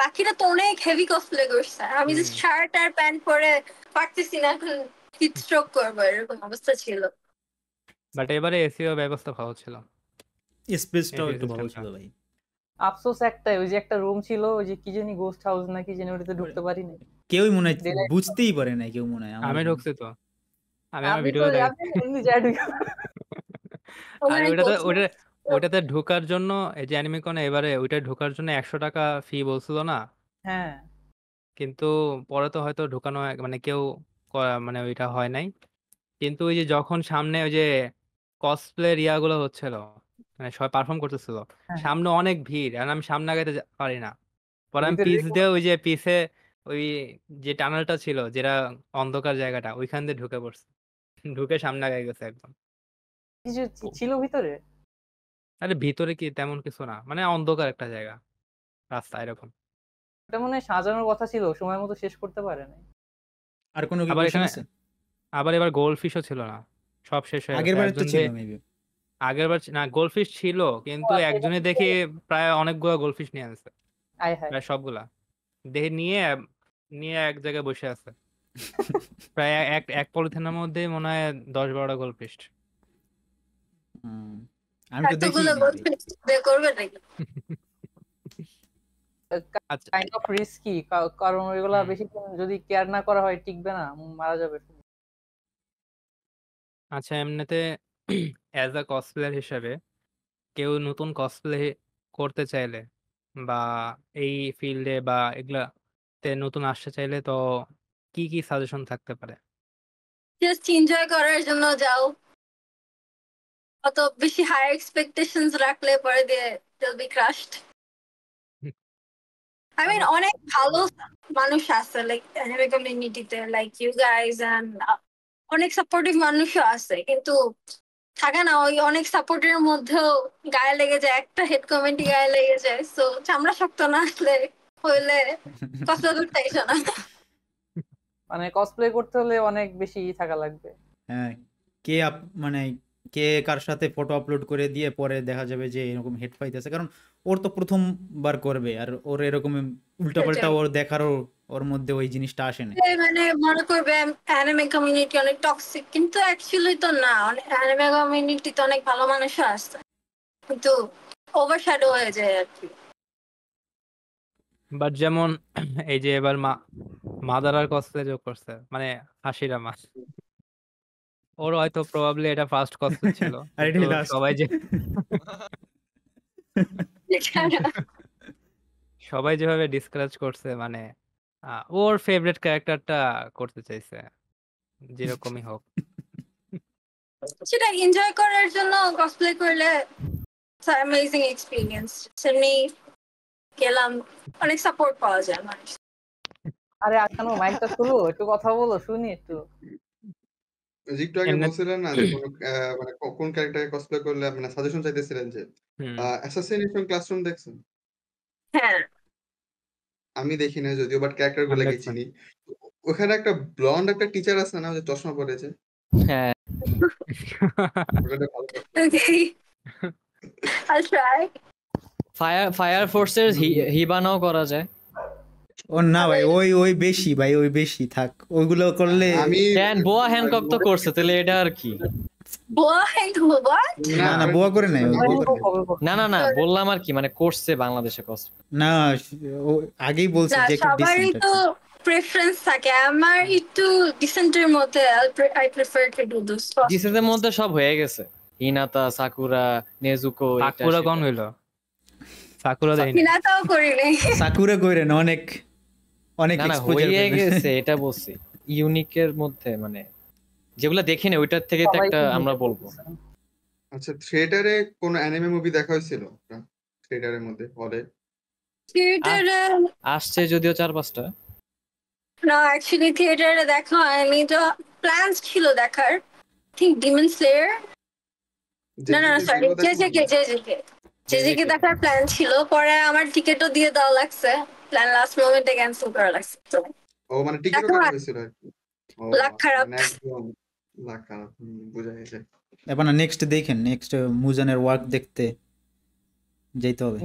বাকিরা তো অনেক হেভি কসপ্লে করছে আমি জাস্ট শার্ট আর প্যান্ট পরে পারতেছি না এখন হিট স্ট্রোক করবো এরকম অবস্থা ছিল বাট এবারে এসিও ব্যবস্থা ভালো ছিল স্পেসটাও একটু ভালো ছিল ভাই আফসোস একটাই ওই যে একটা রুম ছিল ওই যে কি জানি গোস্ট হাউস না কি জানি ওটাতে ঢুকতে পারি না কেউই মনে হয় বুঝতেই পারে না কেউ মনে হয় আমি ঢুকছি তো আমি আমার ভিডিও আর ওটাতে ওটা ওটাতে ঢোকার জন্য এই যে অ্যানিমেকনে এবারে ওইটা ঢোকার জন্য একশো টাকা ফি বলছিল না হ্যাঁ কিন্তু পরে তো হয়তো ঢোকানো মানে কেউ মানে ওইটা হয় নাই কিন্তু ওই যে যখন সামনে ওই যে কসপ্লের ইয়াগুলো হচ্ছিল মানে সবাই পারফর্ম করতেছিল হ্যাঁ। সামনে অনেক ভিড় আর আমি সামনে আগাইতে পারি না পরে আমি পিস দিয়ে ওই যে পিসে ওই যে টানেলটা ছিল যেটা অন্ধকার জায়গাটা ওইখান দিয়ে ঢুকে পড়ছে ঢুকে সামনে আগায় গেছে একদম কিছু ছিল ভিতরে আরে ভিতরে কি তেমন কিছু না মানে অন্ধকার একটা জায়গা রাস্তা এরকম এটা মনে হয় সাজানোর কথা ছিল সময় মতো শেষ করতে পারে নাই আর কোনো আবার এখানে- আবার এবার গোল্ড ফিশও ছিল না সব শেষ হয়ে আগের তো ছিল মেবি আগের বার না গোলফিশ ছিল কিন্তু একজনে দেখে প্রায় অনেকগুলো গোলফিশ নিয়ে আসছে প্রায় সবগুলা দেখে নিয়ে নিয়ে এক জায়গায় বসে আছে প্রায় এক এক পলিথিনের মধ্যে মনে হয় দশ বারোটা গোলফিশ আমি তো দেখি কাইন্ড অফ রিস্কি কারণ ওইগুলা বেশি যদি কেয়ার না করা হয় টিকবে না মারা যাবে শুধু আচ্ছা এমনিতে অ্যাজ আ কসপ্লেয়ার হিসাবে কেউ নতুন কসপ্লে করতে চাইলে বা এই ফিল্ডে বা এগুলা তে নতুন আসতে চাইলে তো কি কি সাজেশন থাকতে পারে জাস্ট এনজয় করার জন্য যাও অত বেশি হাই এক্সপেকটেশনস রাখলে পরে দিয়ে will be crushed I mean অনেক ভালো মানুষ আছে লাইক অ্যানিমে কমিউনিটিতে লাইক ইউ গাইজ এন্ড অনেক সাপোর্টিভ মানুষও আছে কিন্তু থাকে না ওই অনেক সাপোর্টের মধ্যেও গায়ে লেগে যায় একটা হেড কমেন্টই গায়ে লেগে যায় সো চামড়া শক্ত না আসলে হইলে কষ্ট করতে এসো না মানে কসপ্লে করতে হলে অনেক বেশি থাকা লাগবে হ্যাঁ কে মানে কে কার সাথে ফটো আপলোড করে দিয়ে পরে দেখা যাবে যে এরকম হেড পাইতেছে কারণ ওর তো প্রথমবার করবে আর ওর এরকম উল্টাপাল্টা ওর দেখারও ওর মধ্যে ওই জিনিসটা আসে না মানে মনে করবে অ্যানিমে কমিউনিটি অনেক টক্সিক কিন্তু অ্যাকচুয়ালি তো না অ্যানিমে কমিউনিটি তো অনেক ভালো মানুষ আসছে কিন্তু ওভারশ্যাডো হয়ে যায় আর কি বাট যেমন এই যে এবার মা আর কসপ্লে যোগ করছে মানে হাসিরা মা ওর হয়তো প্রবাবলি এটা ফার্স্ট কসপ্লে ছিল সবাই যে সবাই যেভাবে ডিসকারেজ করছে মানে আ ওর ফেভারিট ক্যারাক্টারটা করতে চাইছে। যেরকমই হোক। সেটা এনজয় করার জন্য কসপ্লে করলে অ্যামেজিং এক্সপিরিয়েন্স সেমনি গেলাম অনেক সাপোর্ট পাওয়া যায় মানুষ। আরে আসানো মাইকটা শুরু একটু কথা বলো শুনি একটু। একটু আগে বলছিলেন না মানে কোন মানে কোন ক্যারেক্টারকে কসপ্লে করলে মানে সাজেশন চাইতেছিলেন যে অ্যাসাসিনেশন ক্লাসরুম দেখছেন? হ্যাঁ। আমি দেখি না যদিও বাট ক্যারেক্টার গুলো আচ্ছা, দেখি চিনি ওখানে একটা ব্লন্ড একটা টিচার আছে না যে চশমা পরেছে হ্যাঁ ফায়ার ফায়ার ফোর্সের হিবানাও করা যায় ও না ভাই ওই ওই বেশি ভাই ওই বেশি থাক ওইগুলো করলে আমি বোয়া হ্যানকক তো করছে তাহলে এটা আর কি না না না বললাম আর কি মানে করছে বাংলাদেশে না আগেই বলছে মধ্যে সব হয়ে গেছে হিনাতা সাকুরা নেজুকো সাকুরা কোন হইলো সাকুরা অনেক অনেক এক্সপোজার হয়ে গেছে এটা বলছি ইউনিকের মধ্যে মানে যেগুলো দেখি না ওইটার থেকে তো একটা আমরা বলবো আচ্ছা থিয়েটারে কোন অ্যানিমে মুভি দেখা হয়েছিল থিয়েটারের মধ্যে হলে থিয়েটারে আসছে যদিও চার পাঁচটা না অ্যাকচুয়ালি থিয়েটারে দেখা আমি তো প্ল্যান ছিল দেখার ঠিক ডিমন স্লেয়ার না না সরি জে জে কে দেখার প্ল্যান ছিল পরে আমার টিকেটও দিয়ে দেওয়া লাগছে প্ল্যান লাস্ট মোমেন্টে ক্যান্সেল করা লাগছে ও মানে টিকেটও কাটা হয়েছিল লাখ খারাপ মানে লাকা mm, নেক্সট দেখেন নেক্সট মুজানের ওয়ার্ক দেখতে যেতে হবে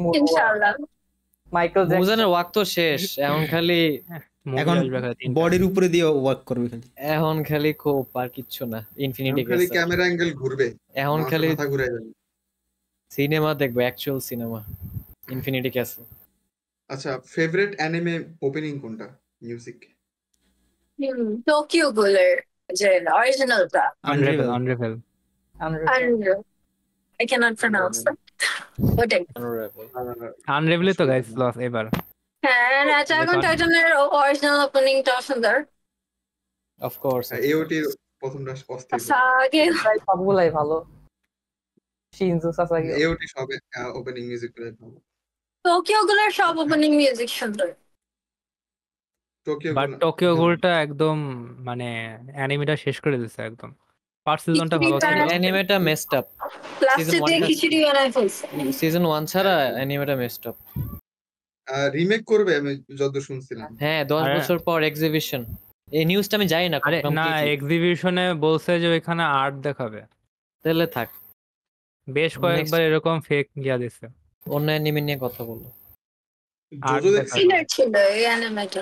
মুজানের ওয়ার্ক তো শেষ এখন খালি এখন বডির উপরে দিয়ে ওয়ার্ক করবে খালি এখন খালি কোপ আর কিচ্ছু না ইনফিনিটি খালি ক্যামেরা অ্যাঙ্গেল ঘুরবে এখন খালি ঘুরে সিনেমা দেখবে অ্যাকচুয়াল সিনেমা ইনফিনিটি ক্যাসল আচ্ছা ফেভারিট অ্যানিমে ওপেনিং কোনটা মিউজিক টোকিও গোলার যে অরিজিনালটা unravel unravel unravel I can't pronounce ওটাই আনরিভেল তো গাইস লস এবার হ্যাঁ রাজা আচ্ছা, এখন টাইটানের অরিজিনাল ওপেনিংটা সুন্দর অফ কোর্স প্রথমটা অস্থির সাগে সবগুলাই ভালো শিনজু সাসাগে এওটি সবে ওপেনিং মিউজিক ভালো টোকিও গুলোর সব ওপেনিং মিউজিক সুন্দর বাট টোকিও হ্যাঁ। গোলটা একদম মানে অ্যানিমেটা শেষ করে দিয়েছে একদম পার্সিজনটা ভালো ছিল অ্যানিমেটা মেসড আপ সিজন 1 ছাড়া অ্যানিমেটা মেসড আপ রিমেক করবে আমি যত শুনছিলাম হ্যাঁ 10 বছর পর এক্সিবিশন এই নিউজটা আমি জানি না আরে না এক্সিবিশনে বলছে যে ওখানে আর্ট দেখাবে তাহলে থাক বেশ কয়েকবার এরকম ফেক গিয়া দিছে অন্য অ্যানিমে নিয়ে কথা বলবো আর ছিল এই অ্যানিমেটা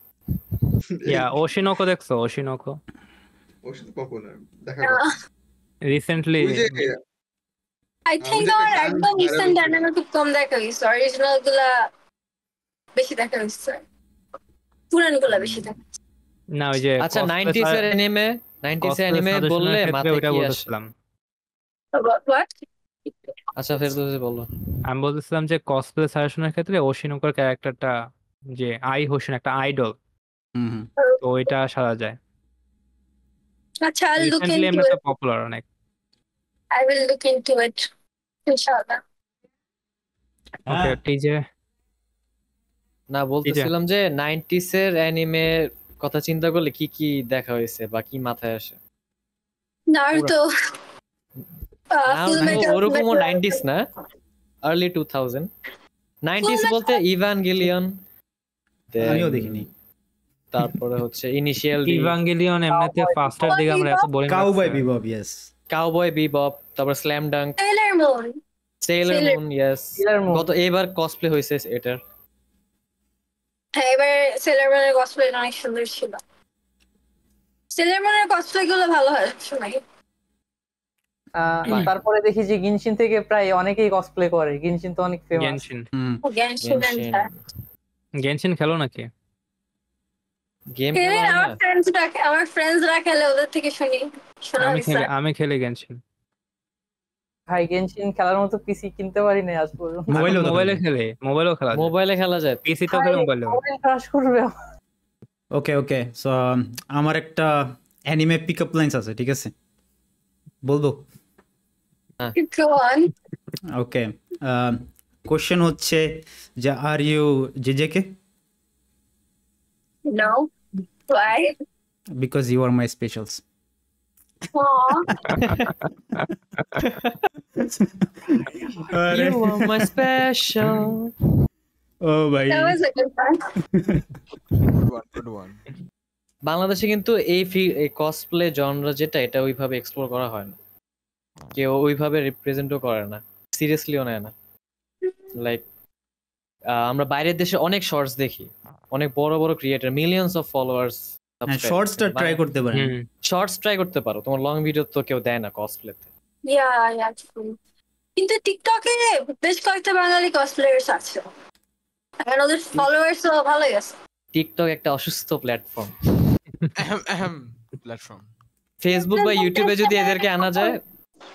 ইয়া ওশিনোকো দেখছো ওশিনোকো দেখা রিসেন্টলি আই থিংক একদম রিসেন্ট খুব কম দেখা হইছে অরিজিনাল গুলা বেশি দেখা হইছে পুরান গুলা বেশি দেখা না ওই যে আচ্ছা 90s এর অ্যানিমে 90s এর অ্যানিমে বললে মাথায় ওটা বলছিলাম হোয়াট আচ্ছা বলো আমি বলতেছিলাম যে কসপ্লে সাজেশনের ক্ষেত্রে ওশিনোকোর ক্যারেক্টারটা যে আই হোসেন একটা আইডল হুম তো ওইটা সারা যায় আচ্ছা রিসেন্টলি আমরা তো পপুলার অনেক ওকে টিজে হ্যাঁ। না বলতেছিলাম যে এর অ্যানিমে কথা চিন্তা করলে কি কি দেখা হয়েছে বা কি মাথায় আসে না মানে না, না আর্লি টু থাউজেন্ড বলতে ইভান গিলিয়ন আমিও দেখিনি তারপরে হচ্ছে ইনিশিয়াল ইভাঙ্গেলিয়ন এমনিতে ফার্স্টের দিকে আমরা এত বলি cowboy Bebop yes cowboy Bebop তারপর slam dunk sailor moon sailor moon yes গত এবার কসপ্লে হইছে এটার হ্যাঁ এবার সেলর মুনের কসপ্লে অনেক সুন্দর ছিল সেলর মুনের কসপ্লে গুলো ভালো হয় সময় তারপরে দেখি যে গিনশিন থেকে প্রায় অনেকেই কসপ্লে করে গিনশিন তো অনেক ফেমাস গিনশিন গিনশিন গিনশিন খেলো নাকি গেম আমার ফ্রেন্ডসরা খেলে ওদের থেকে শুনি আমি খেলে আমি খেলে ভাই গেনশিন খেলার মতো পিসি কিনতে পারি না আজ পর্যন্ত মোবাইলে খেলে মোবাইলও খেলা মোবাইলে খেলা যায় পিসি তো খেলে মোবাইলে মোবাইল ক্রাশ করবে ওকে ওকে সো আমার একটা অ্যানিমে পিকআপ লাইনস আছে ঠিক আছে বলবো ওকে হ্যাঁ। কোশ্চেন um, হচ্ছে যে আর ইউ জেজেকে কে No. Why? Because you are my specials. you are my special. Oh my. That was a good one. good one. Good one. বাংলাদেশে কিন্তু এই কসপ্লে জনরা যেটা এটা ওইভাবে এক্সপ্লোর করা হয় না কেউ ওইভাবে রিপ্রেজেন্টও করে না সিরিয়াসলিও নেয় না লাইক আমরা বাইরের দেশে অনেক শর্টস দেখি অনেক বড় বড় ক্রিয়েটর মিলিয়ন্স অফ ফলোয়ার্স শর্টসটা ট্রাই করতে পারেন শর্টস ট্রাই করতে পারো তোমার লং ভিডিও তো কেউ দেয় না কসপ্লেতে ইয়া ইয়া কিন্তু টিকটকে বেশ কয়েকটা বাঙালি কসপ্লেয়ার্স আছে এখন ওদের ফলোয়ার্স ভালো গেছে টিকটক একটা অসুস্থ প্ল্যাটফর্ম প্ল্যাটফর্ম ফেসবুক বা ইউটিউবে যদি এদেরকে আনা যায়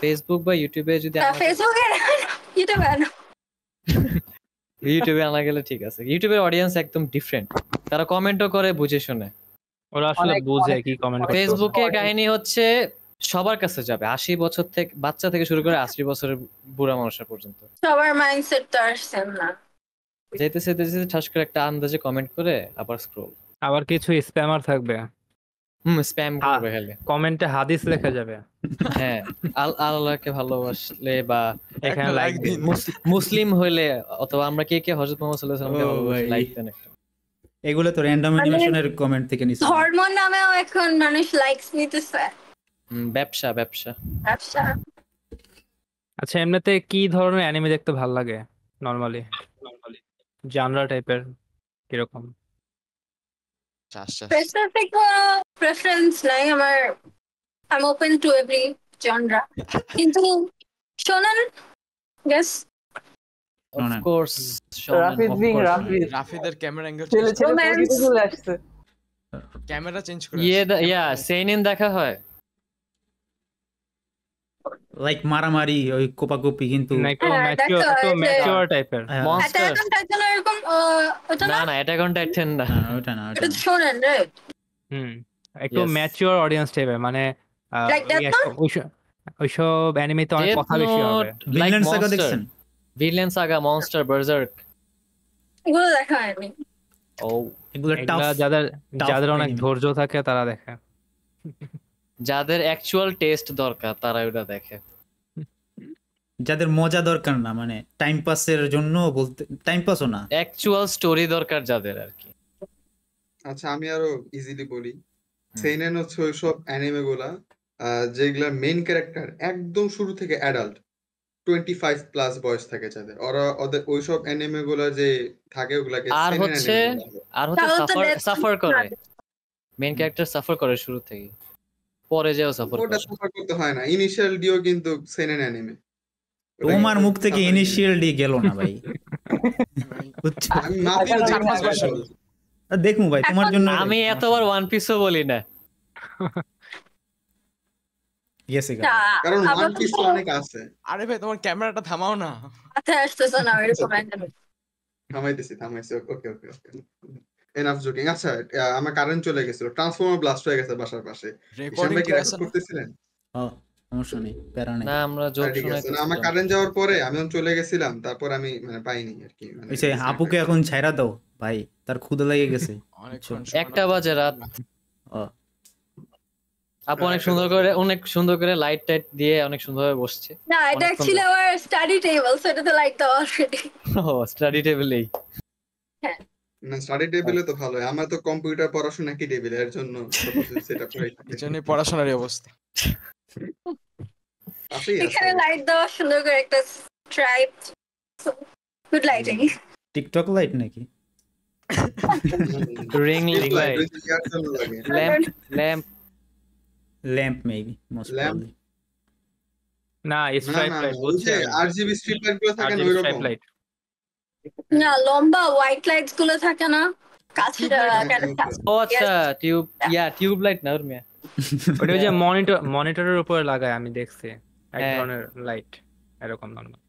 ফেসবুক বা ইউটিউবে যদি ফেসবুকে ইউটিউবে আনা ইউটিউবে আনা গেলে ঠিক আছে ইউটিউবের অডিয়েন্স একদম ডিফারেন্ট তারা কমেন্টও করে বুঝে শুনে ওরা আসলে বুঝে কি কমেন্ট করে ফেসবুকে কাহিনী হচ্ছে সবার কাছে যাবে 80 বছর থেকে বাচ্চা থেকে শুরু করে 80 বছরের বুড়া মানুষ পর্যন্ত সবার মাইন্ডসেট তো আসছেন না যেতে যেতে যেতে ঠাস করে একটা আন্দাজে কমেন্ট করে আবার স্ক্রল আবার কিছু স্প্যামার থাকবে স্প্যাম করবে খালি কমেন্টে হাদিস লেখা যাবে হ্যাঁ আল্লাহকে ভালোবাসলে বা এখানে লাইক দিন মুসলিম হইলে অথবা আমরা কে কে হযরত মুহাম্মদ সাল্লাল্লাহু আলাইহি লাইক দেন একটা এগুলো তো র্যান্ডম অ্যানিমেশনের কমেন্ট থেকে নিছে ধর্ম নামেও এখন মানুষ লাইকস নিতেছে ব্যবসা ব্যবসা ব্যবসা আচ্ছা এমনিতে কি ধরনের অ্যানিমে দেখতে ভালো লাগে নরমালি নরমালি জানরা টাইপের কিরকম স্পেসিফিক আচ্ছা, প্রেফারেন্স আচ্ছা। uh, নাই আমার I am open to every genre কিন্তু শোনেন guess of course Rafid being Rafid রাফিদের ক্যামেরা অ্যাঙ্গেল ক্যামেরা চেঞ্জ করে ইয়ে ইয়া দেখা হয় লাইক মারামারি ওই কোপাকুপি কিন্তু ম্যাচিওর টাইপের মনস্টার এরকম না না এটা কোনটা অ্যাকশন না হ্যাঁ, ওটা না ওটা শোনেন হুম একটু ম্যাচিওর অডিয়েন্স টাইপে মানে ইয়ে, অনেক কথা বেশি হবে ভিলেন সাগা দেখছেন ভিলেন সাগা মনস্টার বার্জার্ক এগুলো দেখা হয়নি ও এগুলো টাফ যাদের যাদের অনেক ধৈর্য থাকে তারা দেখে যাদের অ্যাকচুয়াল টেস্ট দরকার তারা ওটা দেখে যাদের মজা দরকার না মানে টাইম পাসের জন্য বলতে টাইম পাসও না অ্যাকচুয়াল স্টোরি দরকার যাদের আর কি আচ্ছা আমি আরো ইজিলি বলি সেinen হচ্ছে ওই সব অ্যানিমে গুলা যেগুলা মেইন ক্যারেক্টার একদম শুরু থেকে অ্যাডাল্ট টোয়েন্টি ফাইভ প্লাস বয়স থাকে যাদের ওরা ওদের ওইসব অ্যানিমে গুলা যে থাকে ওগুলাকে আর হচ্ছে আর হচ্ছে সাফার সাফার করে মেইন ক্যারেক্টার সাফার করে শুরু থেকে পরে যাও সাফার সাফার করতে হয় না ইনিশিয়াল ডিও কিন্তু সেinen অ্যানিমে তোমার মুখ থেকে ইনিশিয়াল ডি গেল না ভাই আচ্ছা, আচ্ছা, আচ্ছা। দেখুন ভাই তোমার জন্য আমি এতবার ওয়ান পিসও বলি না কারণ ওয়ান পিস অনেক আছে আরে ভাই তোমার ক্যামেরাটা থামাও না ওকে ওকে আচ্ছা আমার কারেন্ট চলে গেছিল ট্রান্সফর্মার ব্লাস্ট হয়ে গেছে বাসার পাশে করতেছিলেন সমস্যা নেই প্যারা নেই আমরা জোক শোনাই আমার কারেন্ট যাওয়ার পরে আমি যখন চলে গেছিলাম তারপর আমি মানে পাইনি আর কি মানে, ওই আপুকে এখন ছাইরা দাও ভাই তার ক্ষুধা লেগে গেছে একটা বাজে রাত আপু অনেক সুন্দর করে অনেক সুন্দর করে লাইট টাইট দিয়ে অনেক সুন্দরভাবে বসছে না এটা ছিল আমার স্টাডি টেবিল সো এটা তো লাইট দাও অলরেডি ও স্টাডি টেবিলেই হ্যাঁ। না স্টাডি টেবিলে তো ভালো আমার তো কম্পিউটার পড়াশোনা কি টেবিল এর জন্য সেটআপ করে এই জন্য পড়াশোনার অবস্থা এখানে লাইট দাও সুন্দর করে একটা stripe good lighting TikTok light নাকি ring light lamp lamp lamp maybe most probably না স্ট্রাইপ লাইট বলছে আরজিবি স্ট্রিপ লাইট গুলো থাকে ওই রকম লাইট না লম্বা হোয়াইট লাইটস গুলো থাকে না কাছে ও আচ্ছা টিউব ইয়া টিউব লাইট না ওর মেয়ে ওটা যে মনিটর মনিটরের উপরে লাগায় আমি দেখছি এক হ্যাঁ। ধরনের লাইট এরকম নরমাল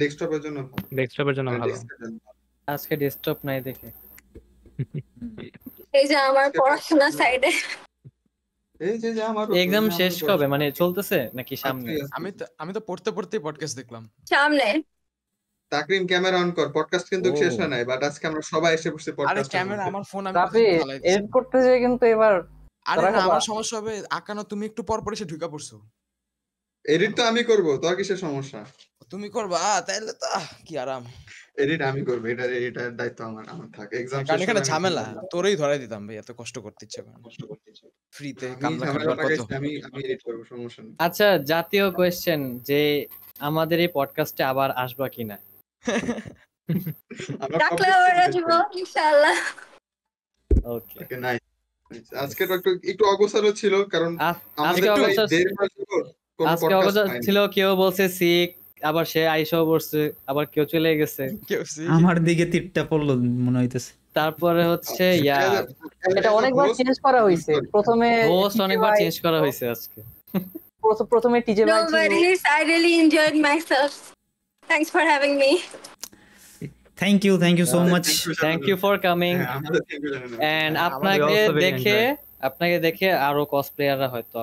ডেস্কটপের জন্য ডেস্কটপের জন্য ভালো আজকে ডেস্কটপ নাই দেখে এই যে আমার পড়াশোনা সাইডে এক্সাম শেষ কবে মানে চলতেছে নাকি আচ্ছা, সামনে আমি তো আমি তো পড়তে পড়তেই পডকাস্ট দেখলাম সামনে তাকরিম ক্যামেরা অন কর পডকাস্ট কিন্তু শেষ হয় নাই বাট আজকে আমরা সবাই এসে বসে পডকাস্ট আরে ক্যামেরা আমার ফোন আমি এড করতে যাই কিন্তু এবার আরে না আমার সমস্যা হবে আকানো তুমি একটু পর পর এসে ঢুকা পড়ছো এডিট তো আমি করব তোর কিসের সমস্যা তুমি করবা তাইলে তো কি আরাম এডিট আমি করব এটা দায়িত্ব আমার আমার থাকে এক্সাম এখানে ঝামেলা তোরই ধরাই দিতাম ভাই এত কষ্ট করতে ইচ্ছে করে কষ্ট করতে ইচ্ছে ফ্রিতে কামলা আমি আমি এডিট করব সমস্যা নেই আচ্ছা জাতীয় কোশ্চেন যে আমাদের এই পডকাস্টে আবার আসবা কিনা ডাকলে আবার আসবো ইনশাআল্লাহ ওকে ওকে নাইস আজকে একটু একটু অগোছালো ছিল কারণ আজকে অগোছালো ছিল কেউ বলছে সিক আবার সে আইসাও পড়ছে আবার কেউ চলে গেছে আমার দিকে তীরটা পড়লো মনে হইতেছে তারপরে হচ্ছে আচ্ছা, ইয়া এটা অনেকবার চেঞ্জ করা হইছে প্রথমে হোস্ট অনেকবার চেঞ্জ করা হইছে আজকে প্রথমে টিজে ভাই ছিল no I really myself thanks for having me thank you thank you so much thank you for coming and আপনাকে দেখে আপনাকে দেখে আরো কসপ্লেয়াররা হয়তো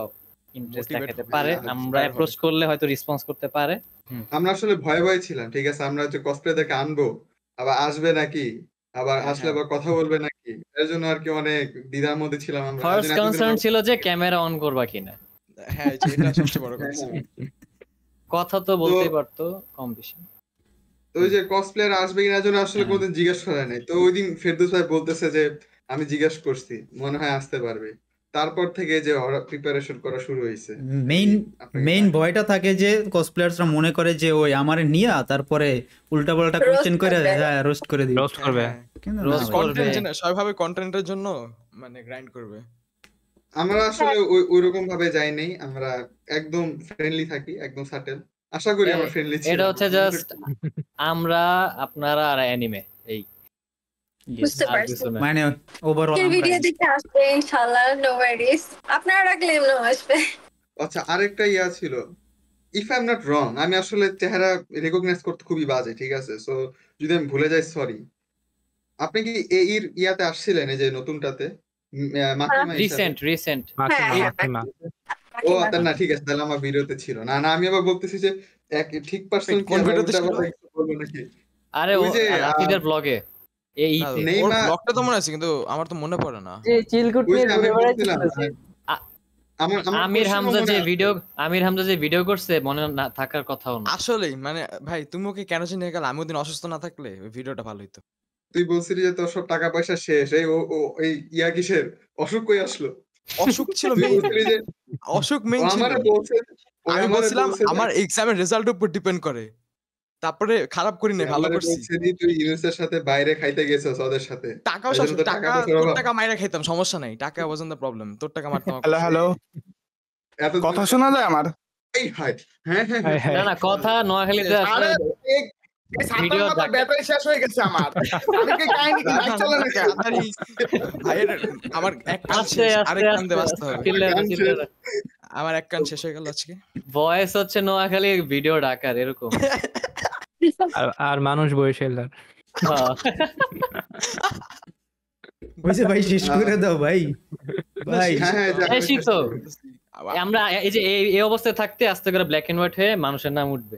ইন্টারেস্ট দেখাতে পারে আমরা অ্যাপ্রোচ করলে হয়তো রেসপন্স করতে পারে আমরা আসলে ভয় ভয় ছিলাম ঠিক আছে আমরা যে কসপ্লেদেরকে আনবো আবার আসবে নাকি আবার হ্যাঁ। আসলে আবার কথা বলবে নাকি এর জন্য আর কি অনেক দ্বিধার মধ্যে ছিলাম আমরা ফার্স্ট কনসার্ন ছিল যে ক্যামেরা অন করবা কিনা হ্যাঁ এটা সবচেয়ে বড় কথা হ্যাঁ। কথা তো বলতেই পারতো কম বেশি ওই যে কসপ্লেয়ার আসবে কিনা জন্য আসলে কোনদিন জিজ্ঞেস করা নাই তো ওই দিন ফেরদৌস ভাই বলতেছে যে আমি জিজ্ঞেস করছি মনে হয় আসতে পারবে তারপর থেকে যে প্রিপারেশন করা শুরু হয়েছে মেইন মেইন ভয়টা থাকে যে কসপ্লেয়ারসরা মনে করে যে ওই আমার নিয়া তারপরে উল্টা পাল্টা কোশ্চেন করে হ্যাঁ রোস্ট করে দিবে রোস্ট করবে রোস্ট হ্যাঁ। করবে সবাইভাবে কন্টেন্টের জন্য মানে গ্রাইন্ড করবে আমরা আসলে ওই ওইরকম ভাবে যাই নাই আমরা একদম ফ্রেন্ডলি থাকি একদম সাটেল আশা করি আমরা ফ্রেন্ডলি এটা হচ্ছে জাস্ট আমরা আপনারা আর অ্যানিমে এই মানে আচ্ছা, ইয়া ছিল ইফ নট রং আমি আসলে চেহারা করতে খুবই বাজে ঠিক আছে সো যদি আমি ভুলে যাই সরি আপনি কি এই ইয়াতে আসছিলেন এই যে নতুনটাতে রিসেন্ট হ্যাঁ, রিসেন্ট ও তা আচ্ছা, না ঠিক আছে তাহলে আমার ভিডিওতে ছিল না না আমি আবার বলতেছি যে এক ঠিক পারছেন কোন ভিডিওতে ছিল বলবো নাকি আরে ওই যে আকিদার ব্লগে এই ব্লগটা তো মনে আছে কিন্তু আমার তো মনে পড়ে না এই চিলকুট নিয়ে আমির হামজা যে ভিডিও আমির হামজা যে ভিডিও করছে মনে না থাকার কথাও না আসলে মানে ভাই তুমি ওকে কেন চিনে গেল আমি ওদিন অসুস্থ না থাকলে ওই ভিডিওটা ভালো হইতো তুই বলছিলি যে তোর সব টাকা পয়সা শেষ এই ও এই ইয়া কিসের অসুখ কই আসলো অশোক ছিল মেইন অশোক মেইন ছিল আমি বলছিলাম আমার এক্সামের রেজাল্ট উপর ডিপেন্ড করে তারপরে খারাপ করি না ভালো করছি তুই ইউনুসের সাথে বাইরে খাইতে গেছিস ওদের সাথে টাকা টাকা তোর টাকা মাইরা খাইতাম সমস্যা নাই টাকা ওয়াজন্ট দ্য প্রবলেম তোর টাকা মারতাম হ্যালো হ্যালো কথা শোনা যায় আমার হ্যাঁ, হ্যাঁ হ্যাঁ না না কথা নোয়াখালীতে আমার এক কান শেষ হয়ে গেল আজকে ভয়েস হচ্ছে নোয়াখালী ভিডিও ডাকার এরকম আর মানুষ বয়সেলার হয়েছে হ্যাঁ। ভাই শেষ করে দাও ভাই ভাই হ্যাঁ, হ্যাঁ, আমরা এই যে এই অবস্থায় থাকতে আস্তে করে ব্ল্যাক এন্ড হোয়াইট হয়ে মানুষের নাম উঠবে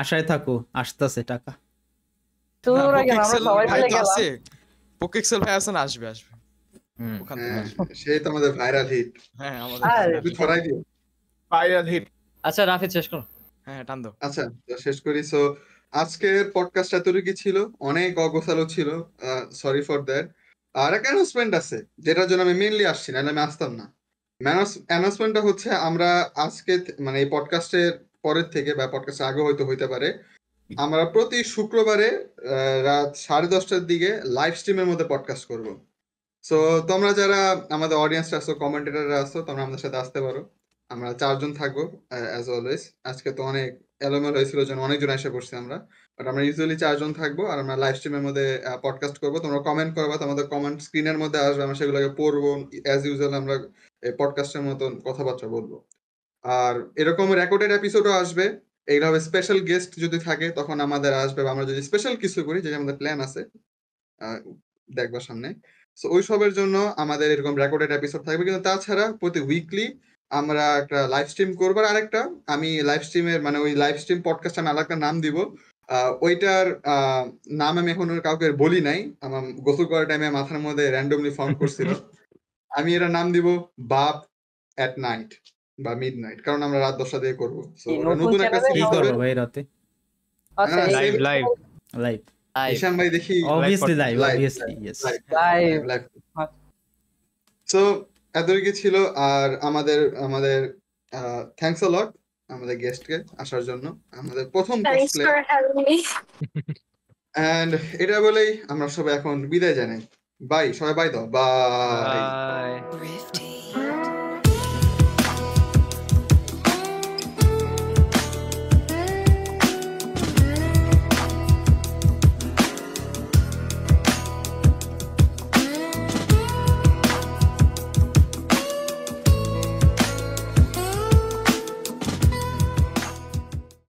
আশায় থাকো আসতেছে টাকা তোর আগে আমরা সবাই গেলাম পোকেক্সেল ভাই আসবে আসবে হ্যাঁ, সেই তো আমাদের ভাইরাল হিট হ্যাঁ আমাদের ছড়াই দিও ভাইরাল হিট আচ্ছা শেষ করো হ্যাঁ টান দাও আচ্ছা শেষ করি সো আজকের পডকাস্ট কি ছিল অনেক অগোছালো ছিল সরি ফর দ্যাট আর একটা অ্যানাউন্সমেন্ট আছে যেটার জন্য আমি মেইনলি আসছি না আমি আসতাম না অ্যানাউন্সমেন্টটা হচ্ছে আমরা আজকে মানে এই পডকাস্টের পরের থেকে বা পডকাস্ট আগে হয়তো হইতে পারে আমরা প্রতি শুক্রবারে রাত সাড়ে দশটার দিকে লাইভ স্ট্রিমের মধ্যে পডকাস্ট করব সো তোমরা যারা আমাদের অডিয়েন্স আসো কমেন্টেটাররা আসো তোমরা আমাদের সাথে আসতে পারো আমরা চারজন থাকবো অ্যাজ অলওয়েজ আজকে তো অনেক এলোমেলো হয়েছিল যেন অনেকজন এসে পড়ছি আমরা বাট আমরা ইউজুয়ালি চারজন থাকবো আর আমরা লাইভ স্ট্রিমের মধ্যে পডকাস্ট করবো তোমরা কমেন্ট করবা তোমাদের কমেন্ট স্ক্রিনের মধ্যে আসবে আমরা সেগুলোকে পড়বো অ্যাজ ইউজুয়াল আমরা পডকাস্টের মতন কথাবার্তা বলবো আর এরকম রেকর্ডেড এপিসোডও আসবে এইভাবে স্পেশাল গেস্ট যদি থাকে তখন আমাদের আসবে আমরা যদি স্পেশাল কিছু করি যে আমাদের প্ল্যান আছে দেখবার সামনে সো ওই সবের জন্য আমাদের এরকম রেকর্ডেড এপিসোড থাকবে কিন্তু তাছাড়া প্রতি উইকলি আমরা একটা লাইভ স্ট্রিম করবো আরেকটা আমি লাইভ স্ট্রিমের মানে ওই লাইভ স্ট্রিম পডকাস্ট আমি আলাদা নাম দিব ওইটার নাম আমি এখন কাউকে বলি নাই আমার গোসল করার টাইমে মাথার মধ্যে র্যান্ডমলি ফর্ম করছিল আমি এটার নাম দিব বাপ অ্যাট নাইট বা মিড নাইট কারণ আমরা রাত দশটা দিয়ে করবো নতুন একটা সিরিজ করব ভাই রাতে লাইভ লাইভ লাইভ ভাই দেখি obviously live obviously live so ছিল আর আমাদের আমাদের থ্যাঙ্কস আ লট আমাদের গেস্টকে আসার জন্য আমাদের প্রথম এন্ড এটা বলেই আমরা সবাই এখন বিদায় জানাই বাই সবাই বাই দাও বাই